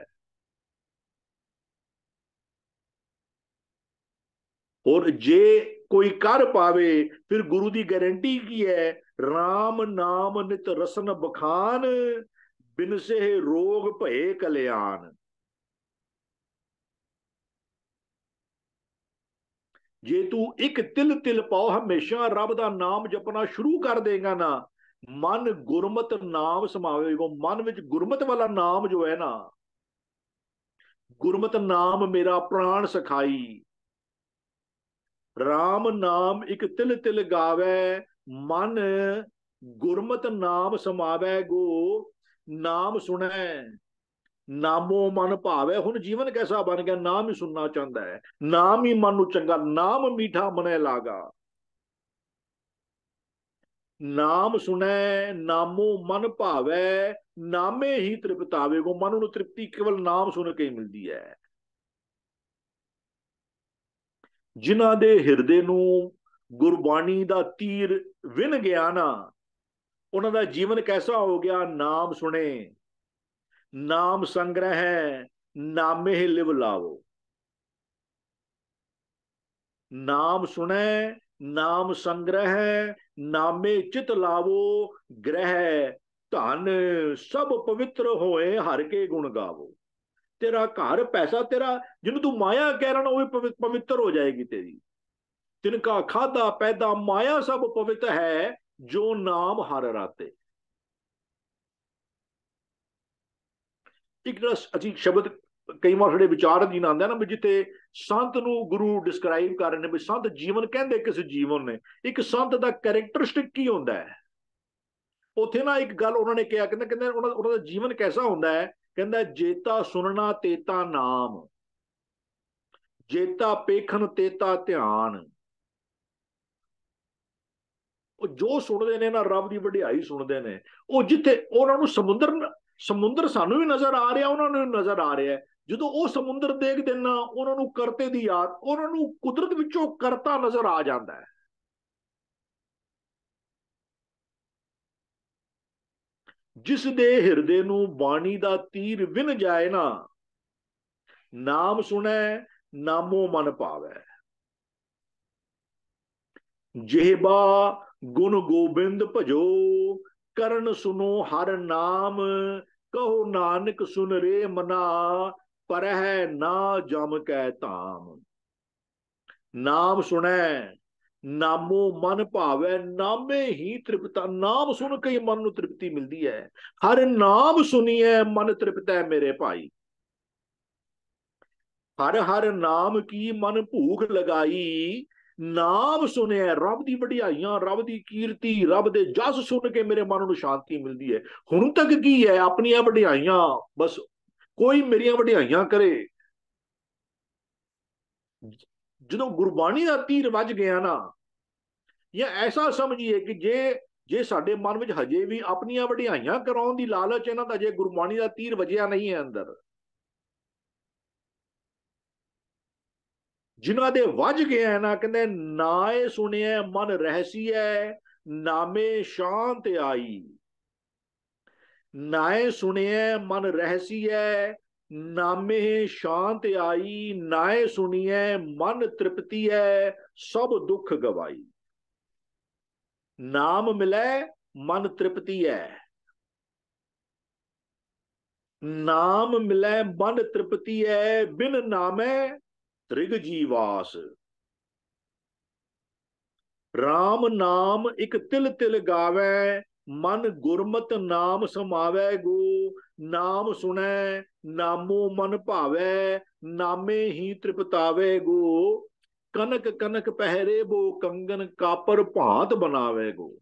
और जे ਕੋਈ ਕਰ ਪਾਵੇ ਫਿਰ ਗੁਰੂ ਦੀ ਗਾਰੰਟੀ ਕੀ ਹੈ RAM ਨਾਮ ਨਿਤ ਰਸਨ ਬਖਾਨ ਬਿਨ ਸੇ ਰੋਗ ਭਏ ਕਲਿਆਣ ਜੇ ਤੂੰ ਇੱਕ ਤਿਲ ਤਿਲ ਪਾਉ ਹਮੇਸ਼ਾ ਰੱਬ ਦਾ ਨਾਮ ਜਪਣਾ ਸ਼ੁਰੂ ਕਰ ਦੇਗਾ ਨਾ ਮਨ ਗੁਰਮਤ ਨਾਮ ਸਮਾਵੇਗਾ ਮਨ ਵਿੱਚ ਗੁਰਮਤ ਵਾਲਾ ਨਾਮ ਜੋ ਹੈ ਨਾ ਗੁਰਮਤ ਨਾਮ ਮੇਰਾ ਪ੍ਰਾਣ ਸਖਾਈ ਰਾਮ ਨਾਮ ਇਕ ਤਿਲ ਤਿਲ ਗਾਵੇ ਮਨ ਗੁਰਮਤ ਨਾਮ ਸਮਾਵੇ ਗੋ ਨਾਮ ਸੁਣੈ ਨਾਮੋ ਮਨ ਭਾਵੇ ਹੁਣ ਜੀਵਨ ਕੈਸਾ ਬਣ ਗਿਆ ਨਾਮ ਹੀ ਸੁਣਨਾ ਚਾਹੁੰਦਾ ਹੈ ਨਾਮ ਹੀ ਮਨ ਨੂੰ ਚੰਗਾ ਨਾਮ ਮੀਠਾ ਮਨੇ ਲਾਗਾ ਨਾਮ ਸੁਣੈ ਨਾਮੋ ਮਨ ਭਾਵੇ ਨਾਮੇ ਹੀ ਤ੍ਰਿਪਤਾਵੇ ਕੋ ਮਨ ਨੂੰ ਤ੍ਰਿਪਤੀ ਕੇਵਲ ਨਾਮ ਸੁਣ ਕੇ ਹੀ ਮਿਲਦੀ ਹੈ ਜਿਨ੍ਹਾਂ ਦੇ ਹਿਰਦੇ ਨੂੰ ਗੁਰਬਾਣੀ ਦਾ ਤੀਰ ਵਿਨ ਗਿਆ ਨਾ ਉਹਨਾਂ ਦਾ ਜੀਵਨ ਕੈਸਾ ਹੋ ਗਿਆ ਨਾਮ ਸੁਣੇ ਨਾਮ ਸੰਗ੍ਰਹਿ ਨਾਮੇ ਲਿਵ ਲਾਵੋ ਨਾਮ ਸੁਣੇ ਨਾਮ ਸੰਗ੍ਰਹਿ ਨਾਮੇ ਚਿਤ ਲਾਵੋ ਗ੍ਰਹਿ ਧਨ ਸਭ ਪਵਿੱਤਰ ਹੋਏ ਹਰ ਕੇ ਗੁਣ ਗਾਵੋ ਤੇਰਾ ਘਰ ਪੈਸਾ ਤੇਰਾ ਜਿਹਨੂੰ ਤੂੰ ਮਾਇਆ ਕਹਿ ਰਣਾ ਉਹ ਪਵਿੱਤਰ ਹੋ ਜਾਏਗੀ ਤੇਰੀ ਤਿਨਕਾ ਖਾਦਾ ਪੈਦਾ ਮਾਇਆ ਸਭ ਪਵਿੱਤ ਹੈ ਜੋ ਨਾਮ ਹਰ ਰਾਤੇ ਇੱਕ ਰਸ ਅਜੀ ਸ਼ਬਦ ਕਈ ਵਾਰ ਸਾਡੇ ਵਿਚਾਰ ਅਧੀਨ ਆਉਂਦਾ ਨਾ ਵੀ ਜਿੱਥੇ ਸੰਤ ਨੂੰ ਗੁਰੂ ਡਿਸਕ੍ਰਾਈਬ ਕਰ ਰਹੇ ਨੇ ਵੀ ਸੰਤ ਜੀਵਨ ਕਹਿੰਦੇ ਕਿਸ ਜੀਵਨ ਨੇ ਇੱਕ ਸੰਤ ਦਾ ਕੈਰੈਕਟਰਿਸਟਿਕ ਕੀ ਹੁੰਦਾ ਹੈ ਉਥੇ ਨਾ ਇੱਕ ਗੱਲ ਉਹਨਾਂ ਨੇ ਕਿਹਾ ਕਹਿੰਦੇ ਕਹਿੰਦੇ ਉਹਨਾਂ ਦਾ ਜੀਵਨ ਕਿਹਦਾ ਹੁੰਦਾ ਹੈ ਕਹਿੰਦਾ ਜੇਤਾ ਸੁਣਨਾ ਤੇਤਾ ਨਾਮ ਜੇਤਾ ਪੇਖਣ ਤੇਤਾ ਧਿਆਨ ਉਹ ਜੋ ਸੁਣਦੇ ਨੇ ਨਾ ਰੱਬ ਦੀ ਵਡਿਆਈ ਸੁਣਦੇ ਨੇ ਉਹ ਜਿੱਥੇ ਉਹਨਾਂ ਨੂੰ ਸਮੁੰਦਰ ਸਮੁੰਦਰ ਸਾਨੂੰ ਵੀ ਨਜ਼ਰ ਆ ਰਿਹਾ ਉਹਨਾਂ ਨੂੰ ਨਜ਼ਰ ਆ ਰਿਹਾ ਜਦੋਂ ਉਹ ਸਮੁੰਦਰ ਦੇਖਦੇ ਨਾ ਉਹਨਾਂ ਨੂੰ ਕਰਤੇ ਦੀ ਯਾਦ ਉਹਨਾਂ ਨੂੰ ਕੁਦਰਤ ਵਿੱਚੋਂ ਕਰਤਾ ਨਜ਼ਰ ਆ ਜਾਂਦਾ ਹੈ ਜਿਸ ਦੇ ਹਿਰਦੇ ਨੂੰ ਬਾਣੀ ਦਾ ਤੀਰ ਵਿਨ ਜਾਏ ਨਾ ਨਾਮ ਸੁਣੈ ਨਾਮੋ ਮਨ ਪਾਵੈ ਜਿਹਬਾ ਗੁਣ ਗੋਬਿੰਦ ਭਜੋ ਕਰਨ ਸੁਨੋ ਹਰ ਨਾਮ ਕਹੋ ਨਾਨਕ ਸੁਨ ਰੇ ਮਨਾ ਪਰਹਿ ਨਾ ਜਮ ਕੈ ਧਾਮ ਨਾਮ ਸੁਣੈ ਨਾਮੋ ਮਨ ਭਾਵੈ ਨਾਮੇ ਹੀ ਤ੍ਰਿਪਤਾ ਨਾਮ ਸੁਣ ਕੇ ਹੀ ਮਨ ਨੂੰ ਤ੍ਰਿਪਤੀ ਮਿਲਦੀ ਹੈ ਹਰ ਨਾਮ ਸੁਣੀਐ ਮਨ ਤ੍ਰਿਪਤੈ ਮੇਰੇ ਭਾਈ ਹਰ ਹਰ ਨਾਮ ਕੀ ਮਨ ਭੂਖ ਲਗਾਈ ਨਾਮ ਸੁਣਿਆ ਰੱਬ ਦੀ ਵਡਿਆਈਆਂ ਰੱਬ ਦੀ ਕੀਰਤੀ ਰੱਬ ਦੇ ਜਸ ਸੁਣ ਕੇ ਮੇਰੇ ਮਨ ਨੂੰ ਸ਼ਾਂਤੀ ਮਿਲਦੀ ਹੈ ਹੁਣ ਤੱਕ ਕੀ ਹੈ ਆਪਣੀਆਂ ਵਡਿਆਈਆਂ ਬਸ ਕੋਈ ਮੇਰੀਆਂ ਵਡਿਆਈਆਂ ਕਰੇ ਜਦੋਂ ਗੁਰਬਾਣੀ ਦਾ ਤੀਰ ਵੱਜ ਗਿਆ ਨਾ ਜਾਂ ਐਸਾ ਸਮਝੀਏ ਕਿ ਜੇ ਜੇ ਸਾਡੇ ਮਨ ਵਿੱਚ ਹਜੇ ਵੀ ਆਪਣੀਆਂ ਵਡਿਆਈਆਂ ਕਰਾਉਣ ਦੀ ਲਾਲਚ ਇਹਨਾਂ ਦਾ ਜੇ ਗੁਰਬਾਣੀ ਦਾ ਤੀਰ ਵਜਿਆ ਨਹੀਂ ਹੈ ਅੰਦਰ ਜਿਨ੍ਹਾਂ ਦੇ ਵੱਜ ਗਿਆ ਹੈ ਨਾ ਕਹਿੰਦੇ ਨਾ ਇਹ ਸੁਣਿਆ ਮਨ ਰਹਿਸੀ ਹੈ ਨਾਮੇ ਸ਼ਾਂਤ ਆਈ ਨਾਏ ਸੁਣਿਆ ਮਨ ਰਹਿਸੀ ਹੈ ਨਾਮੇ ਸ਼ਾਂਤ ਆਈ ਨਾਏ ਸੁਣੀਐ ਮਨ ਤ੍ਰਿਪਤੀ ਹੈ ਸਭ ਦੁੱਖ ਗਵਾਈ ਨਾਮ ਮਿਲੈ ਮਨ ਤ੍ਰਿਪਤੀ ਹੈ ਨਾਮ ਮਿਲੈ ਮਨ ਤ੍ਰਿਪਤੀ ਹੈ ਬਿਨ ਨਾਮੈ ਤ੍ਰਿਗ ਜੀਵਾਸ RAM ਨਾਮ ਇਕ ਤਿਲ ਤਿਲ ਗਾਵੇ ਮਨ ਗੁਰਮਤ ਨਾਮ ਸਮਾਵੇ ਗੋ ਨਾਮ ਸੁਣੈ ਨਾਮੋ ਮਨ ਭਾਵੈ ਨਾਮੇ ਹੀ ਤ੍ਰਿਪਤਾਵੇ ਗੋ ਕਨਕ ਕਨਕ ਪਹਿਰੇ ਬੋ ਕੰਗਨ ਕਾਪਰ ਭਾਂਤ ਬਣਾਵੇ ਗੋ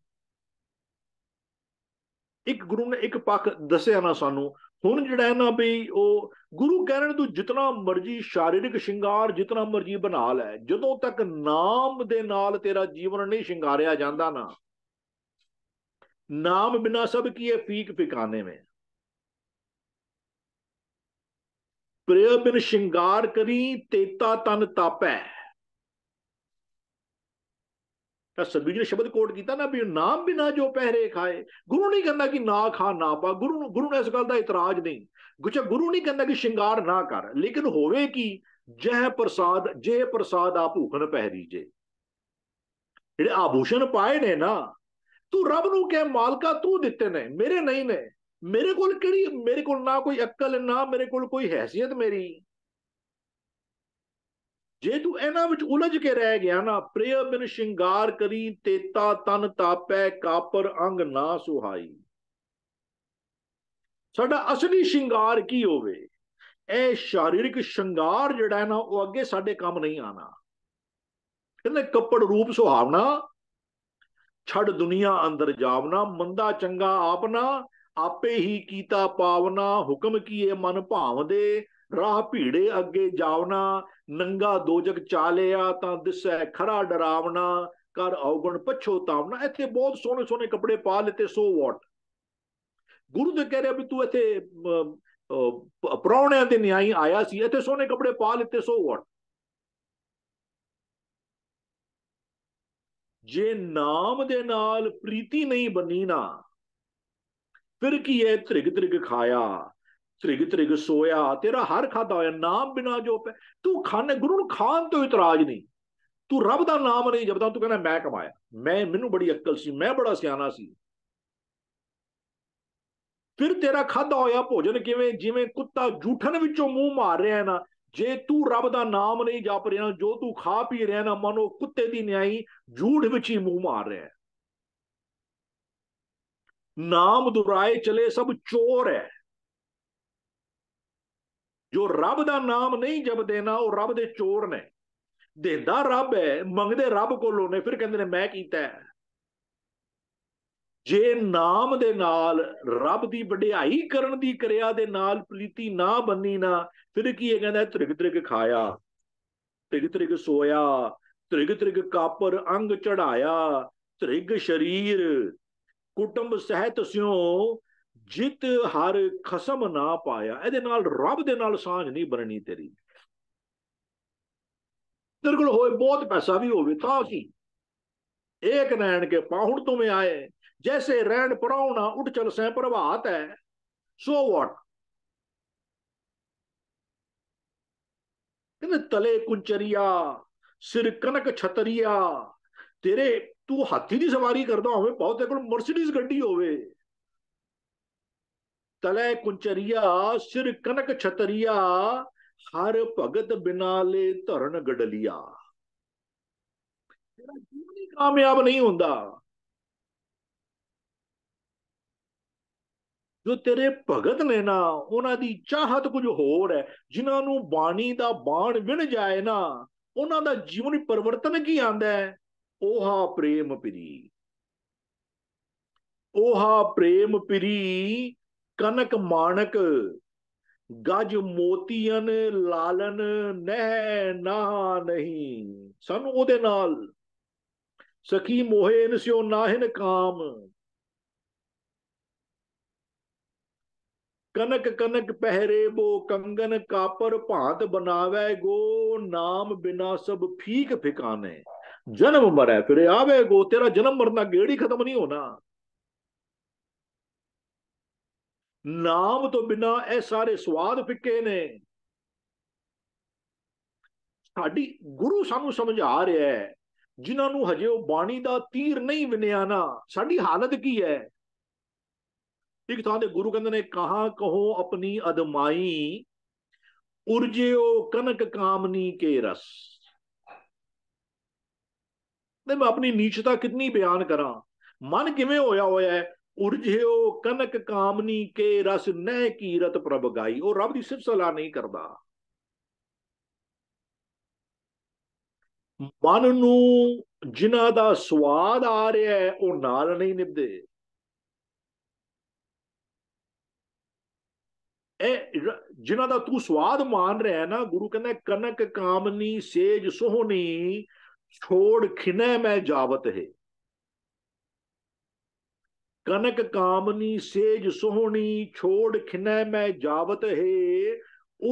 ਇੱਕ ਗੁਰੂ ਨੇ ਇੱਕ ਪੱਖ ਦੱਸਿਆ ਨਾ ਸਾਨੂੰ ਹੁਣ ਜਿਹੜਾ ਨਾ ਵੀ ਉਹ ਗੁਰੂ ਕਹਿਣ ਤੋਂ ਜਿਤਨਾ ਮਰਜੀ ਸ਼ਾਰੀਰਿਕ ਸ਼ਿੰਗਾਰ ਜਿਤਨਾ ਮਰਜੀ ਬਣਾ ਲੈ ਜਦੋਂ ਤੱਕ ਨਾਮ ਦੇ ਨਾਲ ਤੇਰਾ ਜੀਵਨ ਨਹੀਂ ਸ਼ਿੰਗਾਰਿਆ ਜਾਂਦਾ ਨਾ ਨਾਮ ਬਿਨਾ ਸਭ ਕੀ ਹੈ ਫੀਕ ਫਿਕਾਨੇ ਵਿੱਚ ਪ੍ਰਿਯ ਬਿਨ ਸ਼ਿੰਗਾਰ ਕਰੀ ਤੇਤਾ ਤਨ ਤਾਪੈ ਤਾਂ ਜੀ ਨੇ ਸ਼ਬਦ ਕੋਟ ਕੀਤਾ ਨਾ ਵੀ ਨਾਮ ਬਿਨਾ ਜੋ ਪਹਿਰੇ ਖਾਏ ਗੁਰੂ ਨਹੀਂ ਕਹਿੰਦਾ ਕਿ ਨਾ ਖਾ ਨਾ ਪਾ ਗੁਰੂ ਨੂੰ ਗੁਰੂ ਨੇ ਇਸ ਗੱਲ ਦਾ ਇਤਰਾਜ਼ ਨਹੀਂ ਗੁਚਾ ਗੁਰੂ ਨਹੀਂ ਕਹਿੰਦਾ ਕਿ ਸ਼ਿੰਗਾਰ ਨਾ ਕਰ ਲੇਕਿਨ ਹੋਵੇ ਕੀ ਜਹ ਪ੍ਰਸਾਦ ਜੇ ਪ੍ਰਸਾਦ ਆ ਨ ਪਹਿਰੀ ਜੇ ਜਿਹੜੇ ਆਭੂਸ਼ਣ ਪਾਏ ਨੇ ਨਾ ਤੂੰ ਰੱਬ ਨੂੰ ਕਹਿ ਮਾਲਕਾ ਤੂੰ ਦਿੱਤੇ ਨੇ ਮੇਰੇ ਨਹੀਂ ਨੇ ਮੇਰੇ ਕੋਲ ਕਿਹੜੀ ਮੇਰੇ ਕੋਲ ਨਾ ਕੋਈ ਅਕਲ ਨਾ ਮੇਰੇ ਕੋਲ ਕੋਈ ਹیثیت ਮੇਰੀ ਜੇ ਤੂੰ ਇਹਨਾਂ ਵਿੱਚ ਉਲਝ ਕੇ ਰਹਿ ਗਿਆ ਨਾ ਪ੍ਰੇਅ ਬਿਨ ਸ਼ਿੰਗਾਰ ਕਰੀ ਤੇਤਾ ਤਨ ਤਾਪੈ ਕਾਪਰ ਅੰਗ ਨਾ ਸੁਹਾਈ ਸਾਡਾ ਅਸਲੀ ਸ਼ਿੰਗਾਰ ਕੀ ਹੋਵੇ ਇਹ ਸ਼ਾਰੀਰਿਕ ਸ਼ਿੰਗਾਰ ਜਿਹੜਾ ਹੈ ਨਾ ਉਹ ਅੱਗੇ ਸਾਡੇ ਕੰਮ ਨਹੀਂ ਆਣਾ ਕਿੰਨੇ ਕੱਪੜ ਰੂਪ ਸੁਹਾਵਣਾ ਛੱਡ ਦੁਨੀਆ ਅੰਦਰ ਜਾਵਣਾ ਮੰਦਾ ਚੰਗਾ ਆਪਣਾ ਆਪੇ ਹੀ ਕੀਤਾ ਪਾਵਨਾ ਹੁਕਮ ਕੀਏ ਮਨ ਭਾਵਦੇ ਰਾਹ ਭੀੜੇ ਅੱਗੇ ਜਾਵਨਾ ਨੰਗਾ ਦੋਜਕ ਚਾਲਿਆ ਤਾਂ ਦਿਸੈ ਖੜਾ ਡਰਾਵਨਾ ਕਰ ਔਗਣ ਪਛੋਤਾਵਨਾ ਇੱਥੇ ਬਹੁਤ ਸੋਹਣੇ ਸੋਹਣੇ ਕੱਪੜੇ ਪਾ ਲਿੱਤੇ ਸੋ ਵਾਟ ਗੁਰੂ ਦੇ ਕਹਿ ਰਿਹਾ ਵੀ ਤੂੰ ਇੱਥੇ ਪ੍ਰਾਉਣਿਆਂ ਦੇ ਨਿਆਈ ਆਇਆ ਸੀ ਇੱਥੇ ਸੋਹਣੇ ਕੱਪੜੇ ਪਾ ਲਿੱਤੇ ਸੋ ਵਾਟ ਜੇ ਨਾਮ ਦੇ ਨਾਲ ਪ੍ਰੀਤੀ ਨਹੀਂ ਬਣੀ ਨਾ ਫਿਰ ਕੀ ਹੈ ਤ੍ਰਿਗ ਤ੍ਰਿਗ ਖਾਇਆ ਤ੍ਰਿਗ ਤ੍ਰਿਗ ਸੋਇਆ ਤੇਰਾ ਹਰ ਖਾਦਾ ਹੋਇਆ ਨਾਮ ਬਿਨਾ ਜੋਪ ਤੂੰ ਖਾਨ ਗੁਰੂ ਨੂੰ ਖਾਨ ਤੋਂ ਇਤਰਾਜ਼ ਨਹੀਂ ਤੂੰ ਰੱਬ ਦਾ ਨਾਮ ਨਹੀਂ ਜਪਦਾ ਤੂੰ ਕਹਿੰਦਾ ਮੈਂ ਕਮਾਇਆ ਮੈਂ ਮੈਨੂੰ ਬੜੀ ਅਕਲ ਸੀ ਮੈਂ ਬੜਾ ਸਿਆਣਾ ਸੀ ਫਿਰ ਤੇਰਾ ਖਾਦਾ ਹੋਇਆ ਭੋਜਨ ਕਿਵੇਂ ਜਿਵੇਂ ਕੁੱਤਾ ਝੂਠਨ ਵਿੱਚੋਂ ਮੂੰਹ ਮਾਰ ਰਿਹਾ ਨਾ ਜੇ ਤੂੰ ਰੱਬ ਦਾ ਨਾਮ ਨਹੀਂ ਜਪ ਰਿਹਾ ਜੋ ਤੂੰ ਖਾ ਪੀ ਰਿਹਾ ਨਾ ਮਨੋ ਕੁੱਤੇ ਦੀ ਨਿਆਈ ਝੂਠ ਵਿੱਚ ਹੀ ਮੂੰਹ ਮਾਰ ਰਿਹਾ ਨਾਮ ਦੁਰਾਏ ਚਲੇ ਸਭ ਚੋਰ ਹੈ ਜੋ ਰੱਬ ਦਾ ਨਾਮ ਨਹੀਂ ਜਪਦੇ ਨਾ ਉਹ ਰੱਬ ਦੇ ਚੋਰ ਨੇ ਦੇਂਦਾ ਰੱਬ ਹੈ ਮੰਗਦੇ ਰੱਬ ਕੋਲੋਂ ਨੇ ਫਿਰ ਕਹਿੰਦੇ ਨੇ ਮੈਂ ਕੀਤਾ ਹੈ ਜੇ ਨਾਮ ਦੇ ਨਾਲ ਰੱਬ ਦੀ ਵਡਿਆਈ ਕਰਨ ਦੀ ਕਿਰਿਆ ਦੇ ਨਾਲ ਪਲੀਤੀ ਨਾ ਬੰਨੀ ਨਾ ਫਿਰ ਕੀ ਇਹ ਕਹਿੰਦਾ ਤ੍ਰਿਗ ਤ੍ਰਿਗ ਖਾਇਆ ਤ੍ਰਿਗ ਤ੍ਰਿਗ ਸੋਇਆ ਤ੍ਰਿਗ ਤ੍ਰਿਗ ਕਾਪਰ ਅੰਗ ਚੜਾਇਆ ਤ੍ਰਿਗ ਸ਼ਰੀਰ ਕੁਟੰਬ ਸਹਿਤ ਸਿਓ ਜਿਤ ਹਰ ਖਸਮ ਨਾ ਪਾਇਆ ਇਹਦੇ ਨਾਲ ਰੱਬ ਦੇ ਨਾਲ ਸਾਂਝ ਨਹੀਂ ਬਣਨੀ ਤੇਰੀ ਤੇਰੇ ਕੋਲ ਹੋਏ ਬਹੁਤ ਪੈਸਾ ਵੀ ਹੋਵੇ ਤਾਂ ਕੀ ਇੱਕ ਨੈਣ ਕੇ ਪਾਹੁਣ ਮੈਂ ਆਏ ਜੈਸੇ ਰਹਿਣ ਪਰਾਉਣਾ ਉੱਠ ਚਲ ਸੈ ਪ੍ਰਭਾਤ ਹੈ ਸੋ ਵਾਟ ਕਿਨ ਤਲੇ ਕੁੰਚਰੀਆ ਸਿਰ ਕਨਕ ਛਤਰੀਆ ਤੇਰੇ ਤੂੰ ਹਾਥੀ ਦੀ ਸਵਾਰੀ ਕਰਦਾ ਹੋਵੇ ਬਹੁਤ ਕੋਲ ਮਰਸੀਡੀਜ਼ ਗੱਡੀ ਹੋਵੇ ਤਲੇ ਕੁੰਚਰੀਆ ਸਿਰ ਕਨਕ ਛਤਰੀਆ ਹਰ ਭਗਤ ਬਿਨਾ ਲੈ ਧਰਨ ਗੜਲੀਆ ਤੇਰਾ ਜੀਵਨ ਹੀ ਕਾਮਯਾਬ ਨਹੀਂ ਹੁੰਦਾ ਜੋ ਤੇਰੇ ਭਗਤ ਨੇ ਨਾ ਉਹਨਾਂ ਦੀ ਚਾਹਤ ਕੁਝ ਹੋਰ ਹੈ ਜਿਨ੍ਹਾਂ ਨੂੰ ਬਾਣੀ ਦਾ ਬਾਣ ਵਿਣ ਜਾਏ ਨਾ ਉਹਨਾਂ ਦਾ ਜੀਵਨ ਪਰਿਵਰਤਨ ਕੀ ਆਂਦਾ ਹੈ ओहा प्रेम पिरी ओहा प्रेम पिरी कनक माणक गज ਮੋਤੀਆਂ ਲਾਲਨ ਨਹਿ ਨਾ ਨਹੀਂ ਸਾਨੂੰ ਉਹਦੇ ਨਾਲ ਸਖੀ ਮੋਹੇਨ ਸਿਓ ਨਾਹਿਨ ਕਾਮ ਕਨਕ ਕਨਕ ਪਹਿਰੇ ਬੋ ਕੰਗਨ ਕਾਪਰ ਭਾਂਤ ਬਣਾਵੇ ਗੋ ਨਾਮ ਬਿਨਾ ਸਭ ਫੀਕ ਫਿਕਾਨੇ ਜਨਮ ਮਰਿਆ ਫਿਰ ਆਵੇ गो ਤੇਰਾ ਜਨਮ ਮਰਨਾ ਗੇੜੀ ਖਤਮ ਨਹੀਂ ਹੋਣਾ ਨਾਮ ਤੋਂ ਬਿਨਾ ਇਹ ਸਾਰੇ ਸਵਾਦ ਫਿੱਕੇ ਨੇ ਸਾਡੀ ਗੁਰੂ ਸਾਨੂੰ ਸਮਝਾ ਰਿਹਾ ਹੈ ਜਿਨ੍ਹਾਂ ਨੂੰ ਹਜੇ ਉਹ ਬਾਣੀ ਦਾ ਤੀਰ ਨਹੀਂ ਵਿਨਿਆ ਨਾ ਸਾਡੀ ਹਾਲਤ ਕੀ ਹੈ ਇੱਕ ਥਾਂ ਤੇ ਗੁਰੂ ਕਹਿੰਦੇ ਨੇ ਕਹਾ ਕਹੋ ਆਪਣੀ ਅਦਮਾਈ ਉਰਜਿਓ ਕਨਕ ਕਾਮਨੀ ਕੇ ਰਸ ਤੇ ਮੈਂ ਆਪਣੀ ਨੀਚਤਾ ਕਿੰਨੀ ਬਿਆਨ ਕਰਾਂ ਮਨ ਕਿਵੇਂ ਹੋਇਆ ਹੋਇਆ ਉਰਜਿਓ ਕਨਕ ਕਾਮਨੀ ਕੇ ਰਸ ਨਹਿ ਕੀਰਤ ਪ੍ਰਭ ਗਾਈ ਉਹ ਰੱਬ ਦੀ ਸਿਫਤ ਸਲਾਹ ਨਹੀਂ ਕਰਦਾ ਮਨ ਨੂੰ ਜਿਨ੍ਹਾਂ ਦਾ ਸਵਾਦ ਆ ਰਿਹਾ ਹੈ ਉਹ ਨਾਲ ਨਹੀਂ ਨਿਭਦੇ ਇਹ ਜਿਨ੍ਹਾਂ ਦਾ ਤੂੰ ਸਵਾਦ ਮਾਣ ਰਿਹਾ ਹੈ ਨਾ ਗੁਰੂ ਕਹਿੰਦਾ ਕਨਕ ਕਾਮਨੀ ਸੇਜ ਸੋਹਣੀ ਛੋੜ ਖਿਨੇ ਮੈਂ ਜਾਵਤ ਹੈ ਕਨਕ ਕਾਮਨੀ ਸੇਜ ਸੋਹਣੀ ਛੋੜ ਖਿਨੇ ਮੈਂ ਜਾਵਤ ਹੈ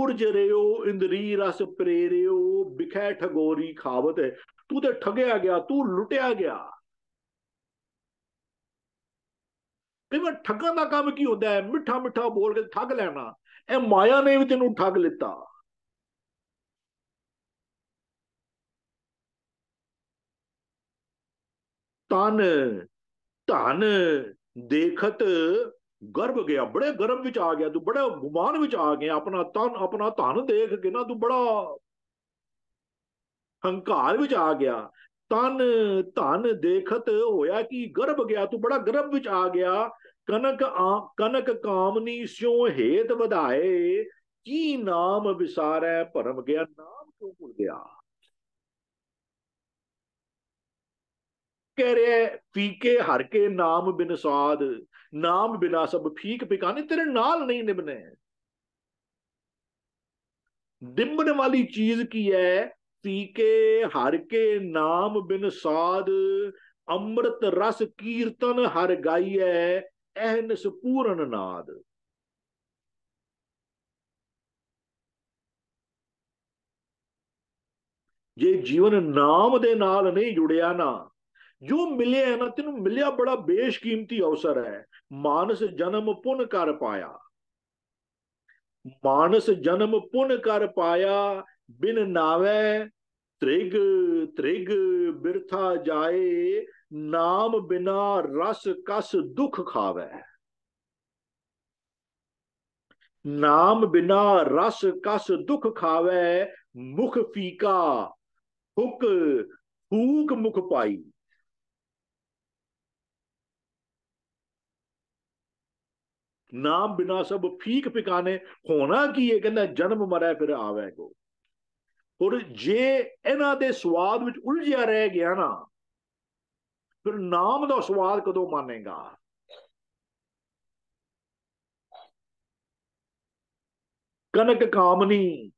ਉਰਜ ਰਿਓ ਇੰਦਰੀ ਰਸ ਪ੍ਰੇਰਿਓ ਵਿਖੈ ਠਗੋਰੀ ਖਾਵਤ ਹੈ ਤੂੰ ਤੇ ਠਗਿਆ ਗਿਆ ਤੂੰ ਲੁੱਟਿਆ ਗਿਆ ਕਿਵੇਂ ਠੱਗਾਂ ਦਾ ਕੰਮ ਕੀ ਹੁੰਦਾ ਹੈ ਮਿੱਠਾ ਮਿੱਠਾ ਬੋਲ ਕੇ ਠੱਗ ਲੈਣਾ ਇਹ ਮਾਇਆ ਨੇ ਵੀ ਤੈਨੂੰ ਠੱਗ ਲਿੱਤਾ ਤਨ ਧਨ ਦੇਖਤ ਗਰਭ ਗਿਆ ਬੜੇ ਗਰਭ ਵਿੱਚ ਆ ਗਿਆ ਤੂੰ ਬੜਾ ਗੁਮਾਨ ਵਿੱਚ ਆ ਗਿਆ ਆਪਣਾ ਤਨ ਆਪਣਾ ਧਨ ਦੇਖ ਕੇ ਨਾ ਤੂੰ ਬੜਾ ਹੰਕਾਰ ਵਿੱਚ ਆ ਗਿਆ ਤਨ ਧਨ ਦੇਖਤ ਹੋਇਆ ਕਿ ਗਰਭ ਗਿਆ ਤੂੰ ਬੜਾ ਗਰਭ ਵਿੱਚ ਆ ਗਿਆ ਕਨਕ ਕਨਕ ਕਾਮਨੀ ਸਿਉ ਹੇਤ ਵਧਾਏ ਕੀ ਨਾਮ ਵਿਸਾਰੈ ਭਰਮ ਗਿਆ ਨਾਮ ਕਿਉਂ ਭੁੱਲ ਗਿਆ ਕਹਿ ਰਿਹਾ ਪੀ ਕੇ ਹਰ ਕੇ ਨਾਮ ਬਿਨ ਸਾਦ ਨਾਮ ਬਿਨਾ ਸਭ ਫੀਕ ਪਿਕਾਨੇ ਤੇਰੇ ਨਾਲ ਨਹੀਂ ਨਿਭਨੇ ਦਿੰਬਣ ਵਾਲੀ ਚੀਜ਼ ਕੀ ਹੈ ਪੀ ਕੇ ਹਰ ਕੇ ਨਾਮ ਬਿਨ ਸਾਦ ਅੰਮ੍ਰਿਤ ਰਸ ਕੀਰਤਨ ਹਰ ਗਾਈਐ ਅਹਨਸ ਪੂਰਨ ਨਾਦ ਜੇ ਜੀਵਨ ਨਾਮ ਦੇ ਨਾਲ ਨਹੀਂ ਜੁੜਿਆ ਨਾ ਜੋ ਮਿਲਿਆ ਹੈ ਨਾ ਤੈਨੂੰ ਮਿਲਿਆ ਬੜਾ ਬੇਸ਼ਕੀਮਤੀ ਅਵਸਰ ਹੈ ਮਾਨਸ ਜਨਮ ਪੁਨ ਕਰ ਪਾਇਆ ਮਾਨਸ ਜਨਮ ਪੁਨ ਕਰ ਪਾਇਆ ਬਿਨ ਨਾਵੇ ਤ੍ਰਿਗ ਤ੍ਰਿਗ ਬਿਰਥਾ ਜਾਏ ਨਾਮ ਬਿਨਾ ਰਸ ਕਸ ਦੁਖ ਖਾਵੇ ਨਾਮ ਬਿਨਾ ਰਸ ਕਸ ਦੁਖ ਖਾਵੇ ਮੁਖ ਫੀਕਾ ਹੁਕ ਫੂਕ ਮੁਖ ਪਾਈ ਨਾਮ ਬਿਨਾ ਸਭ ਫੀਕ ਪਿਕਾਨੇ ਹੋਣਾ ਕੀ ਇਹ ਕਹਿੰਦਾ ਜਨਮ ਮਰਿਆ ਫਿਰ ਆਵੇ ਕੋ ਔਰ ਜੇ ਇਹਨਾਂ ਦੇ ਸਵਾਦ ਵਿੱਚ ਉਲਝਿਆ ਰਹਿ ਗਿਆ ਨਾ ਫਿਰ ਨਾਮ ਦਾ ਸਵਾਦ ਕਦੋਂ ਮਾਨੇਗਾ ਕਨਕ ਕਾਮਨੀ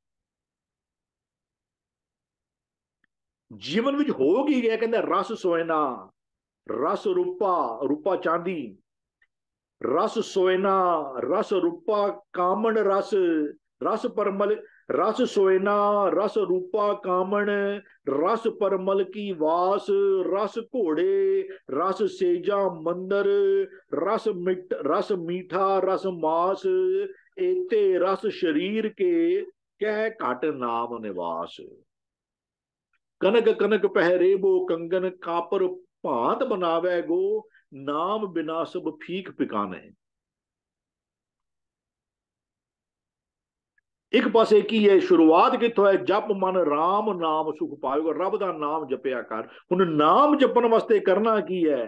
ਜੀਵਨ ਵਿੱਚ ਹੋ ਗਈ ਗਿਆ ਕਹਿੰਦਾ ਰਸ ਸੋਇਨਾ ਰਸ ਰੂਪਾ ਰੂਪਾ ਚਾਂਦੀ ਰਸ ਸੋਇਨਾ ਰਸ ਰੂਪਾ ਕਾਮਣ ਰਸ ਰਸ ਪਰਮਲ ਰਸ ਸੋਇਨਾ ਰਸ ਰੂਪਾ ਕਾਮਣ ਰਸ ਪਰਮਲ ਕੀ ਵਾਸ ਰਸ ਘੋੜੇ ਰਸ ਸੇਜਾ ਮੰਦਰ ਰਸ ਮਿੱਠ ਰਸ ਮੀਠਾ ਰਸ ਮਾਸ ਇਤੇ ਰਸ ਸ਼ਰੀਰ ਕੇ ਕਹਿ ਘਟ ਨਾਮ ਨਿਵਾਸ ਕਨਕ ਕਨਕ ਪਹਿਰੇ ਬੋ ਕੰਗਨ ਕਾਪਰ ਭਾਂਤ ਬਣਾਵੇ ਗੋ ਨਾਮ ਬਿਨਾ ਸਭ ਫੀਕ ਪਿਕਾਨੇ ਇੱਕ ਪਾਸੇ ਕੀ ਹੈ ਸ਼ੁਰੂਆਤ ਕਿੱਥੋਂ ਹੈ ਜਪ ਮਨ RAM ਨਾਮ ਸੁਖ ਪਾਏਗਾ ਰੱਬ ਦਾ ਨਾਮ ਜਪਿਆ ਕਰ ਹੁਣ ਨਾਮ ਜਪਣ ਵਾਸਤੇ ਕਰਨਾ ਕੀ ਹੈ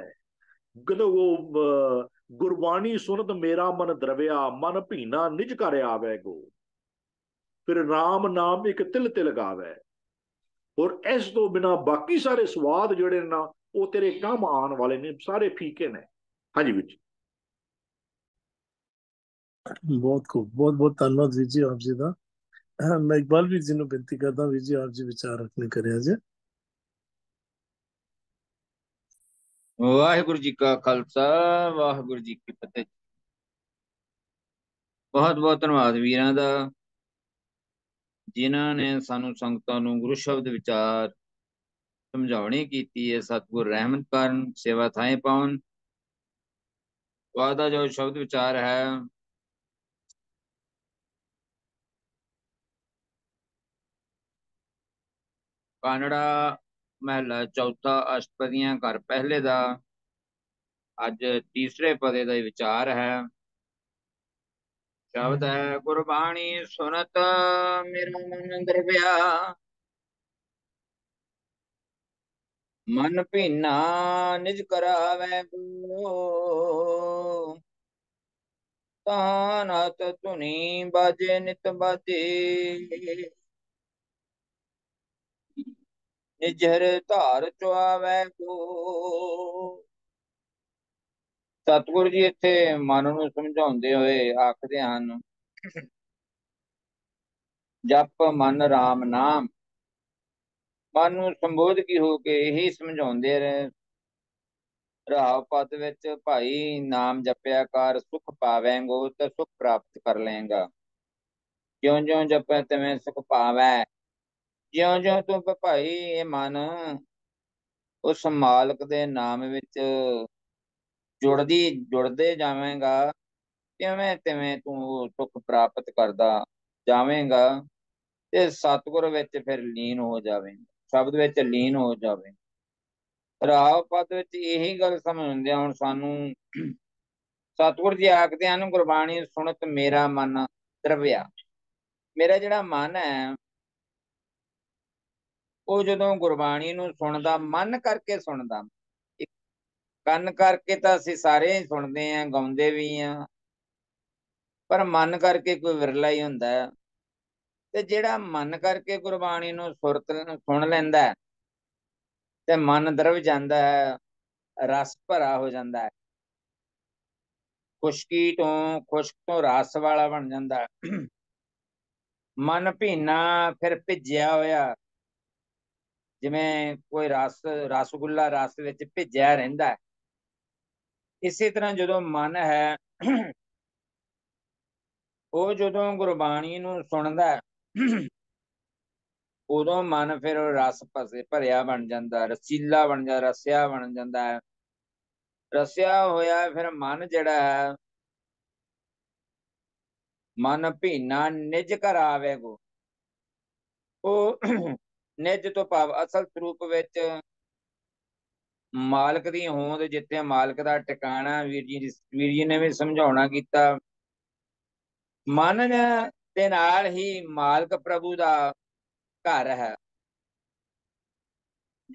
ਗਦੋ ਉਹ ਗੁਰਬਾਣੀ ਸੁਣਤ ਮੇਰਾ ਮਨ ਦਰਵਿਆ ਮਨ ਭੀਨਾ ਨਿਜ ਕਰ ਆਵੇ ਗੋ ਫਿਰ RAM ਨਾਮ ਇੱਕ ਤਿਲ ਤਿਲ ਗਾਵੇ ਔਰ ਇਸ ਤੋਂ ਬਿਨਾ ਬਾਕੀ ਸਾਰੇ ਸਵਾਦ ਜਿਹੜੇ ਨਾ ਉਹ ਤੇਰੇ ਕੰਮ ਆਉਣ ਵਾਲੇ ਨੇ ਸਾਰੇ ਫੀਕੇ ਨੇ ਹਾਂਜੀ ਵੀਰ ਜੀ ਬਹੁਤ ਖੂਬ ਬਹੁਤ ਬਹੁਤ ਧੰਨਵਾਦ ਵੀਰ ਜੀ ਆਪ ਜੀ ਦਾ ਮੈਂ ਇਕਬਾਲ ਵੀਰ ਜੀ ਨੂੰ ਬੇਨਤੀ ਕਰਦਾ ਵੀਰ ਜੀ ਆਪ ਜੀ ਵਿਚਾਰ ਰੱਖਣੇ ਕਰਿਆ ਜੀ ਵਾਹਿਗੁਰੂ ਜੀ ਕਾ ਖਾਲਸਾ ਵਾਹਿਗੁਰੂ ਜੀ ਕੀ ਫਤਿਹ ਬਹੁਤ ਬਹੁਤ ਧੰਨਵਾਦ ਵੀਰਾਂ ਦਾ ਜਿਨ੍ਹਾਂ ਨੇ ਸਾਨੂੰ ਸੰਗਤਾਂ ਨੂੰ ਗੁਰੂ ਸ਼ਬਦ ਵਿਚਾਰ ਸਮਝਾਉਣੀ ਕੀਤੀ ਹੈ ਸਤਗੁਰ ਰਹਿਮਤ ਕਰਨ ਸੇਵਾ ਥਾਏ ਪਾਉਣ ਵਾਦਾ ਜੋ ਸ਼ਬਦ ਵਿਚਾਰ ਹੈ ਕਾਨੜਾ ਮਹਿਲਾ ਚੌਥਾ ਅਸ਼ਟਪਦੀਆਂ ਘਰ ਪਹਿਲੇ ਦਾ ਅੱਜ ਤੀਸਰੇ ਪਦੇ ਦਾ ਵਿਚਾਰ ਹੈ ਸ਼ਬਦ ਹੈ ਗੁਰਬਾਣੀ ਸੁਨਤ ਮੇਰਾ ਮਨ ਪਿਆ ਮਨ ਭਿੰਨਾ ਨਿਜ ਕਰਾਵੇ ਕੋ ਤਾਨਤ ਤੁਨੀ ਬਾਜੇ ਨਿਤ ਬਾਜੇ ਨਿਜਰ ਧਾਰ ਆਵੇ ਕੋ ਸਤਗੁਰ ਜੀ ਇੱਥੇ ਮਨ ਨੂੰ ਸਮਝਾਉਂਦੇ ਹੋਏ ਆਖਦੇ ਹਨ <laughs> ਜਪ ਮਨ ਰਾਮ ਨਾਮ ਮਨ ਨੂੰ ਸੰਬੋਧਕੀ ਹੋ ਕੇ ਇਹੀ ਸਮਝਾਉਂਦੇ ਰਹੇ ਰਹਾਉ ਪਦ ਵਿੱਚ ਭਾਈ ਨਾਮ ਜਪਿਆ ਕਰ ਸੁਖ ਪਾਵੇਂਗੋ ਤੇ ਸੁਖ ਪ੍ਰਾਪਤ ਕਰ ਲਏਗਾ ਜਿਉਂ ਜਿਉਂ ਜਪੈ ਤਵੇਂ ਸੁਖ ਪਾਵੈ ਜਿਉਂ ਜਿਉਂ ਤੂੰ ਭਾਈ ਇਹ ਮਨ ਉਸ ਮਾਲਕ ਦੇ ਨਾਮ ਵਿੱਚ ਜੁੜਦੀ ਜੁੜਦੇ ਜਾਵੇਂਗਾ ਤਿਵੇਂ ਤਿਵੇਂ ਤੂੰ ਸੁਖ ਪ੍ਰਾਪਤ ਕਰਦਾ ਜਾਵੇਂਗਾ ਤੇ ਸਤਗੁਰ ਵਿੱਚ ਫਿਰ ਲੀਨ ਹੋ ਜਾਵੇਂਗਾ ਸ਼ਬਦ ਵਿੱਚ ਲੀਨ ਹੋ ਜਾਵੇ ਰਾਵ ਪਦ ਵਿੱਚ ਇਹੀ ਗੱਲ ਸਮਝ ਆ ਹੁਣ ਸਾਨੂੰ ਸਤਿਗੁਰ ਜੀ ਆਖਦੇ ਹਨ ਗੁਰਬਾਣੀ ਸੁਣਤ ਮੇਰਾ ਮਨ ਦਰਵਿਆ ਮੇਰਾ ਜਿਹੜਾ ਮਨ ਹੈ ਉਹ ਜਦੋਂ ਗੁਰਬਾਣੀ ਨੂੰ ਸੁਣਦਾ ਮਨ ਕਰਕੇ ਸੁਣਦਾ ਕੰਨ ਕਰਕੇ ਤਾਂ ਅਸੀਂ ਸਾਰੇ ਸੁਣਦੇ ਆਂ ਗਾਉਂਦੇ ਵੀ ਆਂ ਪਰ ਮਨ ਕਰਕੇ ਕੋਈ ਵਿਰਲਾ ਹੀ ਹੁੰਦਾ ਹੈ ਤੇ ਜਿਹੜਾ ਮਨ ਕਰਕੇ ਗੁਰਬਾਣੀ ਨੂੰ ਸੁਰਤ ਸੁਣ ਲੈਂਦਾ ਹੈ ਤੇ ਮਨ ਦਰਵ ਜਾਂਦਾ ਹੈ ਰਸ ਭਰਾ ਹੋ ਜਾਂਦਾ ਹੈ ਖੁਸ਼ਕੀ ਤੋਂ ਖੁਸ਼ਕ ਤੋਂ ਰਸ ਵਾਲਾ ਬਣ ਜਾਂਦਾ ਮਨ ਭੀਨਾ ਫਿਰ ਭਿੱਜਿਆ ਹੋਇਆ ਜਿਵੇਂ ਕੋਈ ਰਸ ਰਸਗੁੱਲਾ ਰਸ ਵਿੱਚ ਭਿੱਜਿਆ ਰਹਿੰਦਾ ਇਸੇ ਤਰ੍ਹਾਂ ਜਦੋਂ ਮਨ ਹੈ ਉਹ ਜਦੋਂ ਗੁਰਬਾਣੀ ਨੂੰ ਸੁਣਦਾ ਉਦੋਂ ਮਨ ਫਿਰ ਰਸ ਭਸੇ ਭਰਿਆ ਬਣ ਜਾਂਦਾ ਰਸੀਲਾ ਬਣ ਜਾਂਦਾ ਰਸਿਆ ਬਣ ਜਾਂਦਾ ਹੈ ਰਸਿਆ ਹੋਇਆ ਫਿਰ ਮਨ ਜਿਹੜਾ ਹੈ ਮਨ ਭੀਨਾ ਨਿਜ ਕਰ ਆਵੇਗੋ ਉਹ ਨਿਜ ਤੋਂ ਭਾਵ ਅਸਲ ਸਰੂਪ ਵਿੱਚ ਮਾਲਕ ਦੀ ਹੋਂਦ ਜਿੱਥੇ ਮਾਲਕ ਦਾ ਟਿਕਾਣਾ ਵੀਰ ਜੀ ਵੀਰ ਜੀ ਨੇ ਵੀ ਸਮਝਾਉਣਾ ਕੀਤਾ ਮਨ ਦੇ ਨਾਲ ਹੀ ਮਾਲਕ ਪ੍ਰਭੂ ਦਾ ਘਰ ਹੈ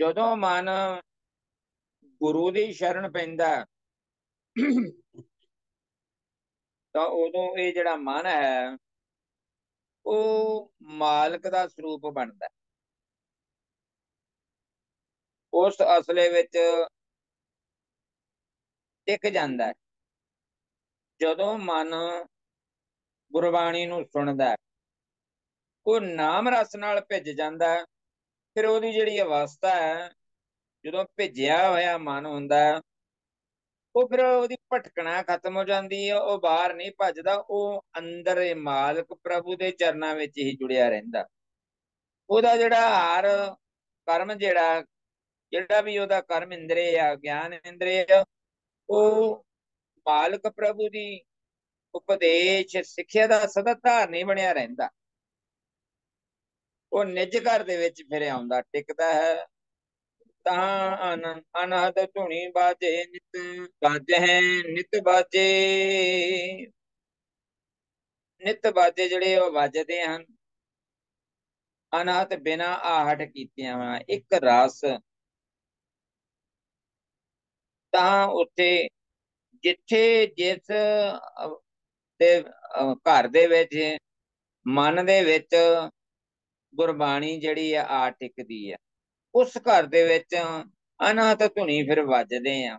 ਜਦੋਂ ਮਨ ਗੁਰੂ ਦੀ ਸ਼ਰਨ ਪੈਂਦਾ ਤਾਂ ਉਦੋਂ ਇਹ ਜਿਹੜਾ ਮਨ ਹੈ ਉਹ ਮਾਲਕ ਦਾ ਸਰੂਪ ਬਣਦਾ ਉਸ ਅਸਲੇ ਵਿੱਚ ਟਿਕ ਜਾਂਦਾ ਜਦੋਂ ਮਨ ਗੁਰਬਾਣੀ ਨੂੰ ਸੁਣਦਾ ਹੈ ਉਹ ਨਾਮ ਰਸ ਨਾਲ ਭਿੱਜ ਜਾਂਦਾ ਫਿਰ ਉਹਦੀ ਜਿਹੜੀ ਅਵਸਥਾ ਹੈ ਜਦੋਂ ਭਿੱਜਿਆ ਹੋਇਆ ਮਨ ਹੁੰਦਾ ਉਹ ਫਿਰ ਉਹਦੀ ਭਟਕਣਾ ਖਤਮ ਹੋ ਜਾਂਦੀ ਹੈ ਉਹ ਬਾਹਰ ਨਹੀਂ ਭੱਜਦਾ ਉਹ ਅੰਦਰ ਇਹ ਮਾਲਕ ਪ੍ਰਭੂ ਦੇ ਚਰਨਾਂ ਵਿੱਚ ਹੀ ਜੁੜਿਆ ਰਹਿੰਦਾ ਉਹਦਾ ਜਿਹੜਾ ਹਾਰ ਕਰਮ ਜਿਹੜਾ ਜਿਹੜਾ ਵੀ ਉਹਦਾ ਕਰਮ ਇੰਦਰੀ ਆ ਗਿਆਨ ਇੰਦਰੀ ਆ ਉਹ ਮਾਲਕ ਪ੍ਰਭੂ ਦੀ ਉਪਦੇਸ਼ ਸਿੱਖਿਆ ਦਾ ਸਦਾ ਧਾਰ ਨਹੀਂ ਬਣਿਆ ਰਹਿੰਦਾ ਉਹ ਨਿਜ ਘਰ ਦੇ ਵਿੱਚ ਫਿਰ ਆਉਂਦਾ ਟਿਕਦਾ ਹੈ ਤਾਂ ਅਨਹਦ ਧੁਣੀ ਬਾਜੇ ਨਿਤ ਬਾਜੇ ਨਿਤ ਬਾਜੇ ਨਿਤ ਬਾਜੇ ਜਿਹੜੇ ਉਹ ਵੱਜਦੇ ਹਨ ਅਨਹਤ ਬਿਨਾ ਆਹਟ ਕੀਤਿਆਂ ਵਾ ਇੱਕ ਰਸ ਤਾਂ ਉੱਥੇ ਜਿੱਥੇ ਜਿਸ ਤੇ ਘਰ ਦੇ ਵਿੱਚ ਮਨ ਦੇ ਵਿੱਚ ਗੁਰਬਾਣੀ ਜਿਹੜੀ ਆ ਆ ਟਿਕਦੀ ਆ ਉਸ ਘਰ ਦੇ ਵਿੱਚ ਅਨਾਤ ਧੁਨੀ ਫਿਰ ਵੱਜਦੇ ਆ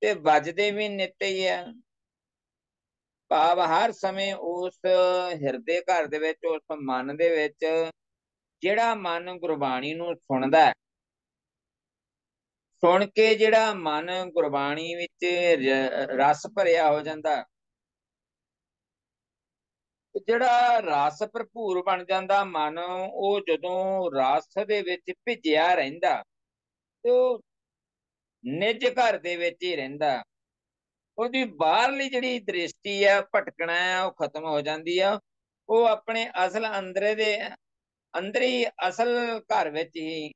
ਤੇ ਵੱਜਦੇ ਵੀ ਨਿੱਤ ਹੀ ਆ ਭਾਵ ਹਰ ਸਮੇਂ ਉਸ ਹਿਰਦੇ ਘਰ ਦੇ ਵਿੱਚ ਉਸ ਮਨ ਦੇ ਵਿੱਚ ਜਿਹੜਾ ਮਨ ਗੁਰਬਾਣੀ ਨੂੰ ਸੁਣਦਾ ਸੁਣ ਕੇ ਜਿਹੜਾ ਮਨ ਗੁਰਬਾਣੀ ਵਿੱਚ ਰਸ ਭਰਿਆ ਹੋ ਜਾਂਦਾ ਜਿਹੜਾ ਰਸ ਭਰਪੂਰ ਬਣ ਜਾਂਦਾ ਮਨ ਉਹ ਜਦੋਂ ਰਸ ਦੇ ਵਿੱਚ ਭਿੱਜਿਆ ਰਹਿੰਦਾ ਤੇ ਉਹ ਨਿੱਜ ਘਰ ਦੇ ਵਿੱਚ ਹੀ ਰਹਿੰਦਾ ਉਹਦੀ ਬਾਹਰਲੀ ਜਿਹੜੀ ਦ੍ਰਿਸ਼ਟੀ ਆ ਭਟਕਣਾ ਉਹ ਖਤਮ ਹੋ ਜਾਂਦੀ ਆ ਉਹ ਆਪਣੇ ਅਸਲ ਅੰਦਰੇ ਦੇ ਅੰਦਰੀ ਅਸਲ ਘਰ ਵਿੱਚ ਹੀ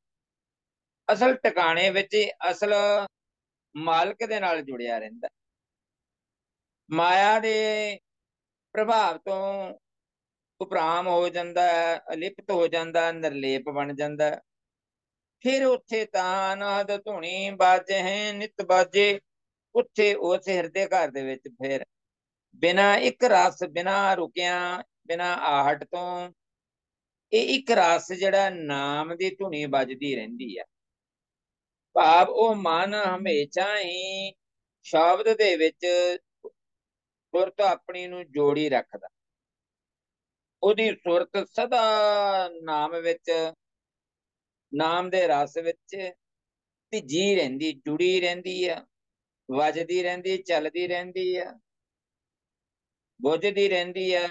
ਅਸਲ ਟਿਕਾਣੇ ਵਿੱਚ ਅਸਲ ਮਾਲਕ ਦੇ ਨਾਲ ਜੁੜਿਆ ਰਹਿੰਦਾ ਮਾਇਆ ਦੇ ਪ੍ਰਭਾਵ ਤੋਂ ਉਪਰਾਮ ਹੋ ਜਾਂਦਾ ਹੈ ਅਲਿਪਤ ਹੋ ਜਾਂਦਾ ਨਿਰਲੇਪ ਬਣ ਜਾਂਦਾ ਫਿਰ ਉੱਥੇ ਤਾਂ ਅਨਹਦ ਧੁਣੀ ਬਾਜੇ ਹੈ ਨਿਤ ਬਾਜੇ ਉੱਥੇ ਉਸ ਹਿਰਦੇ ਘਰ ਦੇ ਵਿੱਚ ਫਿਰ ਬਿਨਾ ਇੱਕ ਰਸ ਬਿਨਾ ਰੁਕਿਆ ਬਿਨਾ ਆਹਟ ਤੋਂ ਇਹ ਇੱਕ ਰਸ ਜਿਹੜਾ ਨਾਮ ਦੀ ਧੁਨੀ ਵੱਜਦੀ ਰਹਿੰਦੀ ਆ ਭਾਵ ਉਹ ਮਨ ਹਮੇਸ਼ਾ ਹੀ ਸ਼ਬਦ ਦੇ ਵਿੱਚ ਸੁਰਤ ਆਪਣੀ ਨੂੰ ਜੋੜੀ ਰੱਖਦਾ ਉਹਦੀ ਸੁਰਤ ਸਦਾ ਨਾਮ ਵਿੱਚ ਨਾਮ ਦੇ ਰਸ ਵਿੱਚ ਭਿੱਜੀ ਰਹਿੰਦੀ ਜੁੜੀ ਰਹਿੰਦੀ ਆ ਵੱਜਦੀ ਰਹਿੰਦੀ ਚੱਲਦੀ ਰਹਿੰਦੀ ਆ ਬੁੱਝਦੀ ਰਹਿੰਦੀ ਆ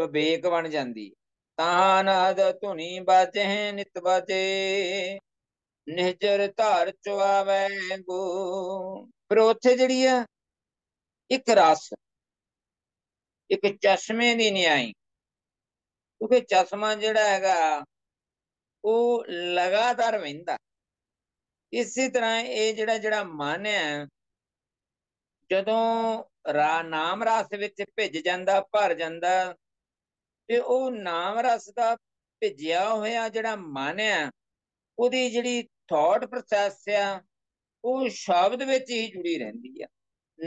ਵਿਵੇਕ ਬਣ ਜਾਂਦੀ ਤਾਂ ਨਾਦ ਧੁਨੀ ਬਾਜੇ ਨਿਤ ਬਾਜੇ ਨਿਹਜਰ ਧਾਰ ਚਵਾਵੇ ਗੋ ਪਰ ਉੱਥੇ ਜਿਹੜੀ ਆ ਇੱਕ ਰਸ ਇੱਕ ਚਸ਼ਮੇ ਦੀ ਨਿਆਈ ਕਿਉਂਕਿ ਚਸ਼ਮਾ ਜਿਹੜਾ ਹੈਗਾ ਉਹ ਲਗਾਤਾਰ ਵਹਿੰਦਾ ਇਸੇ ਤਰ੍ਹਾਂ ਇਹ ਜਿਹੜਾ ਜਿਹੜਾ ਮਨ ਹੈ ਜਦੋਂ ਰਾ ਨਾਮ ਰਸ ਵਿੱਚ ਭਿੱਜ ਜਾਂਦਾ ਭਰ ਜਾਂਦਾ ਤੇ ਉਹ ਨਾਮ ਰਸ ਦਾ ਭਿੱਜਿਆ ਹੋਇਆ ਜਿਹੜਾ ਮਨ ਹੈ ਉਹਦੀ ਜਿਹੜੀ ਥਾਟ ਪ੍ਰੋਸੈਸ ਆ ਉਹ ਸ਼ਬਦ ਵਿੱਚ ਹੀ ਜੁੜੀ ਰਹਿੰਦੀ ਆ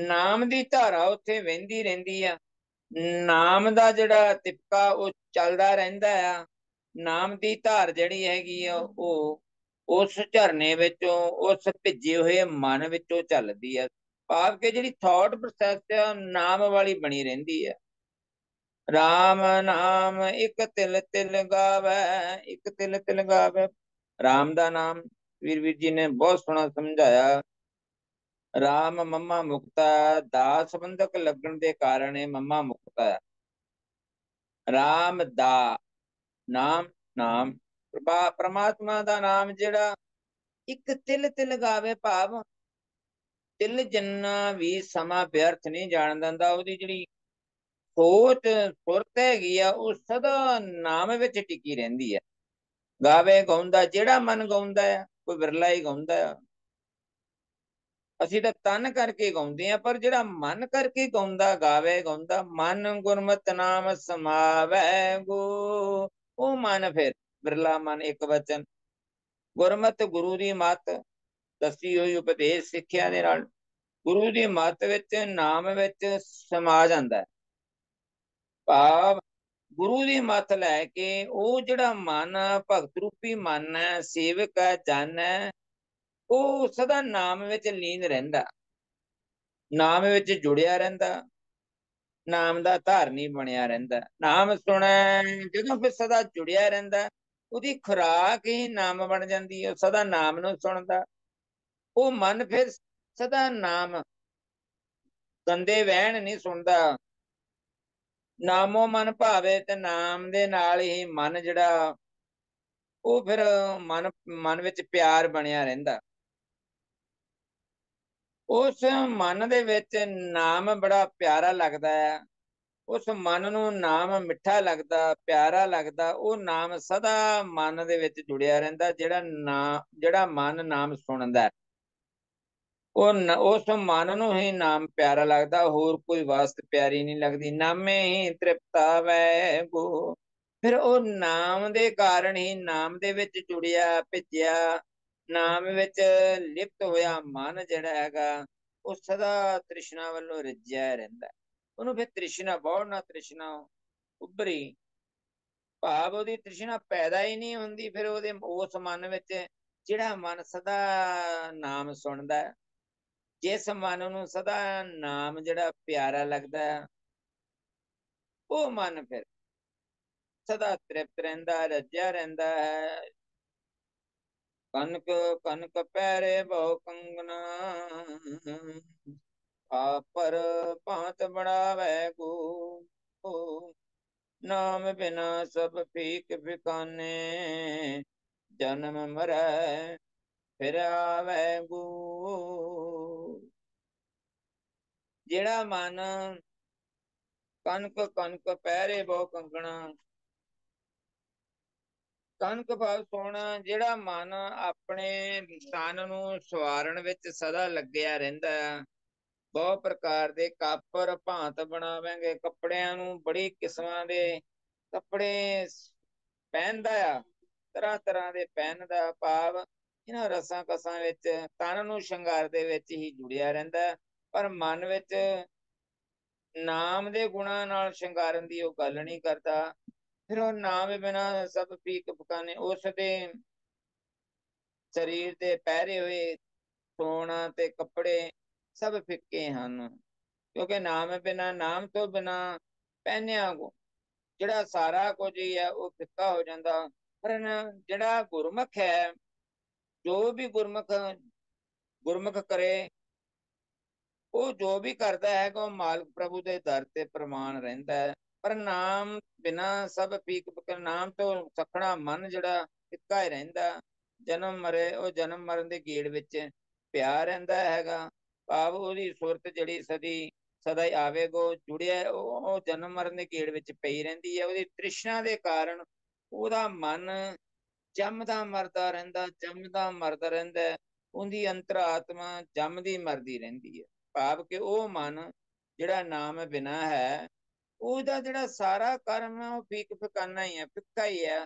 ਨਾਮ ਦੀ ਧਾਰਾ ਉੱਥੇ ਵਹਿੰਦੀ ਰਹਿੰਦੀ ਆ ਨਾਮ ਦਾ ਜਿਹੜਾ ਤਿਪਕਾ ਉਹ ਚੱਲਦਾ ਰਹਿੰਦਾ ਆ ਨਾਮ ਦੀ ਧਾਰ ਜਿਹੜੀ ਹੈਗੀ ਆ ਉਹ ਉਸ ਝਰਨੇ ਵਿੱਚੋਂ ਉਸ ਭਿੱਜੇ ਹੋਏ ਮਨ ਵਿੱਚੋਂ ਚੱਲਦੀ ਆ ਭਾਵ ਕਿ ਜਿਹੜੀ ਥਾਟ ਪ੍ਰੋਸੈਸ ਤੇ ਨਾਮ ਵਾਲੀ ਬਣੀ ਰਹਿੰਦੀ ਆ RAM ਨਾਮ ਇੱਕ ਤਿਲ ਤਿਲ ਗਾਵੇ ਇੱਕ ਤਿਲ ਤਿਲ ਗਾਵੇ RAM ਦਾ ਨਾਮ ਵੀਰ ਵੀਰ ਜੀ ਨੇ ਬਹੁਤ ਸੋਹਣਾ ਸਮਝਾਇਆ ਰਾਮ ਮੰਮਾ ਮੁਕਤਾ ਦਾ ਸੰਬੰਧਕ ਲੱਗਣ ਦੇ ਕਾਰਨ ਇਹ ਮੰਮਾ ਮੁਕਤਾ ਹੈ RAM ਦਾ ਨਾਮ ਨਾਮ ਪ੍ਰਭਾ ਪ੍ਰਮਾਤਮਾ ਦਾ ਨਾਮ ਜਿਹੜਾ ਇੱਕ ਤਿਲ ਤਿਲ ਗਾਵੇ ਭਾਵ ਤਿਲ ਜੰਨਾ ਵੀ ਸਮਾ ਬਿਅਰਥ ਨਹੀਂ ਜਾਣ ਦਿੰਦਾ ਉਹਦੀ ਜਿਹੜੀ ਸੋਚ ਸੁਰਤ ਹੈਗੀ ਆ ਉਹ ਸਦਾ ਨਾਮ ਵਿੱਚ ਟਿਕੀ ਰਹਿੰਦੀ ਹੈ ਗਾਵੇ ਗਾਉਂਦਾ ਜਿਹੜਾ ਮਨ ਗਾਉਂਦਾ ਹੈ ਕੋਈ ਵਿਰਲਾ ਹੀ ਗਾਉਂਦਾ ਹੈ ਅਸੀਂ ਤਾਂ ਤਨ ਕਰਕੇ ਗਾਉਂਦੇ ਆ ਪਰ ਜਿਹੜਾ ਮਨ ਕਰਕੇ ਗਾਉਂਦਾ ਗਾਵੇ ਗਾਉਂਦਾ ਮਨ ਗੁਰਮਤਿ ਨਾਮ ਸਮਾਵੇ ਗੋ ਉਹ ਮਨ ਫਿਰ ਬਿਰਲਾ ਮਨ ਇੱਕ ਵਚਨ ਗੁਰਮਤਿ ਗੁਰੂ ਦੀ ਮਤ ਦੱਸੀ ਹੋਈ ਉਪਦੇਸ਼ ਸਿੱਖਿਆ ਦੇ ਨਾਲ ਗੁਰੂ ਦੀ ਮਤ ਵਿੱਚ ਨਾਮ ਵਿੱਚ ਸਮਾ ਜਾਂਦਾ ਹੈ ਭਾਵ ਗੁਰੂ ਦੀ ਮਤ ਲੈ ਕੇ ਉਹ ਜਿਹੜਾ ਮਨ ਭਗਤ ਰੂਪੀ ਮਨ ਹੈ ਸੇਵਕ ਹੈ ਜਨ ਹੈ ਉਹ ਸਦਾ ਨਾਮ ਵਿੱਚ ਲੀਨ ਰਹਿੰਦਾ ਨਾਮ ਵਿੱਚ ਜੁੜਿਆ ਰਹਿੰਦਾ ਨਾਮ ਦਾ ਧਾਰਨੀ ਬਣਿਆ ਰਹਿੰਦਾ ਨਾਮ ਸੁਣੈ ਜਦੋਂ ਫਿਰ ਸਦਾ ਜੁੜਿਆ ਰਹਿੰਦਾ ਉਹਦੀ ਖੁਰਾਕ ਹੀ ਨਾਮ ਬਣ ਜਾਂਦੀ ਹੈ ਸਦਾ ਨਾਮ ਨੂੰ ਸੁਣਦਾ ਉਹ ਮਨ ਫਿਰ ਸਦਾ ਨਾਮ ਗੰਦੇ ਵਹਿਣ ਨਹੀਂ ਸੁਣਦਾ ਨਾਮੋ ਮਨ ਭਾਵੇ ਤੇ ਨਾਮ ਦੇ ਨਾਲ ਹੀ ਮਨ ਜਿਹੜਾ ਉਹ ਫਿਰ ਮਨ ਮਨ ਵਿੱਚ ਪਿਆਰ ਬਣਿਆ ਰਹਿੰਦਾ ਉਸ ਮਨ ਦੇ ਵਿੱਚ ਨਾਮ ਬੜਾ ਪਿਆਰਾ ਲੱਗਦਾ ਹੈ ਉਸ ਮਨ ਨੂੰ ਨਾਮ ਮਿੱਠਾ ਲੱਗਦਾ ਪਿਆਰਾ ਲੱਗਦਾ ਉਹ ਨਾਮ ਸਦਾ ਮਨ ਦੇ ਵਿੱਚ ਜੁੜਿਆ ਰਹਿੰਦਾ ਜਿਹੜਾ ਨਾ ਜਿਹੜਾ ਮਨ ਨਾਮ ਸੁਣਦਾ ਉਹ ਉਸ ਮਨ ਨੂੰ ਹੀ ਨਾਮ ਪਿਆਰਾ ਲੱਗਦਾ ਹੋਰ ਕੋਈ ਵਾਸਤ ਪਿਆਰੀ ਨਹੀਂ ਲੱਗਦੀ ਨਾਮੇ ਹੀ ਤ੍ਰਿਪਤਾ ਵੈ ਫਿਰ ਉਹ ਨਾਮ ਦੇ ਕਾਰਨ ਹੀ ਨਾਮ ਦੇ ਵਿੱਚ ਜੁੜਿਆ ਭਿੱਜਿਆ ਨਾਮ ਵਿੱਚ ਲਿਪਤ ਹੋਇਆ ਮਨ ਜਿਹੜਾ ਹੈਗਾ ਉਹ ਸਦਾ ਤ੍ਰਿਸ਼ਨਾ ਵੱਲੋਂ ਰੱਜਿਆ ਰਹਿੰਦਾ ਉਹਨੂੰ ਫਿਰ ਤ੍ਰਿਸ਼ਨਾ ਬਹੁਣਾ ਤ੍ਰਿਸ਼ਨਾ ਉੱਭਰੀ ਭਾਵ ਉਹਦੀ ਤ੍ਰਿਸ਼ਨਾ ਪੈਦਾ ਹੀ ਨਹੀਂ ਹੁੰਦੀ ਫਿਰ ਉਹਦੇ ਉਸ ਮਨ ਵਿੱਚ ਜਿਹੜਾ ਮਨ ਸਦਾ ਨਾਮ ਸੁਣਦਾ ਜਿਸ ਮਨ ਨੂੰ ਸਦਾ ਨਾਮ ਜਿਹੜਾ ਪਿਆਰਾ ਲੱਗਦਾ ਉਹ ਮਨ ਫਿਰ ਸਦਾ ਤ੍ਰਿਪਤ ਰਹਿੰਦਾ ਰੱਜਿਆ ਰਹਿੰਦਾ ਹੈ ਕਨਕ ਕਨਕ ਪੈਰੇ ਬਹੁ ਕੰਗਨਾ ਆਪਰ ਪਾਤ ਬਣਾਵੇ ਕੋ ਨਾਮ ਬਿਨਾ ਸਭ ਫੀਕ ਫਿਕਾਨੇ ਜਨਮ ਮਰੈ ਫਿਰ ਆਵੇ ਗੂ ਜਿਹੜਾ ਮਨ ਕਨਕ ਕਨਕ ਪੈਰੇ ਬਹੁ ਕੰਗਣਾ ਕਨਕ ਭਾਵ ਸੋਹਣਾ ਜਿਹੜਾ ਮਨ ਆਪਣੇ ਤਨ ਨੂੰ ਸਵਾਰਨ ਵਿੱਚ ਸਦਾ ਲੱਗਿਆ ਰਹਿੰਦਾ ਬਹੁਤ ਪ੍ਰਕਾਰ ਦੇ ਕਾਪਰ ਭਾਂਤ ਬਣਾਵਾਂਗੇ ਕੱਪੜਿਆਂ ਨੂੰ ਬੜੀ ਕਿਸਮਾਂ ਦੇ ਕੱਪੜੇ ਪਹਿਨਦਾ ਆ ਤਰ੍ਹਾਂ ਤਰ੍ਹਾਂ ਦੇ ਪਹਿਨਦਾ ਭਾਵ ਇਹਨਾਂ ਰਸਾਂ ਕਸਾਂ ਵਿੱਚ ਤਨ ਨੂੰ ਸ਼ਿੰਗਾਰ ਦੇ ਵਿੱਚ ਹੀ ਜੁੜਿਆ ਰਹਿੰਦਾ ਪਰ ਮਨ ਵਿੱਚ ਨਾਮ ਦੇ ਗੁਣਾ ਨਾਲ ਸ਼ਿੰਗਾਰਨ ਦੀ ਉਹ ਗੱਲ ਨਹੀਂ ਕਰਦਾ ਫਿਰ ਉਹ ਨਾਮ ਬਿਨਾ ਸਭ ਪੀਕ ਪਕਾਨੇ ਉਸ ਦੇ ਸਰੀਰ ਦੇ ਪਹਿਰੇ ਹੋਏ ਸੋਨਾ ਤੇ ਕੱਪੜੇ ਸਭ ਫਿੱਕੇ ਹਨ ਕਿਉਂਕਿ ਨਾਮ ਬਿਨਾ ਨਾਮ ਤੋਂ ਬਿਨਾ ਪਹਿਨਿਆ ਕੋ ਜਿਹੜਾ ਸਾਰਾ ਕੁਝ ਹੀ ਹੈ ਉਹ ਫਿੱਕਾ ਹੋ ਜਾਂਦਾ ਪਰ ਜਿਹੜਾ ਗੁਰਮਖ ਹੈ ਜੋ ਵੀ ਗੁਰਮਖ ਗੁਰਮਖ ਕਰੇ ਉਹ ਜੋ ਵੀ ਕਰਦਾ ਹੈ ਉਹ ਮਾਲਕ ਪ੍ਰਭੂ ਦੇ ਦਰ ਤੇ ਪ੍ਰਮਾਣ ਰਹਿੰਦਾ ਹੈ ਪਰ ਨਾਮ ਬਿਨਾ ਸਭ ਪੀਕ ਬਕਰ ਨਾਮ ਤੋਂ ਸਖਣਾ ਮਨ ਜਿਹੜਾ ਇੱਕਾ ਹੀ ਰਹਿੰਦਾ ਜਨਮ ਮਰੇ ਉਹ ਜਨਮ ਮਰਨ ਦੇ ਗੇੜ ਵਿੱਚ ਪਿਆ ਰਹਿੰਦਾ ਹੈਗਾ ਭਾਵ ਉਹਦੀ ਸੁਰਤ ਜਿਹੜੀ ਸਦੀ ਸਦਾ ਹੀ ਆਵੇਗੋ ਜੁੜਿਆ ਉਹ ਜਨਮ ਮਰਨ ਦੇ ਗੇੜ ਵਿੱਚ ਪਈ ਰਹਿੰਦੀ ਹੈ ਉਹਦੀ ਤ੍ਰਿਸ਼ਨਾ ਦੇ ਕਾਰਨ ਉਹਦਾ ਮਨ ਜੰਮਦਾ ਮਰਦਾ ਰਹਿੰਦਾ ਜੰਮਦਾ ਮਰਦਾ ਰਹਿੰਦਾ ਉਹਦੀ ਅੰਤਰਾਤਮਾ ਜੰਮਦੀ ਮਰਦੀ ਰਹਿੰਦੀ ਹੈ ਭਾਵ ਕਿ ਉਹ ਮਨ ਜਿਹੜਾ ਨਾਮ ਬਿਨਾ ਹੈ ਉਹਦਾ ਜਿਹੜਾ ਸਾਰਾ ਕਰਮ ਹੈ ਉਹ ਫੀਕ ਫਕਾਨਾ ਹੀ ਹੈ ਫਿੱਕਾ ਹੀ ਹੈ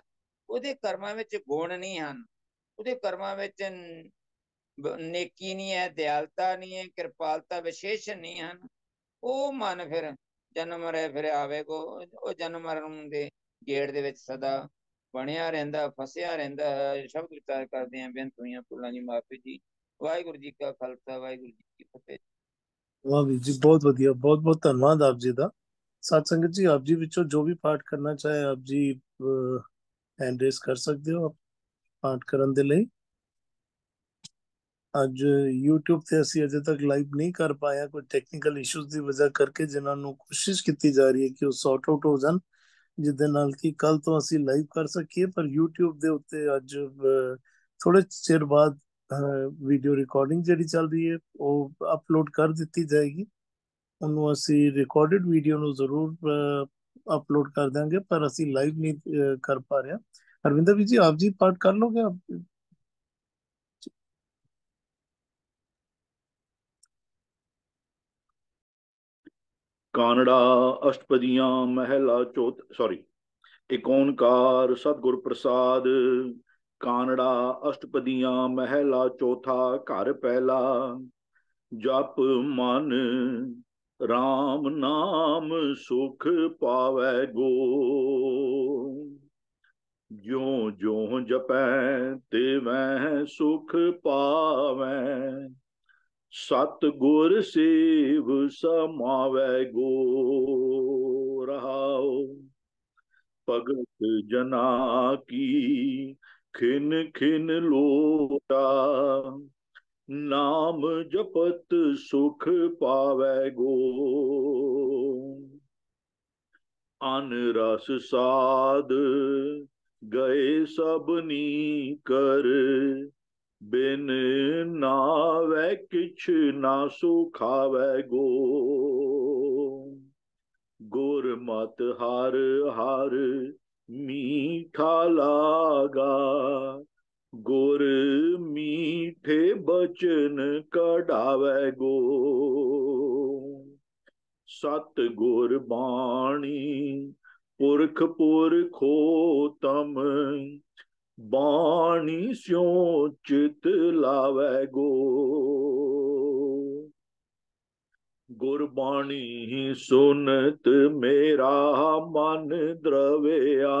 ਉਹਦੇ ਕਰਮਾਂ ਵਿੱਚ ਗੁਣ ਨਹੀਂ ਹਨ ਉਹਦੇ ਕਰਮਾਂ ਵਿੱਚ ਨੇਕੀ ਨਹੀਂ ਹੈ ਦਿਆਲਤਾ ਨਹੀਂ ਹੈ ਕਿਰਪਾਲਤਾ ਵਿਸ਼ੇਸ਼ ਨਹੀਂ ਹਨ ਉਹ ਮਨ ਫਿਰ ਜਨਮ ਮਰੇ ਫਿਰ ਆਵੇਗਾ ਉਹ ਜਨਮ ਮਰਨ ਦੇ ਗੇੜ ਦੇ ਵਿੱਚ ਸਦਾ ਬਣਿਆ ਰਹਿੰਦਾ ਫਸਿਆ ਰਹਿੰਦਾ ਸ਼ਬਦ ਵਿਚਾਰ ਕਰਦੇ ਆਂ ਬੇਨਤ ਹੋਈਆਂ ਪੁੱਲਾਂ ਦੀ ਮਾਫੀ ਜੀ ਵਾਹਿਗੁਰੂ ਜੀ ਕਾ ਖਾਲਸਾ ਵਾਹਿਗੁਰੂ ਜੀ ਕੀ ਫਤਿਹ ਵਾਹ ਜੀ ਬਹੁਤ ਵਧੀਆ ਬਹੁਤ ਬਹੁਤ ਧੰਨਵਾਦ ਆਪ ਜੀ ਦਾ ਸਾਧ ਸੰਗਤ ਜੀ ਆਪ ਜੀ ਵਿੱਚੋਂ ਜੋ ਵੀ ਪਾਠ ਕਰਨਾ ਚਾਹੇ ਆਪ ਜੀ ਹੈਂਡ ਕਰ ਸਕਦੇ ਹੋ ਪਾਠ ਕਰਨ ਦੇ ਲਈ ਅੱਜ YouTube ਤੇ ਅਸੀਂ ਅਜੇ ਤੱਕ ਲਾਈਵ ਨਹੀਂ ਕਰ ਪਾਇਆ ਕੋਈ ਟੈਕਨੀਕਲ ਇਸ਼ੂਜ਼ ਦੀ ਵਜ੍ਹਾ ਕਰਕੇ ਜਿਨ੍ਹਾਂ ਨੂੰ ਕੋਸ਼ਿਸ਼ ਕੀਤੀ ਜਾ ਰਹੀ ਹੈ ਕਿ ਉਹ ਸੌਟ ਆਊਟ ਹੋ ਜਾਣ ਜਿਹਦੇ ਨਾਲ ਕਿ ਕੱਲ ਤੋਂ ਅਸੀਂ ਲਾਈਵ ਕਰ ਸਕੀਏ ਪਰ YouTube ਦੇ ਉੱਤੇ ਅੱਜ ਥੋੜੇ ਚਿਰ ਬਾਅਦ ਵੀਡੀਓ ਰਿਕਾਰਡਿੰਗ ਜਿਹੜੀ ਚੱਲ ਰਹੀ ਹੈ ਉਹ ਅਪਲੋਡ ਕਰ ਦਿੱਤੀ ਜਾਏਗੀ ਤੁਹਾਨੂੰ ਅਸੀਂ ਰਿਕਾਰਡਡ ਵੀਡੀਓ ਨੂੰ ਜ਼ਰੂਰ ਅਪਲੋਡ ਕਰ ਦਾਂਗੇ ਪਰ ਅਸੀਂ ਲਾਈਵ ਨਹੀਂ ਕਰ ਪਾ ਰਹੇ ਅਰਵਿੰਦਰ ਵੀ ਜੀ ਆਪ ਜੀ ਪਾਰਟ ਕਰ ਲੋਗੇ ਆਪ ਕਾਨੜਾ ਅਸ਼ਟਪਦੀਆਂ ਮਹਿਲਾ ਚੌਥ ਸੌਰੀ ਇਕੋਨਕਾਰ ਸਤਗੁਰ ਪ੍ਰਸਾਦ ਕਾਨੜਾ ਅਸ਼ਟਪਦੀਆਂ ਮਹਿਲਾ ਚੌਥਾ ਘਰ ਪਹਿਲਾ ਜਪ ਮਨ राम नाम सुख पावै गो ज्यो ज्यो जपै ते वह सुख पावै सत गुर सेव समावै गो रहाओ भगत जना की खिन खिन लोटा ਨਾਮ ਜਪਤ ਸੁਖ ਪਾਵੇ ਗੋ ਅਨ ਰਸ ਸਾਧ ਗਏ ਸਭਨੀ ਕਰ ਬਿਨ ਨਾਵੇ ਕਿਛ ਨਾ ਸੁਖਾਵੇ ਗੋ ਗੁਰ ਮਤ ਹਰ ਹਰ ਮੀਠਾ ਲਾਗਾ गोर मीठे बचन कढ़ावे गो सत गोर बाणी पुरख खो तम बाणी स्यो चित लावे गो गुरबाणी सुनत मेरा मन द्रव्या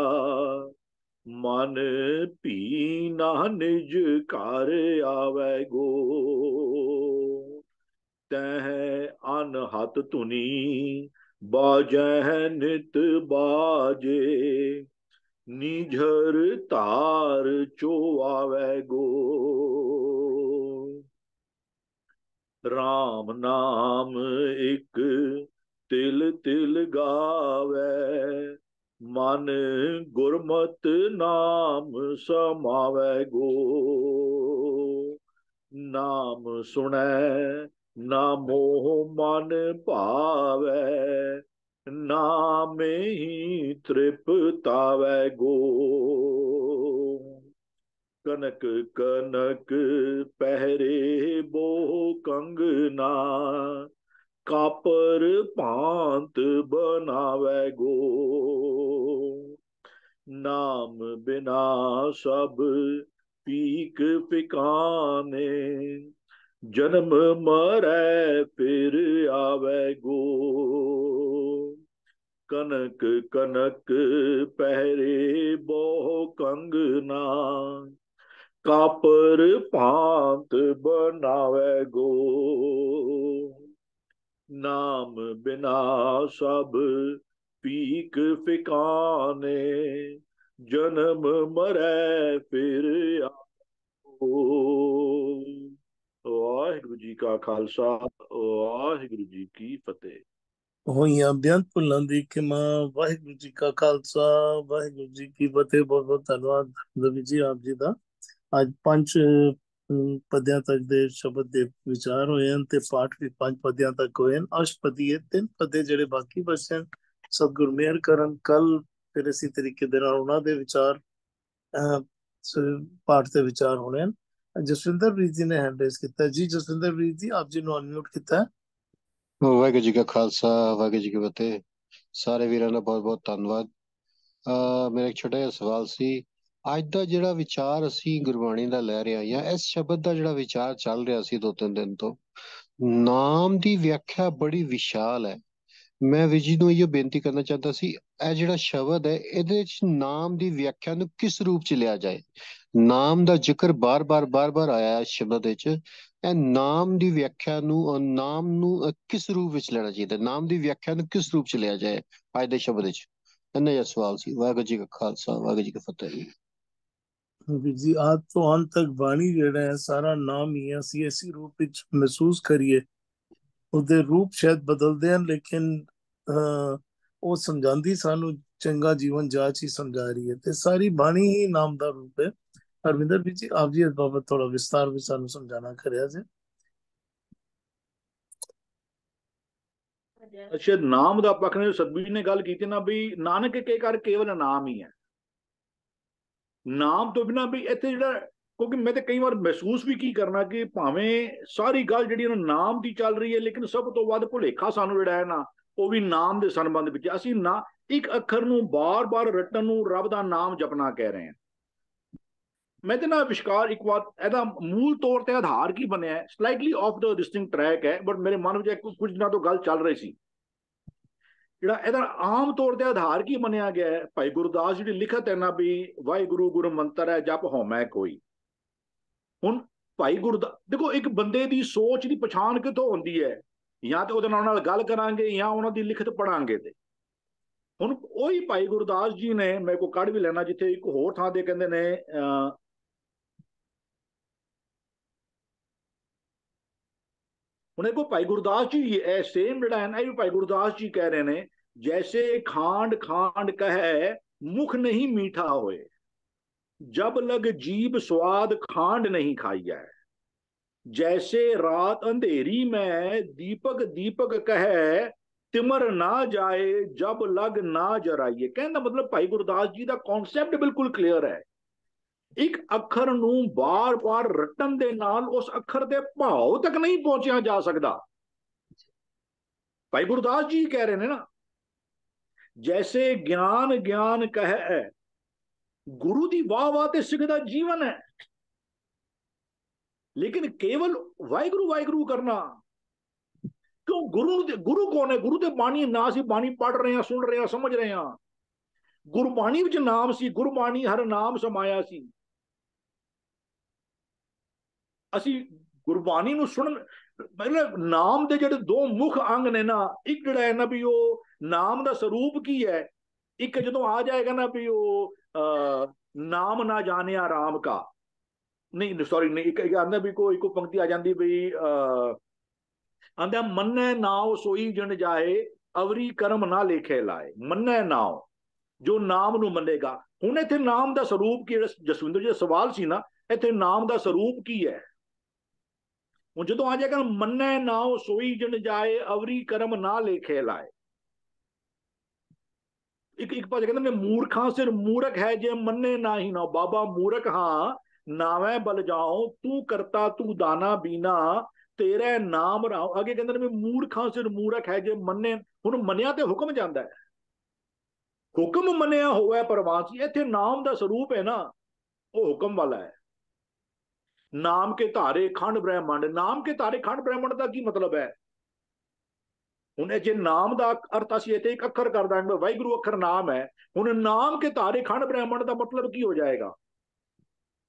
मन पीना निज कार आवे गो तह अनहत तुनी बाजह नित बाजे निझर तार चो आवे गो राम नाम एक तिल तिल गावे ਮਨ ਗੁਰਮਤ ਨਾਮ ਸਮਾਵੈ ਗੋ ਨਾਮ ਸੁਣੈ ਨਾ ਮੋਹ ਮਨ ਭਾਵੈ ਨਾਮੇ ਹੀ ਤ੍ਰਿਪਤਾਵੈ ਗੋ ਕਨਕ ਕਨਕ ਪਹਿਰੇ ਬੋ ਕੰਗਨਾ ਕਾਪਰ ਭਾਂਤ ਬਣਾਵੇ ਗੋ ਨਾਮ ਬਿਨਾ ਸਭ ਪੀਕ ਫਿਕਾਨੇ ਜਨਮ ਮਰੈ ਫਿਰ ਆਵੇ ਗੋ ਕਨਕ ਕਨਕ ਪਹਿਰੇ ਬੋ ਕੰਗਨਾ ਕਾਪਰ ਭਾਂਤ ਬਣਾਵੇ ਗੋ ਨਾਮ ਬਿਨਾ ਸਭ ਪੀਕ ਫਿਕਾਨੇ ਜਨਮ ਮਰੈ ਫਿਰ ਆਓ ਵਾਹਿਗੁਰੂ ਜੀ ਕਾ ਖਾਲਸਾ ਵਾਹਿਗੁਰੂ ਜੀ ਕੀ ਫਤਿਹ ਹੋਈਆਂ ਬਿਆਨ ਪੁੱਲਾਂ ਦੀ ਮਾ ਵਾਹਿਗੁਰੂ ਜੀ ਕਾ ਖਾਲਸਾ ਵਾਹਿਗੁਰੂ ਜੀ ਕੀ ਫਤਿਹ ਬਹੁਤ ਬਹੁਤ ਧੰਨਵਾਦ ਰਵੀ ਜੀ ਆਪ ਜੀ ਦਾ ਅੱਜ ਪੰਜ ਪਦਿਆਂ ਤੱਕ ਦੇ ਸ਼ਬਦ ਦੇ ਵਿਚਾਰ ਹੋਏ ਹਨ ਤੇ ਪਾਠ ਵੀ ਪੰਜ ਪਦਿਆਂ ਤੱਕ ਹੋਏ ਹਨ ਅਸ਼ਪਦੀਏ ਤਿੰਨ ਪਦੇ ਜਿਹੜੇ ਬਾਕੀ ਬਚੇ ਹਨ ਸਤਗੁਰ ਮਿਹਰ ਕਰਨ ਕੱਲ ਫਿਰ ਅਸੀਂ ਤਰੀਕੇ ਦੇ ਨਾਲ ਉਹਨਾਂ ਦੇ ਵਿਚਾਰ ਪਾਠ ਤੇ ਵਿਚਾਰ ਹੋਣੇ ਹਨ ਜਸਵਿੰਦਰ ਪ੍ਰੀਤ ਜੀ ਨੇ ਹੈਂਡ ਰੇਸ ਕੀਤਾ ਜੀ ਜਸਵਿੰਦਰ ਪ੍ਰੀਤ ਜੀ ਆਪ ਜੀ ਨੂੰ ਅਨਮਿਊਟ ਕੀਤਾ ਵਾਹਿਗੁਰੂ ਜੀ ਕਾ ਖਾਲਸਾ ਵਾਹਿਗੁਰੂ ਜੀ ਕੀ ਫਤਿਹ ਸਾਰੇ ਵੀਰਾਂ ਦਾ ਬਹੁਤ ਬਹੁਤ ਧੰਨਵਾਦ ਅ ਮੇਰਾ ਇੱਕ ਛੋਟਾ ਜਿਹਾ ਸਵਾਲ ਸੀ ਅੱਜ ਦਾ ਜਿਹੜਾ ਵਿਚਾਰ ਅਸੀਂ ਗੁਰਬਾਣੀ ਦਾ ਲੈ ਰਹੇ ਆ ਜਾਂ ਇਸ ਸ਼ਬਦ ਦਾ ਜਿਹੜਾ ਵਿਚਾਰ ਚੱਲ ਰਿਹਾ ਸੀ ਦੋ ਤਿੰਨ ਦਿਨ ਤੋਂ ਨਾਮ ਦੀ ਵਿਆਖਿਆ ਬੜੀ ਵਿਸ਼ਾਲ ਹੈ ਮੈਂ ਵਿਜੀ ਨੂੰ ਇਹ ਬੇਨਤੀ ਕਰਨਾ ਚਾਹੁੰਦਾ ਸੀ ਇਹ ਜਿਹੜਾ ਸ਼ਬਦ ਹੈ ਇਹਦੇ ਵਿੱਚ ਨਾਮ ਦੀ ਵਿਆਖਿਆ ਨੂੰ ਕਿਸ ਰੂਪ ਚ ਲਿਆ ਜਾਏ ਨਾਮ ਦਾ ਜ਼ਿਕਰ ਬਾਰ-ਬਾਰ ਬਾਰ-ਬਾਰ ਆਇਆ ਹੈ ਸ਼ਬਦ ਵਿੱਚ ਇਹ ਨਾਮ ਦੀ ਵਿਆਖਿਆ ਨੂੰ ਉਹ ਨਾਮ ਨੂੰ ਕਿਸ ਰੂਪ ਵਿੱਚ ਲੈਣਾ ਚਾਹੀਦਾ ਨਾਮ ਦੀ ਵਿਆਖਿਆ ਨੂੰ ਕਿਸ ਰੂਪ ਚ ਲਿਆ ਜਾਏ ਅੱਜ ਦੇ ਸ਼ਬਦ ਵਿੱਚ ਇਹਨੇ ਇਹ ਸਵਾਲ ਸੀ ਵਾਹਿਗੁਰੂ ਜੀ ਕਾ ਖਾਲਸਾ ਵਾਹਿਗੁਰੂ ਜੀ ਕੀ ਫਤਿਹ ਜੀ ਜੀ ਆਤ ਤੋਂ ਅੰਤ ਤੱਕ ਬਾਣੀ ਜਿਹੜਾ ਹੈ ਸਾਰਾ ਨਾਮ ਹੀ ਹੈ ਅਸੀਂ ਐਸੀ ਰੂਪ ਵਿੱਚ ਮਹਿਸੂਸ ਕਰੀਏ ਉਹਦੇ ਰੂਪ ਸ਼ਾਇਦ ਬਦਲਦੇ ਹਨ ਲੇਕਿਨ ਉਹ ਸਮਝਾਉਂਦੀ ਸਾਨੂੰ ਚੰਗਾ ਜੀਵਨ ਜਾਚ ਹੀ ਸਮਝਾ ਰਹੀ ਹੈ ਤੇ ਸਾਰੀ ਬਾਣੀ ਹੀ ਨਾਮ ਦਾ ਰੂਪ ਹੈ ਅਰਵਿੰਦਰ ਜੀ ਆਪ ਜੀ ਇਸ ਬਾਬਤ ਥੋੜਾ ਵਿਸਤਾਰ ਵਿੱਚ ਸਾਨੂੰ ਸਮਝਾਣਾ ਕਰਿਆ ਜੀ ਅੱਛਾ ਨਾਮ ਦਾ ਪੱਖ ਨੇ ਸਤਬੀਰ ਨੇ ਗੱਲ ਕੀਤੀ ਨਾ ਵੀ ਨਾਨਕ ਕੇ ਕਰ ਕੇਵਲ ਨਾਮ ਹੀ ਹੈ ਨਾਮ ਤੋਂ ਬਿਨਾ ਵੀ ਇੱਥੇ ਜਿਹੜਾ ਕਿਉਂਕਿ ਮੈਂ ਤੇ ਕਈ ਵਾਰ ਮਹਿਸੂਸ ਵੀ ਕੀ ਕਰਨਾ ਕਿ ਭਾਵੇਂ ਸਾਰੀ ਗੱਲ ਜਿਹੜੀ ਉਹਨਾਂ ਨਾਮ ਦੀ ਚੱਲ ਰਹੀ ਹੈ ਲੇਕਿਨ ਸਭ ਤੋਂ ਵੱਧ ਭੁਲੇਖਾ ਸਾਨੂੰ ਜਿਹੜਾ ਹੈ ਨਾ ਉਹ ਵੀ ਨਾਮ ਦੇ ਸੰਬੰਧ ਵਿੱਚ ਅਸੀਂ ਨਾ ਇੱਕ ਅੱਖਰ ਨੂੰ ਬਾਰ-ਬਾਰ ਰਟਣ ਨੂੰ ਰੱਬ ਦਾ ਨਾਮ ਜਪਣਾ ਕਹਿ ਰਹੇ ਹਾਂ ਮੈਂ ਤੇ ਨਾ ਵਿਸ਼ਕਾਰ ਇੱਕ ਵਾਰ ਇਹਦਾ ਮੂਲ ਤੌਰ ਤੇ ਆਧਾਰ ਕੀ ਬਣਿਆ ਹੈ ਸਲਾਈਟਲੀ ਆਫ ਦਾ ਡਿਸਟਿੰਗ ਟਰੈਕ ਹੈ ਬਟ ਮੇਰੇ ਮਨ ਵਿੱਚ ਕੁਝ ਨਾ ਤੋਂ ਗੱਲ ਚੱਲ ਰਹੀ ਸੀ ਜਿਹੜਾ ਇਹਦਾ ਆਮ ਤੌਰ ਤੇ ਆਧਾਰ ਕੀ ਮੰਨਿਆ ਗਿਆ ਹੈ ਭਾਈ ਗੁਰਦਾਸ ਜੀ ਦੀ ਲਿਖਤ ਹੈ ਨਾ ਵੀ ਵਾਹਿਗੁਰੂ ਗੁਰ ਮੰਤਰ ਹੈ ਜਪ ਹੋਮੈ ਕੋਈ ਹੁਣ ਭਾਈ ਗੁਰਦਾ ਦੇਖੋ ਇੱਕ ਬੰਦੇ ਦੀ ਸੋਚ ਦੀ ਪਛਾਣ ਕਿੱਥੋਂ ਹੁੰਦੀ ਹੈ ਜਾਂ ਤੇ ਉਹਦੇ ਨਾਲ ਨਾਲ ਗੱਲ ਕਰਾਂਗੇ ਜਾਂ ਉਹਨਾਂ ਦੀ ਲਿਖਤ ਪੜਾਂਗੇ ਤੇ ਹੁਣ ਉਹੀ ਭਾਈ ਗੁਰਦਾਸ ਜੀ ਨੇ ਮੇਰੇ ਕੋ ਕੱਢ ਵੀ ਲੈਣਾ ਜਿੱਥੇ ਇੱਕ ਹੋਰ ਥਾਂ ਦੇ ਕਹਿੰਦੇ ਨੇ ਉਹਨੇ ਕੋ ਭਾਈ ਗੁਰਦਾਸ ਜੀ ਇਹ ਸੇਮ ਜਿਹੜਾ ਹੈ ਨਾ ਇਹ ਭਾਈ ਗੁਰਦਾਸ ਜੀ ਕਹਿ ਰਹੇ ਨੇ ਜੈਸੇ ਖਾਂਡ ਖਾਂਡ ਕਹੇ ਮੁਖ ਨਹੀਂ ਮੀਠਾ ਹੋਏ ਜਬ ਲਗ ਜੀਬ ਸਵਾਦ ਖਾਂਡ ਨਹੀਂ ਖਾਈਐ ਜੈਸੇ ਰਾਤ ਅੰਧੇਰੀ ਮੈਂ ਦੀਪਕ ਦੀਪਕ ਕਹੈ ਤਿਮਰ ਨਾ ਜਾਏ ਜਬ ਲਗ ਨਾ ਜਰਾਈਏ ਕਹਿੰਦਾ ਮਤਲਬ ਭਾਈ ਗੁਰਦਾਸ ਜੀ ਦਾ ਕਨਸੈਪਟ ਬਿਲਕੁਲ ਕਲੀਅਰ ਹੈ ਇੱਕ ਅੱਖਰ ਨੂੰ ਬਾਰ-ਬਾਰ ਰਟਣ ਦੇ ਨਾਲ ਉਸ ਅੱਖਰ ਦੇ ਭਾਵ ਤੱਕ ਨਹੀਂ ਪਹੁੰਚਿਆ ਜਾ ਸਕਦਾ ਭਾਈ ਗੁਰਦਾਸ ਜੀ ਕਹਿ ਰਹੇ ਨੇ ਨਾ ਜੈਸੇ ਗਿਆਨ ਗਿਆਨ ਕਹੈ ਗੁਰੂ ਦੀ ਵਾਹ ਵਾਹ ਤੇ ਸਿੱਖ ਦਾ ਜੀਵਨ ਹੈ ਲੇਕਿਨ ਕੇਵਲ ਵਾਹਿਗੁਰੂ ਵਾਹਿਗੁਰੂ ਕਰਨਾ ਕਿਉਂ ਗੁਰੂ ਦੇ ਗੁਰੂ ਕੋਣ ਹੈ ਗੁਰੂ ਦੇ ਬਾਣੀ ਨਾ ਸੀ ਬਾਣੀ ਪੜ ਰਹੇ ਆ ਸੁਣ ਰਹੇ ਆ ਸਮਝ ਰਹੇ ਆ ਗੁਰਬਾਣੀ ਵਿੱਚ ਨਾਮ ਸੀ ਗੁਰਬਾਣੀ ਹਰ ਨਾਮ ਸਮਾਇਆ ਸੀ ਅਸੀਂ ਗੁਰਬਾਣੀ ਨੂੰ ਸੁਣਨ ਮਤਲਬ ਨਾਮ ਦੇ ਜਿਹੜੇ ਦੋ ਮੁੱਖ ਅੰਗ ਨੇ ਨਾ ਇੱਕ ਜਿਹੜਾ ਹੈ ਨਾ ਵੀ ਉਹ ਨਾਮ ਦਾ ਸਰੂਪ ਕੀ ਹੈ ਇੱਕ ਜਦੋਂ ਆ ਜਾਏਗਾ ਨਾ ਵੀ ਉਹ ਨਾਮ ਨਾ ਜਾਣਿਆ ਆਰਾਮ ਕਾ ਨਹੀਂ ਸੌਰੀ ਨਹੀਂ ਇੱਕ ਆਂਦਾ ਵੀ ਕੋਈ ਇੱਕੋ ਪੰਕਤੀ ਆ ਜਾਂਦੀ ਵੀ ਆਂਦਾ ਮੰਨੈ ਨਾਉ ਸੋਈ ਜਣ ਜਾਏ ਅਵਰੀ ਕਰਮ ਨਾ ਲੇਖੇ ਲਾਏ ਮੰਨੈ ਨਾਉ ਜੋ ਨਾਮ ਨੂੰ ਮੰਨੇਗਾ ਹੁਣ ਇੱਥੇ ਨਾਮ ਦਾ ਸਰੂਪ ਕੀ ਜਸਵਿੰਦਰ ਜੀ ਦਾ ਸਵਾਲ ਸੀ ਨਾ ਇੱਥੇ ਨਾਮ ਦਾ ਸਰੂਪ ਕੀ ਹੈ ਹੁਣ ਜਦੋਂ ਆ ਜਾਏਗਾ ਮੰਨੈ ਨਾਉ ਸੋਈ ਜਣ ਜਾਏ ਅਵਰੀ ਕਰਮ ਨਾ ਲੇਖੇ ਲਾਏ ਇੱਕ ਇੱਕ ਭਾਜ ਕਹਿੰਦਾ ਮੈਂ ਮੂਰਖਾਂ ਸਿਰ ਮੂਰਖ ਹੈ ਜੇ ਮੰਨੇ ਨਾ ਹੀ ਨਾ ਬਾਬਾ ਮੂਰਖ ਹਾਂ ਨਾਵੇਂ ਬਲ ਜਾਉ ਤੂੰ ਕਰਤਾ ਤੂੰ ਦਾਣਾ ਬੀਨਾ ਤੇਰੇ ਨਾਮ ਰਾਉ ਅਗੇ ਕਹਿੰਦੇ ਨੇ ਮੈਂ ਮੂਰਖਾਂ ਸਿਰ ਮੂਰਖ ਹੈ ਜੇ ਮੰਨੇ ਹੁਣ ਮੰਨਿਆ ਤੇ ਹੁਕਮ ਜਾਂਦਾ ਹੈ ਹੁਕਮ ਮੰਨਿਆ ਹੋਇਆ ਪਰਵਾਸੀ ਇੱਥੇ ਨਾਮ ਦਾ ਸਰੂਪ ਹੈ ਨਾ ਉਹ ਹੁਕਮ ਵਾਲਾ ਹੈ ਨਾਮ ਕੇ ਧਾਰੇ ਖੰਡ ਬ੍ਰਹਿਮੰਡ ਨਾਮ ਕੇ ਧਾਰੇ ਖੰਡ ਬ੍ਰਹਿਮੰਡ ਦਾ ਕੀ ਮਤਲਬ ਹੈ ਹੁਣ ਜੇ ਨਾਮ ਦਾ ਅਰਥ ਅਸੀਂ ਇੱਥੇ ਇੱਕ ਅੱਖਰ ਕਰ ਦਾਂਗੇ ਵਾਹਿਗੁਰੂ ਅੱਖਰ ਨਾਮ ਹੈ ਹੁਣ ਨਾਮ ਕੇ ਧਾਰੇ ਖੰਡ ਬ੍ਰਹਮਣ ਦਾ ਮਤਲਬ ਕੀ ਹੋ ਜਾਏਗਾ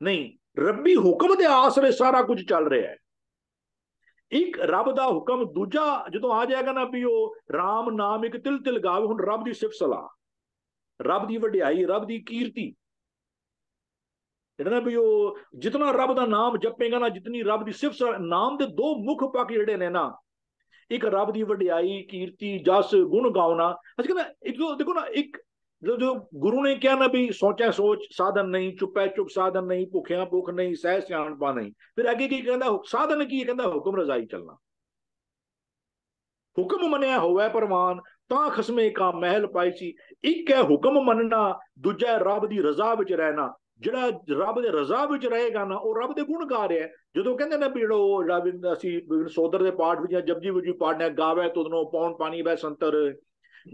ਨਹੀਂ ਰੱਬੀ ਹੁਕਮ ਦੇ ਆਸਰੇ ਸਾਰਾ ਕੁਝ ਚੱਲ ਰਿਹਾ ਹੈ ਇੱਕ ਰੱਬ ਦਾ ਹੁਕਮ ਦੂਜਾ ਜਦੋਂ ਆ ਜਾਏਗਾ ਨਾ ਵੀ ਉਹ RAM ਨਾਮ ਇੱਕ ਤਿਲ ਤਿਲ ਗਾਵੇ ਹੁਣ ਰੱਬ ਦੀ ਸਿਫਤ ਸਲਾ ਰੱਬ ਦੀ ਵਡਿਆਈ ਰੱਬ ਦੀ ਕੀਰਤੀ ਜਿਹੜਾ ਨਾ ਵੀ ਉਹ ਜਿਤਨਾ ਰੱਬ ਦਾ ਨਾਮ ਜਪੇਗਾ ਨਾ ਜਿਤਨੀ ਰੱਬ ਦੀ ਸਿਫਤ ਨਾਮ ਦੇ ਦੋ ਮੁੱਖ ਪੱਖ ਜਿਹੜੇ ਨੇ ਨਾ ਇੱਕ ਰੱਬ ਦੀ ਵਡਿਆਈ ਕੀਰਤੀ ਜਸ ਗੁਣ ਗਾਉਣਾ ਅਸੀਂ ਕਹਿੰਦਾ ਇੱਕ ਦੇਖੋ ਨਾ ਇੱਕ ਜੋ ਗੁਰੂ ਨੇ ਕਿਹਾ ਨਾ ਵੀ ਸੋਚਿਆ ਸੋਚ ਸਾਧਨ ਨਹੀਂ ਚੁੱਪੈ ਚੁੱਪ ਸਾਧਨ ਨਹੀਂ ਭੁੱਖਿਆ ਭੁੱਖ ਨਹੀਂ ਸਹਿ ਸਿਆਣਪਾ ਨਹੀਂ ਫਿਰ ਅੱਗੇ ਕੀ ਕਹਿੰਦਾ ਸਾਧਨ ਕੀ ਕਹਿੰਦਾ ਹੁਕਮ ਰਜ਼ਾਈ ਚੱਲਣਾ ਹੁਕਮ ਮੰਨਿਆ ਹੋਵੇ ਪਰਮਾਨ ਤਾਂ ਖਸਮੇ ਕਾ ਮਹਿਲ ਪਾਈ ਸੀ ਇੱਕ ਹੈ ਹੁਕਮ ਮੰਨਣਾ ਦੂਜਾ ਰੱਬ ਦੀ ਰਜ਼ਾ ਵਿੱਚ ਰਹਿਣਾ ਜਿਹੜਾ ਰੱਬ ਦੇ ਰਜ਼ਾ ਵਿੱਚ ਰਹੇਗਾ ਨਾ ਉਹ ਰੱਬ ਦੇ ਗੁਣ ਗਾ ਰਿਹਾ ਜਦੋਂ ਕਹਿੰਦੇ ਨੇ ਵੀ ਉਹ ਜਿਹੜਾ ਅਸੀਂ ਸੋਦਰ ਦੇ ਪਾਠ ਵਿੱਚ ਜਾਂ ਜਪਜੀ ਵਿੱਚ ਪਾੜਨੇ ਪਾੜਨਾ ਗਾਵੇ ਨੂੰ ਪੌਣ ਪਾਣੀ ਵੈ ਸੰਤਰ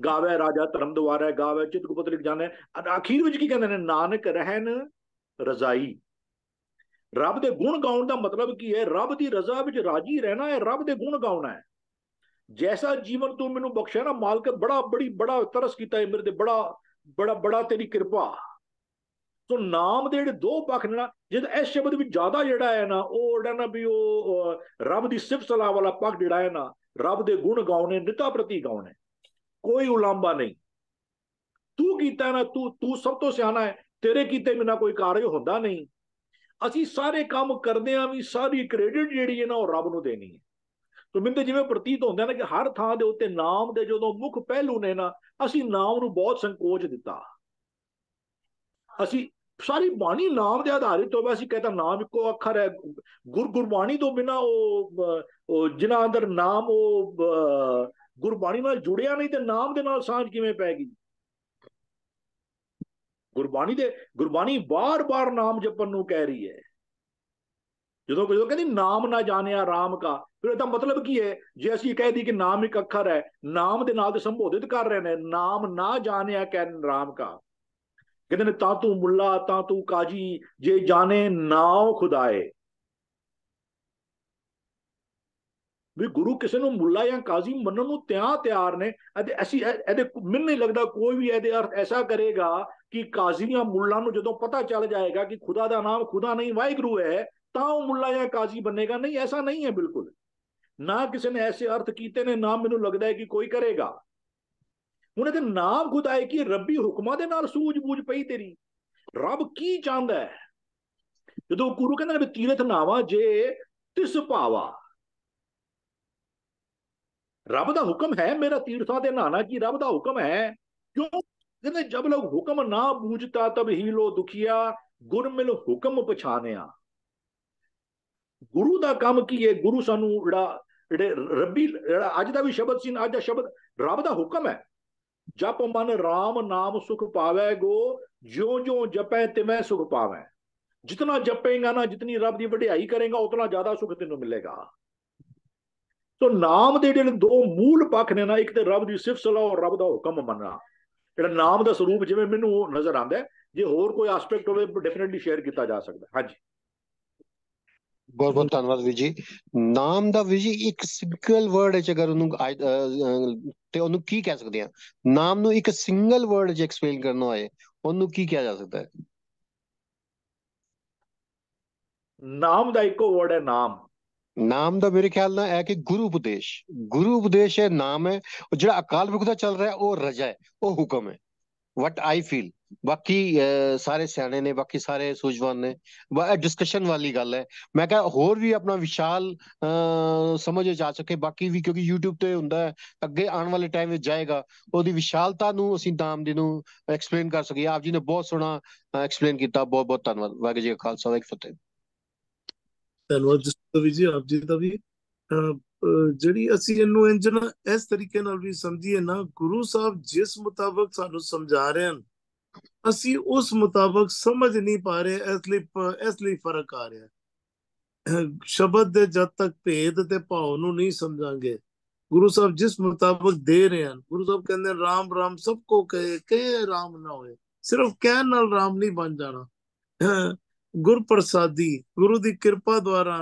ਗਾਵੇ ਰਾਜਾ ਧਰਮ ਦੁਆਰਾ ਗਾਵੇ ਚਿਤਗੁਪਤ ਲਿਖ ਆ ਅਖੀਰ ਵਿੱਚ ਕੀ ਕਹਿੰਦੇ ਨੇ ਨਾਨਕ ਰਹਿਣ ਰਜ਼ਾਈ ਰੱਬ ਦੇ ਗੁਣ ਗਾਉਣ ਦਾ ਮਤਲਬ ਕੀ ਹੈ ਰੱਬ ਦੀ ਰਜ਼ਾ ਵਿੱਚ ਰਾਜੀ ਰਹਿਣਾ ਹੈ ਰੱਬ ਦੇ ਗੁਣ ਗਾਉਣਾ ਹੈ ਜੈਸਾ ਜੀਵਨ ਤੂੰ ਮੈਨੂੰ ਬਖਸ਼ਿਆ ਨਾ ਮਾਲਕ ਬੜਾ ਬੜੀ ਬੜਾ ਤਰਸ ਕੀਤਾ ਹੈ ਮੇਰੇ ਤੇ ਬੜਾ ਬੜਾ ਬੜਾ ਤੇਰੀ ਕਿਰਪਾ ਸੋ ਨਾਮ ਦੇ ਜਿਹੜੇ ਦੋ ਪੱਖ ਨੇ ਨਾ ਜਦ ਇਸ ਸ਼ਬਦ ਵਿੱਚ ਜ਼ਿਆਦਾ ਜਿਹੜਾ ਹੈ ਨਾ ਉਹ ਜਿਹੜਾ ਨਾ ਵੀ ਉਹ ਰੱਬ ਦੀ ਸਿਫਤ ਸਲਾਹ ਵਾਲਾ ਪੱਖ ਜਿਹੜਾ ਹੈ ਨਾ ਰੱਬ ਦੇ ਗੁਣ ਗਾਉਣੇ ਨਿਤਾ ਪ੍ਰਤੀ ਗਾਉਣੇ ਕੋਈ ਉਲਾਂਭਾ ਨਹੀਂ ਤੂੰ ਕੀਤਾ ਨਾ ਤੂੰ ਤੂੰ ਸਭ ਤੋਂ ਸਿਆਣਾ ਹੈ ਤੇਰੇ ਕੀਤੇ ਬਿਨਾ ਕੋਈ ਕਾਰਜ ਹੁੰਦਾ ਨਹੀਂ ਅਸੀਂ ਸਾਰੇ ਕੰਮ ਕਰਦੇ ਆਂ ਵੀ ਸਾਰੀ ਕ੍ਰੈਡਿਟ ਜਿਹੜੀ ਹੈ ਨਾ ਉਹ ਰੱਬ ਨੂੰ ਦੇਣੀ ਹੈ ਤੋ ਮਿੰਦੇ ਜਿਵੇਂ ਪ੍ਰਤੀਤ ਹੁੰਦਾ ਨਾ ਕਿ ਹਰ ਥਾਂ ਦੇ ਉੱਤੇ ਨਾਮ ਦੇ ਜਦੋਂ ਮੁੱਖ ਪਹਿਲੂ ਨੇ ਨਾ ਅਸੀਂ ਨਾਮ ਨੂੰ ਬਹੁਤ ਸੰਕੋਚ ਦਿੱਤਾ ਅਸੀਂ ਸਾਰੀ ਬਾਣੀ ਨਾਮ ਦੇ ਆਧਾਰਿਤ ਹੋਵੇ ਅਸੀਂ ਕਹਿੰਦਾ ਨਾਮ ਇੱਕੋ ਅੱਖਰ ਹੈ ਗੁਰ ਗੁਰਬਾਣੀ ਤੋਂ ਬਿਨਾ ਉਹ ਜਿਨ੍ਹਾਂ ਅੰਦਰ ਨਾਮ ਉਹ ਗੁਰਬਾਣੀ ਨਾਲ ਜੁੜਿਆ ਨਹੀਂ ਤੇ ਨਾਮ ਦੇ ਨਾਲ ਸਾਂਝ ਕਿਵੇਂ ਪੈ ਗਈ ਗੁਰਬਾਣੀ ਦੇ ਗੁਰਬਾਣੀ ਬਾਰ-ਬਾਰ ਨਾਮ ਜਪਣ ਨੂੰ ਕਹਿ ਰਹੀ ਹੈ ਜਦੋਂ ਕੋਈ ਕਹਿੰਦੀ ਨਾਮ ਨਾ ਜਾਣਿਆ ਰਾਮ ਕਾ ਫਿਰ ਇਹਦਾ ਮਤਲਬ ਕੀ ਹੈ ਜੇ ਅਸੀਂ ਕਹਿ ਦੀ ਕਿ ਨਾਮ ਇੱਕ ਅੱਖਰ ਹੈ ਨਾਮ ਦੇ ਨਾਲ ਤੇ ਸੰਬੋਧਿਤ ਕਰ ਰਹੇ ਨੇ ਨਾਮ ਨਾ ਜਾਣਿਆ ਕਹਿੰਦੇ ਰਾਮ ਕਾ ਕਹਿੰਦੇ ਨੇ ਤਾਂ ਤੂੰ ਮੁੱਲਾ ਤਾਂ ਤੂੰ ਕਾਜੀ ਜੇ ਜਾਣੇ ਨਾਉ ਖੁਦਾਏ ਵੀ ਗੁਰੂ ਕਿਸੇ ਨੂੰ ਮੁੱਲਾ ਜਾਂ ਕਾਜ਼ੀ ਮੰਨਣ ਨੂੰ ਤਿਆਂ ਤਿਆਰ ਨੇ ਅਤੇ ਅਸੀਂ ਇਹਦੇ ਮੈਨੂੰ ਨਹੀਂ ਲੱਗਦਾ ਕੋਈ ਵੀ ਇਹਦੇ ਅਰਥ ਐਸਾ ਕਰੇਗਾ ਕਿ ਕਾਜ਼ੀ ਜਾਂ ਮੁੱਲਾ ਨੂੰ ਜਦੋਂ ਪਤਾ ਚੱਲ ਜਾਏਗਾ ਕਿ ਖੁਦਾ ਦਾ ਨਾਮ ਖੁਦਾ ਨਹੀਂ ਵਾਹਿਗੁਰੂ ਹੈ ਤਾਂ ਉਹ ਮੁੱਲਾ ਜਾਂ ਕਾਜ਼ੀ ਬਣੇਗਾ ਨਹੀਂ ਐਸਾ ਨਹੀਂ ਹੈ ਬਿਲਕੁਲ ਨਾ ਕਿਸੇ ਨੇ ਐਸੇ ਅਰਥ ਕੀਤੇ ਨੇ ਨਾ ਮੈਨੂੰ ਲੱਗਦਾ ਹੈ ਕਿ ਕੋਈ ਕਰੇਗਾ ਹੁਣ ਇਹਦੇ ਨਾਮ ਖੁਦਾਏ ਕੀ ਰੱਬੀ ਹੁਕਮਾਂ ਦੇ ਨਾਲ ਸੂਝ-ਬੂਝ ਪਈ ਤੇਰੀ ਰੱਬ ਕੀ ਚਾਹੁੰਦਾ ਹੈ ਜਦੋਂ ਗੁਰੂ ਕਹਿੰਦਾ ਵੀ ਤੀਰਥ ਨਾਵਾ ਜੇ ਤਿਸ ਭਾਵਾ ਰੱਬ ਦਾ ਹੁਕਮ ਹੈ ਮੇਰਾ ਤੀਰਥਾਂ ਤੇ ਨਾਨਾ ਕੀ ਰੱਬ ਦਾ ਹੁਕਮ ਹੈ ਕਿਉਂ ਕਹਿੰਦੇ ਜਬ ਲੋਕ ਹੁਕਮ ਨਾ ਬੂਝਤਾ ਤਬ ਹੀ ਲੋ ਦੁਖੀਆ ਗੁਰ ਮਿਲ ਹੁਕਮ ਪਛਾਨਿਆ ਗੁਰੂ ਦਾ ਕੰਮ ਕੀ ਹੈ ਗੁਰੂ ਸਾਨੂੰ ਜਿਹੜਾ ਜਿਹੜੇ ਰੱਬੀ ਜਿਹੜਾ ਅੱਜ ਦਾ ਵੀ ਸ਼ਬਦ ਸੀ ਅੱਜ ਦਾ ਸ਼ਬਦ ਰੱਬ ਦਾ ਹੁਕਮ ਹੈ ਜਪ ਮਨ RAM ਨਾਮ ਸੁਖ ਪਾਵੇ ਗੋ ਜਿਉ ਜਿਉ ਜਪੈ ਤਿਵੇਂ ਸੁਖ ਪਾਵੇ ਜਿਤਨਾ ਜਪੇਗਾ ਨਾ ਜਿਤਨੀ ਰੱਬ ਦੀ ਵਡਿਆਈ ਕਰੇਗਾ ਉਤਨਾ ਜ਼ਿਆਦਾ ਸੁਖ ਤੈਨੂੰ ਮਿਲੇਗਾ ਸੋ ਨਾਮ ਦੇ ਜਿਹੜੇ ਦੋ ਮੂਲ ਪੱਖ ਨੇ ਨਾ ਇੱਕ ਤੇ ਰੱਬ ਦੀ ਸਿਫਤ ਸਲਾਹ ਔਰ ਰੱਬ ਦਾ ਹੁਕਮ ਮੰਨਣਾ ਜਿਹੜਾ ਨਾਮ ਦਾ ਸਰੂਪ ਜਿਵੇਂ ਮੈਨੂੰ ਨਜ਼ਰ ਆਉਂਦਾ ਜੇ ਹੋਰ ਕੋਈ ਐਸਪੈਕਟ ਹੋਵੇ ਡੈਫੀਨਿਟਲੀ ਸ਼ੇਅਰ ਕੀਤਾ ਜਾ ਸਕਦਾ ਹਾਂਜੀ ਬਹੁਤ ਬਹੁਤ ਧੰਨਵਾਦ ਵੀਰ ਜੀ ਨਾਮ ਦਾ ਵਿਜੀ ਜੀ ਇੱਕ ਸਿੰਗਲ ਵਰਡ ਹੈ ਜੇਕਰ ਉਹਨੂੰ ਤੇ ਉਹਨੂੰ ਕੀ ਕਹਿ ਸਕਦੇ ਆ ਨਾਮ ਨੂੰ ਇੱਕ ਸਿੰਗਲ ਵਰਡ ਜੇ ਐਕਸਪਲੇਨ ਕਰਨਾ ਹੋਏ ਉਹਨੂੰ ਕੀ ਕਿਹਾ ਜਾ ਸਕਦਾ ਹੈ ਨਾਮ ਦਾ ਇੱਕੋ ਵਰਡ ਹੈ ਨਾਮ ਨਾਮ ਦਾ ਮੇਰੇ ਖਿਆਲ ਨਾਲ ਹੈ ਕਿ ਗੁਰੂ ਉਪਦੇਸ਼ ਗੁਰੂ ਉਪਦੇਸ਼ ਹੈ ਨਾਮ ਹੈ ਜਿਹੜਾ ਅਕਾਲ ਪੁਰਖ ਦਾ ਚੱਲ ਰਿਹਾ ਉਹ ਰਜਾ ਹੈ ਉਹ ਹੁਕਮ ਹੈ ਵਟ ਆਈ ਫੀਲ ਬਾਕੀ ਸਾਰੇ ਸਿਆਣੇ ਨੇ ਬਾਕੀ ਸਾਰੇ ਸੂਝਵਾਨ ਨੇ ਡਿਸਕਸ਼ਨ ਵਾਲੀ ਗੱਲ ਹੈ ਮੈਂ ਕਿਹਾ ਹੋਰ ਵੀ ਆਪਣਾ ਵਿਸ਼ਾਲ ਸਮਝ ਜਾ ਸਕੇ ਬਾਕੀ ਵੀ ਕਿਉਂਕਿ YouTube ਤੇ ਹੁੰਦਾ ਹੈ ਅੱਗੇ ਆਉਣ ਵਾਲੇ ਟਾਈਮ ਵਿੱਚ ਜਾਏਗਾ ਉਹਦੀ ਵਿਸ਼ਾਲਤਾ ਨੂੰ ਅਸੀਂ ਦਾਮ ਦੇ ਨੂੰ ਐਕਸਪਲੇਨ ਕਰ ਸਕੀਏ ਆਪ ਜੀ ਨੇ ਬਹੁਤ ਸੋਹਣਾ ਐਕਸਪਲੇਨ ਕੀਤਾ ਬਹੁਤ ਬਹੁਤ ਧੰਨਵਾਦ ਵਾਹਿਗੁਰੂ ਜੀ ਖਾਲਸਾ ਵਾਹਿਗੁਰੂ ਫਤਿਹ ਧੰਨਵਾਦ ਜੀ ਆਪ ਜੀ ਦਾ ਵੀ ਜਿਹੜੀ ਅਸੀਂ ਇਹਨੂੰ ਇੰਜ ਨਾ ਇਸ ਤਰੀਕੇ ਨਾਲ ਵੀ ਸਮਝੀਏ ਨਾ ਗੁਰੂ ਸਾਹਿਬ ਜਿਸ ਮੁਤਾਬਕ ਸਾਨੂੰ ਸਮਝਾ ਰਹੇ ਹਨ ਅਸੀਂ ਉਸ ਮੁਤਾਬਕ ਸਮਝ ਨਹੀਂ ਪਾ ਰਹੇ ਇਸ ਲਈ ਇਸ ਲਈ ਫਰਕ ਆ ਰਿਹਾ ਸ਼ਬਦ ਦੇ ਜਦ ਤੱਕ ਭੇਦ ਤੇ ਭਾਵ ਨੂੰ ਨਹੀਂ ਸਮਝਾਂਗੇ ਗੁਰੂ ਸਾਹਿਬ ਜਿਸ ਮੁਤਾਬਕ ਦੇ ਰਹੇ ਹਨ ਗੁਰੂ ਸਾਹਿਬ ਕਹਿੰਦੇ ਰਾਮ ਰਾਮ ਸਭ ਕੋ ਕਹੇ ਕਹੇ ਰਾਮ ਨਾ ਹੋਏ ਸਿਰਫ ਕਹਿਣ ਨਾਲ ਰਾਮ ਨਹੀਂ ਬਣ ਜਾਣਾ ਗੁਰ ਪ੍ਰਸਾਦੀ ਗੁਰੂ ਦੀ ਕਿਰਪਾ ਦੁਆਰਾ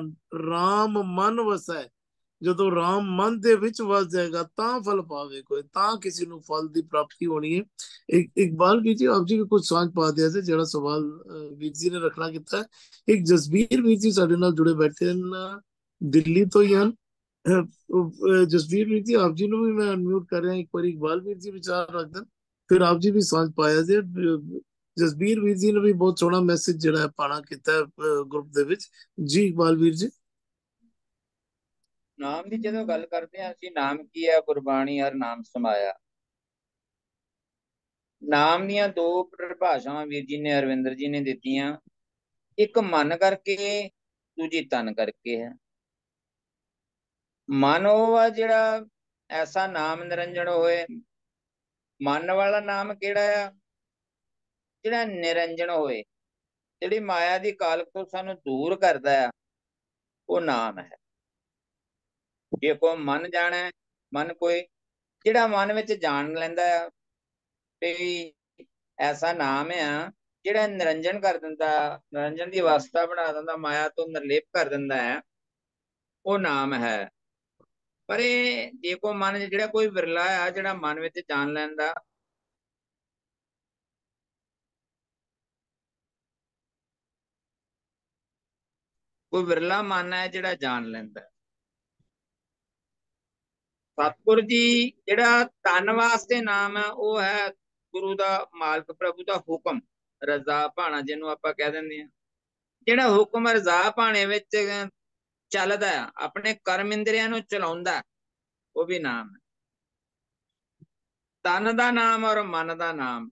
ਰਾਮ ਮਨ ਵਸੈ ਜਦੋਂ ਰਾਮ ਮਨ ਦੇ ਵਿੱਚ ਵਸ ਜਾਏਗਾ ਤਾਂ ਫਲ ਪਾਵੇ ਕੋਈ ਤਾਂ ਕਿਸੇ ਨੂੰ ਫਲ ਦੀ ਪ੍ਰਾਪਤੀ ਹੋਣੀ ਹੈ ਇੱਕ ਇਕਬਾਲ ਵੀ ਜੀ ਆਪ ਜੀ ਵੀ ਕੁਝ ਸਾਂਝ ਪਾ ਦਿਆ ਸੀ ਜਿਹੜਾ ਸਵਾਲ ਵੀਰ ਜੀ ਨੇ ਰੱਖਣਾ ਕੀਤਾ ਇੱਕ ਜਸਬੀਰ ਵੀਰ ਜੀ ਸਾਡੇ ਨਾਲ ਜੁੜੇ ਬੈਠੇ ਹਨ ਦਿੱਲੀ ਤੋਂ ਹੀ ਹਨ ਜਸਬੀਰ ਵੀਰ ਜੀ ਆਪ ਜੀ ਨੂੰ ਵੀ ਮੈਂ ਅਨਮਿਊਟ ਕਰ ਰਿਹਾ ਇੱਕ ਵਾਰ ਇਕਬਾਲ ਵੀਰ ਜੀ ਵਿਚਾਰ ਰੱਖਦੇ ਫਿਰ ਆਪ ਜੀ ਵੀ ਸਾਂਝ ਪਾਇਆ ਜੀ ਜਸਬੀਰ ਵੀਰ ਜੀ ਨੇ ਵੀ ਬਹੁਤ ਸੋਹਣਾ ਮੈਸੇਜ ਜਿਹੜਾ ਪਾਣਾ ਕੀਤਾ ਗਰੁੱਪ ਦੇ ਵਿੱਚ ਜੀ ਇਕਬਾਲ ਵੀਰ ਜੀ ਨਾਮ ਦੀ ਜਦੋਂ ਗੱਲ ਕਰਦੇ ਆਂ ਅਸੀਂ ਨਾਮ ਕੀ ਹੈ ਗੁਰਬਾਣੀ ਹਰ ਨਾਮ ਸਮਾਇਆ ਨਾਮ ਦੀਆਂ ਦੋ ਪਰਿਭਾਸ਼ਾਵਾਂ ਵੀਰ ਜੀ ਨੇ ਅਰਵਿੰਦਰ ਜੀ ਨੇ ਦਿੱਤੀਆਂ ਇੱਕ ਮਨ ਕਰਕੇ ਦੂਜੀ ਤਨ ਕਰਕੇ ਹੈ ਮਨ ਉਹ ਜਿਹੜਾ ਐਸਾ ਨਾਮ ਨਿਰੰਜਣ ਹੋਏ ਮਨ ਵਾਲਾ ਨਾਮ ਕਿਹੜਾ ਆ ਜਿਹੜਾ ਨਿਰੰਜਣ ਹੋਏ ਜਿਹੜੀ ਮਾਇਆ ਦੀ ਕਾਲਕ ਤੋਂ ਸਾਨੂੰ ਦੂਰ ਕਰਦਾ ਆ ਉਹ ਨਾਮ ਹੈ ਜੇ ਕੋ ਮਨ ਜਾਣੈ ਮਨ ਕੋਈ ਜਿਹੜਾ ਮਨ ਵਿੱਚ ਜਾਣ ਲੈਂਦਾ ਆ ਵੀ ਐਸਾ ਨਾਮ ਆ ਜਿਹੜਾ ਨਿਰੰਜਨ ਕਰ ਦਿੰਦਾ ਨਿਰੰਜਨ ਦੀ ਅਵਸਥਾ ਬਣਾ ਦਿੰਦਾ ਮਾਇਆ ਤੋਂ ਨਿਰਲੇਪ ਕਰ ਦਿੰਦਾ ਹੈ ਉਹ ਨਾਮ ਹੈ ਪਰ ਇਹ ਜੇ ਕੋ ਮਨ ਜਿਹੜਾ ਕੋਈ ਵਿਰਲਾ ਆ ਜਿਹੜਾ ਮਨ ਵਿੱਚ ਜਾਣ ਲੈਂਦਾ ਕੋਈ ਵਿਰਲਾ ਮਨ ਹੈ ਜਿਹੜਾ ਜਾਣ ਲੈਂਦਾ ਸਤਿਗੁਰੂ ਜੀ ਜਿਹੜਾ ਧਨ ਵਾਸਤੇ ਨਾਮ ਹੈ ਉਹ ਹੈ ਗੁਰੂ ਦਾ ਮਾਲਕ ਪ੍ਰਭੂ ਦਾ ਹੁਕਮ ਰਜ਼ਾ ਭਾਣਾ ਜਿਹਨੂੰ ਆਪਾਂ ਕਹਿ ਦਿੰਦੇ ਆ ਜਿਹੜਾ ਹੁਕਮ ਰਜ਼ਾ ਭਾਣੇ ਵਿੱਚ ਚੱਲਦਾ ਆ ਆਪਣੇ ਕਰਮ ਇੰਦਰੀਆਂ ਨੂੰ ਚਲਾਉਂਦਾ ਉਹ ਵੀ ਨਾਮ ਹੈ ਤਨ ਦਾ ਨਾਮ ਔਰ ਮਨ ਦਾ ਨਾਮ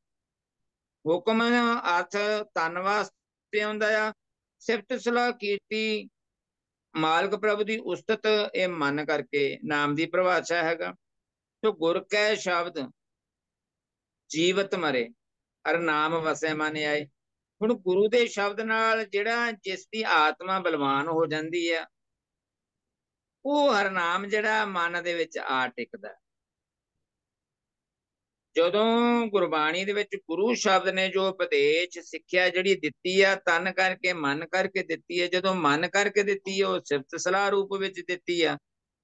ਹੁਕਮ ਅਰਥ ਤਨ ਵਾਸਤੇ ਹੁੰਦਾ ਆ ਸਿਫਤ ਸਲਾਹ ਕੀਤੀ ਮਾਲਕ ਪ੍ਰਭ ਦੀ ਉਸਤਤ ਇਹ ਮੰਨ ਕਰਕੇ ਨਾਮ ਦੀ ਪ੍ਰਵਾਚਾ ਹੈਗਾ ਸੋ ਗੁਰ ਕੈ ਸ਼ਬਦ ਜੀਵਤ ਮਰੇ ਅਰ ਨਾਮ ਵਸੈ ਮਨ ਆਏ ਹੁਣ ਗੁਰੂ ਦੇ ਸ਼ਬਦ ਨਾਲ ਜਿਹੜਾ ਜਿਸ ਦੀ ਆਤਮਾ ਬਲਵਾਨ ਹੋ ਜਾਂਦੀ ਆ ਉਹ ਹਰ ਨਾਮ ਜਿਹੜਾ ਮਨ ਦੇ ਵਿੱਚ ਆ ਟਿਕਦਾ ਜਦੋਂ ਗੁਰਬਾਣੀ ਦੇ ਵਿੱਚ ਗੁਰੂ ਸ਼ਬਦ ਨੇ ਜੋ ਉਪਦੇਸ਼ ਸਿੱਖਿਆ ਜਿਹੜੀ ਦਿੱਤੀ ਆ ਤਨ ਕਰਕੇ ਮਨ ਕਰਕੇ ਦਿੱਤੀ ਹੈ ਜਦੋਂ ਮਨ ਕਰਕੇ ਦਿੱਤੀ ਉਹ ਸਿਫਤ ਸਲਾਹ ਰੂਪ ਵਿੱਚ ਦਿੱਤੀ ਆ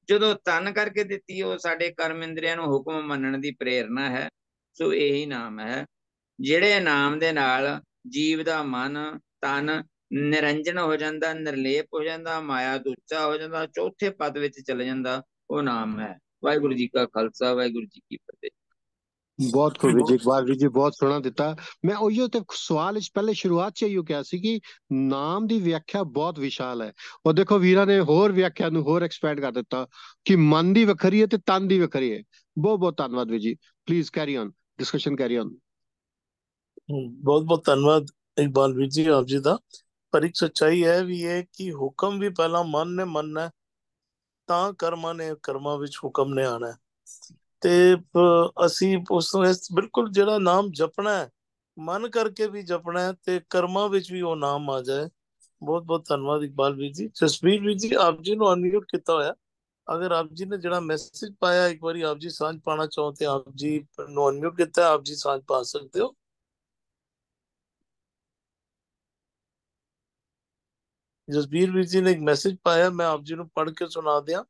ਜਦੋਂ ਤਨ ਕਰਕੇ ਦਿੱਤੀ ਉਹ ਸਾਡੇ ਕਰਮ ਇੰਦਰੀਆਂ ਨੂੰ ਹੁਕਮ ਮੰਨਣ ਦੀ ਪ੍ਰੇਰਣਾ ਹੈ ਸੋ ਇਹੀ ਨਾਮ ਹੈ ਜਿਹੜੇ ਨਾਮ ਦੇ ਨਾਲ ਜੀਵ ਦਾ ਮਨ ਤਨ ਨਿਰੰਜਨ ਹੋ ਜਾਂਦਾ ਨਿਰਲੇਪ ਹੋ ਜਾਂਦਾ ਮਾਇਆ ਦੁੱਚਾ ਹੋ ਜਾਂਦਾ ਚੌਥੇ ਪਦ ਵਿੱਚ ਚਲੇ ਜਾਂਦਾ ਉਹ ਨਾਮ ਹੈ ਵਾਹਿਗੁਰੂ ਜੀ ਕਾ ਖਾਲਸਾ ਵਾਹਿਗੁਰੂ ਜੀ ਕੀ ਫਤਿਹ ਬਹੁਤ ਖੂਬ ਜੀ ਇਕਬਾਲ ਵੀਰ ਜੀ ਬਹੁਤ ਸੋਹਣਾ ਦਿੱਤਾ ਮੈਂ ਉਹੀਓ ਤੇ ਸਵਾਲ ਇਸ ਪਹਿਲੇ ਸ਼ੁਰੂਆਤ ਚ ਇਹੋ ਕਿਹਾ ਸੀ ਕਿ ਨਾਮ ਦੀ ਵਿਆਖਿਆ ਬਹੁਤ ਵਿਸ਼ਾਲ ਹੈ ਉਹ ਦੇਖੋ ਵੀਰਾਂ ਨੇ ਹੋਰ ਵਿਆਖਿਆ ਨੂੰ ਹੋਰ ਐਕਸਪੈਂਡ ਕਰ ਦਿੱਤਾ ਕਿ ਮਨ ਦੀ ਵਖਰੀ ਹੈ ਤੇ ਤਨ ਦੀ ਵਖਰੀ ਹੈ ਬਹੁਤ ਬਹੁਤ ਧੰਨਵਾਦ ਵੀ ਜੀ please carry on discussion carry on ਬਹੁਤ ਬਹੁਤ ਧੰਨਵਾਦ ਇਕਬਾਲ ਵੀ ਜੀ ਆਪ ਜੀ ਦਾ ਪਰ ਇੱਕ ਸੱਚਾਈ ਹੈ ਵੀ ਇਹ ਕਿ ਹੁਕਮ ਵੀ ਪਹਿਲਾਂ ਮਨ ਨੇ ਮੰਨਣਾ ਤਾਂ ਕਰਮਾਂ ਨੇ ਕਰਮਾਂ ਵਿੱਚ ਹੁਕਮ ਨੇ ਆਣਾ ਹੈ ਤੇ ਅਸੀਂ ਉਸ ਨੂੰ ਬਿਲਕੁਲ ਜਿਹੜਾ ਨਾਮ ਜਪਣਾ ਹੈ ਮਨ ਕਰਕੇ ਵੀ ਜਪਣਾ ਹੈ ਤੇ ਕਰਮਾਂ ਵਿੱਚ ਵੀ ਉਹ ਨਾਮ ਆ ਜਾਏ ਬਹੁਤ ਬਹੁਤ ਧੰਨਵਾਦ ਇਕਬਾਲ ਵੀਰ ਜੀ ਜਸਵੀਰ ਵੀਰ ਜੀ ਆਪ ਜੀ ਨੂੰ ਅਨਮਿਊਟ ਕੀਤਾ ਹੋਇਆ ਅਗਰ ਆਪ ਜੀ ਨੇ ਜਿਹੜਾ ਮੈਸੇਜ ਪਾਇਆ ਇੱਕ ਵਾਰੀ ਆਪ ਜੀ ਸਾਂਝ ਪਾਣਾ ਚਾਹੁੰਦੇ ਆਪ ਜੀ ਨੂੰ ਅਨਮਿਊਟ ਕੀਤਾ ਆਪ ਜੀ ਸਾਂਝ ਪਾ ਸਕਦੇ ਹੋ ਜਸਵੀਰ ਵੀਰ ਜੀ ਨੇ ਇੱਕ ਮੈਸੇਜ ਪਾਇਆ ਮੈਂ ਆਪ ਜੀ ਨੂੰ ਪੜ੍ਹ ਕੇ ਸੁਣਾ ਦਿਆਂ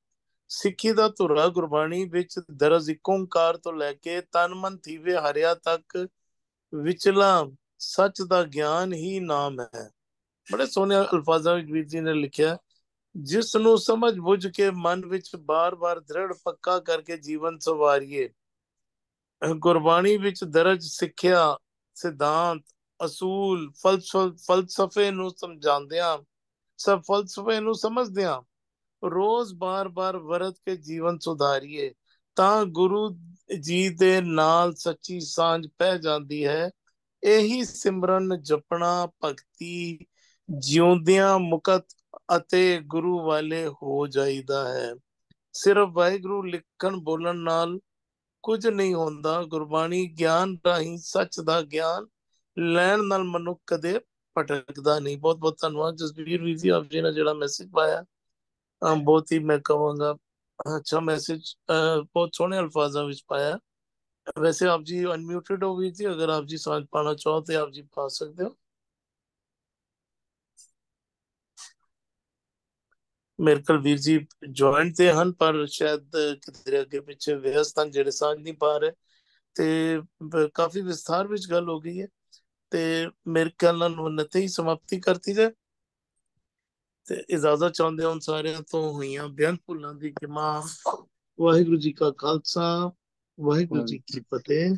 ਸਿੱਖੀ ਦਾ ਧੁਰਾ ਗੁਰਬਾਣੀ ਵਿੱਚ ਦਰਜ ਇਕੰਕਾਰ ਤੋਂ ਲੈ ਕੇ ਤਨ ਮਨ ਥੀਵੇ ਹਰਿਆ ਤੱਕ ਵਿਚਲਾ ਸੱਚ ਦਾ ਗਿਆਨ ਹੀ ਨਾਮ ਹੈ ਬੜੇ ਸੋਹਣੇ ਅਲਫਾਜ਼ਾਂ ਵਿੱਚ ਵੀਰ ਜੀ ਨੇ ਲਿਖਿਆ ਜਿਸ ਨੂੰ ਸਮਝ ਬੁੱਝ ਕੇ ਮਨ ਵਿੱਚ ਬਾਰ-ਬਾਰ ਦ੍ਰਿੜ ਪੱਕਾ ਕਰਕੇ ਜੀਵਨ ਸਵਾਰੀਏ ਗੁਰਬਾਣੀ ਵਿੱਚ ਦਰਜ ਸਿੱਖਿਆ ਸਿਧਾਂਤ ਅਸੂਲ ਫਲਸਫੇ ਨੂੰ ਸਮਝਾਉਂਦਿਆਂ ਸਭ ਫਲਸਫੇ ਨੂੰ ਸਮਝਦਿਆਂ ਰੋਜ਼ ਬਾਰ-ਬਾਰ ਵਰਤ ਕੇ ਜੀਵਨ ਸੁਧਾਰੀਏ ਤਾਂ ਗੁਰੂ ਜੀ ਦੇ ਨਾਲ ਸੱਚੀ ਸਾਂਝ ਪੈ ਜਾਂਦੀ ਹੈ ਇਹੀ ਸਿਮਰਨ ਜਪਣਾ ਭਗਤੀ ਜਿਉਂਦਿਆਂ ਮੁਕਤ ਅਤੇ ਗੁਰੂ ਵਾਲੇ ਹੋ ਜਾਈਦਾ ਹੈ ਸਿਰਫ ਵਾਹਿਗੁਰੂ ਲਿਖਣ ਬੋਲਣ ਨਾਲ ਕੁਝ ਨਹੀਂ ਹੁੰਦਾ ਗੁਰਬਾਣੀ ਗਿਆਨ ਰਾਹੀਂ ਸੱਚ ਦਾ ਗਿਆਨ ਲੈਣ ਨਾਲ ਮਨੁੱਖ ਕਦੇ ਪਟਕਦਾ ਨਹੀਂ ਬਹੁਤ ਬਹੁਤ ਧੰਨਵਾਦ ਜਸਵੀਰ ਵੀਰ ਜੀ ਆਪ ਜੀ ਨੇ ਜਿਹੜਾ ਮੈਸੇਜ ਪਾਇਆ ਬਹੁਤ ਹੀ ਮੈਂ ਕਹਾਂਗਾ ਅੱਛਾ ਮੈਸੇਜ ਬਹੁਤ ਸੋਹਣੇ ਅਲਫਾਜ਼ਾਂ ਵਿੱਚ ਪਾਇਆ ਵੈਸੇ ਆਪ ਜੀ ਅਨਮਿਊਟਿਡ ਹੋ ਗਈ ਸੀ ਅਗਰ ਆਪ ਜੀ सांस ਪਾਣਾ ਚਾਹੋ ਤੇ ਆਪ ਜੀ ਪਾ ਸਕਦੇ ਹੋ ਮਿਰਕਲ ਵੀਰ ਜੀ ज्वाइन ਤੇ ਹਨ ਪਰ ਸ਼ਾਇਦ ਕਿਤੇ ਅੱਗੇ ਪਿੱਛੇ ਵਿਅਸਤ ਜਿਹੜੇ ਸਾਂਝ ਨਹੀਂ ਪਾ ਰਹੇ ਤੇ ਕਾਫੀ ਵਿਸਥਾਰ ਵਿੱਚ ਗੱਲ ਹੋ ਗਈ ਹੈ ਤੇ ਮਿਰਕਲ ਨਾਲ ਨਤੇ ਹੀ ਸਮਾਪਤੀ ਕਰਤੀ ਜੇ ਤੇ ਇਜਾਜ਼ਤ ਚਾਹੁੰਦੇ ਹਾਂ ਸਾਰਿਆਂ ਤੋਂ ਹੋਈਆਂ ਬਿਆਨ ਭੁੱਲਾਂ ਦੀ ਕਿ ਮਾਫ ਵਾਹਿਗੁਰੂ ਜੀ ਕਾ ਖਾਲਸਾ ਵਾਹਿਗੁਰੂ ਜੀ ਕੀ ਫਤਿਹ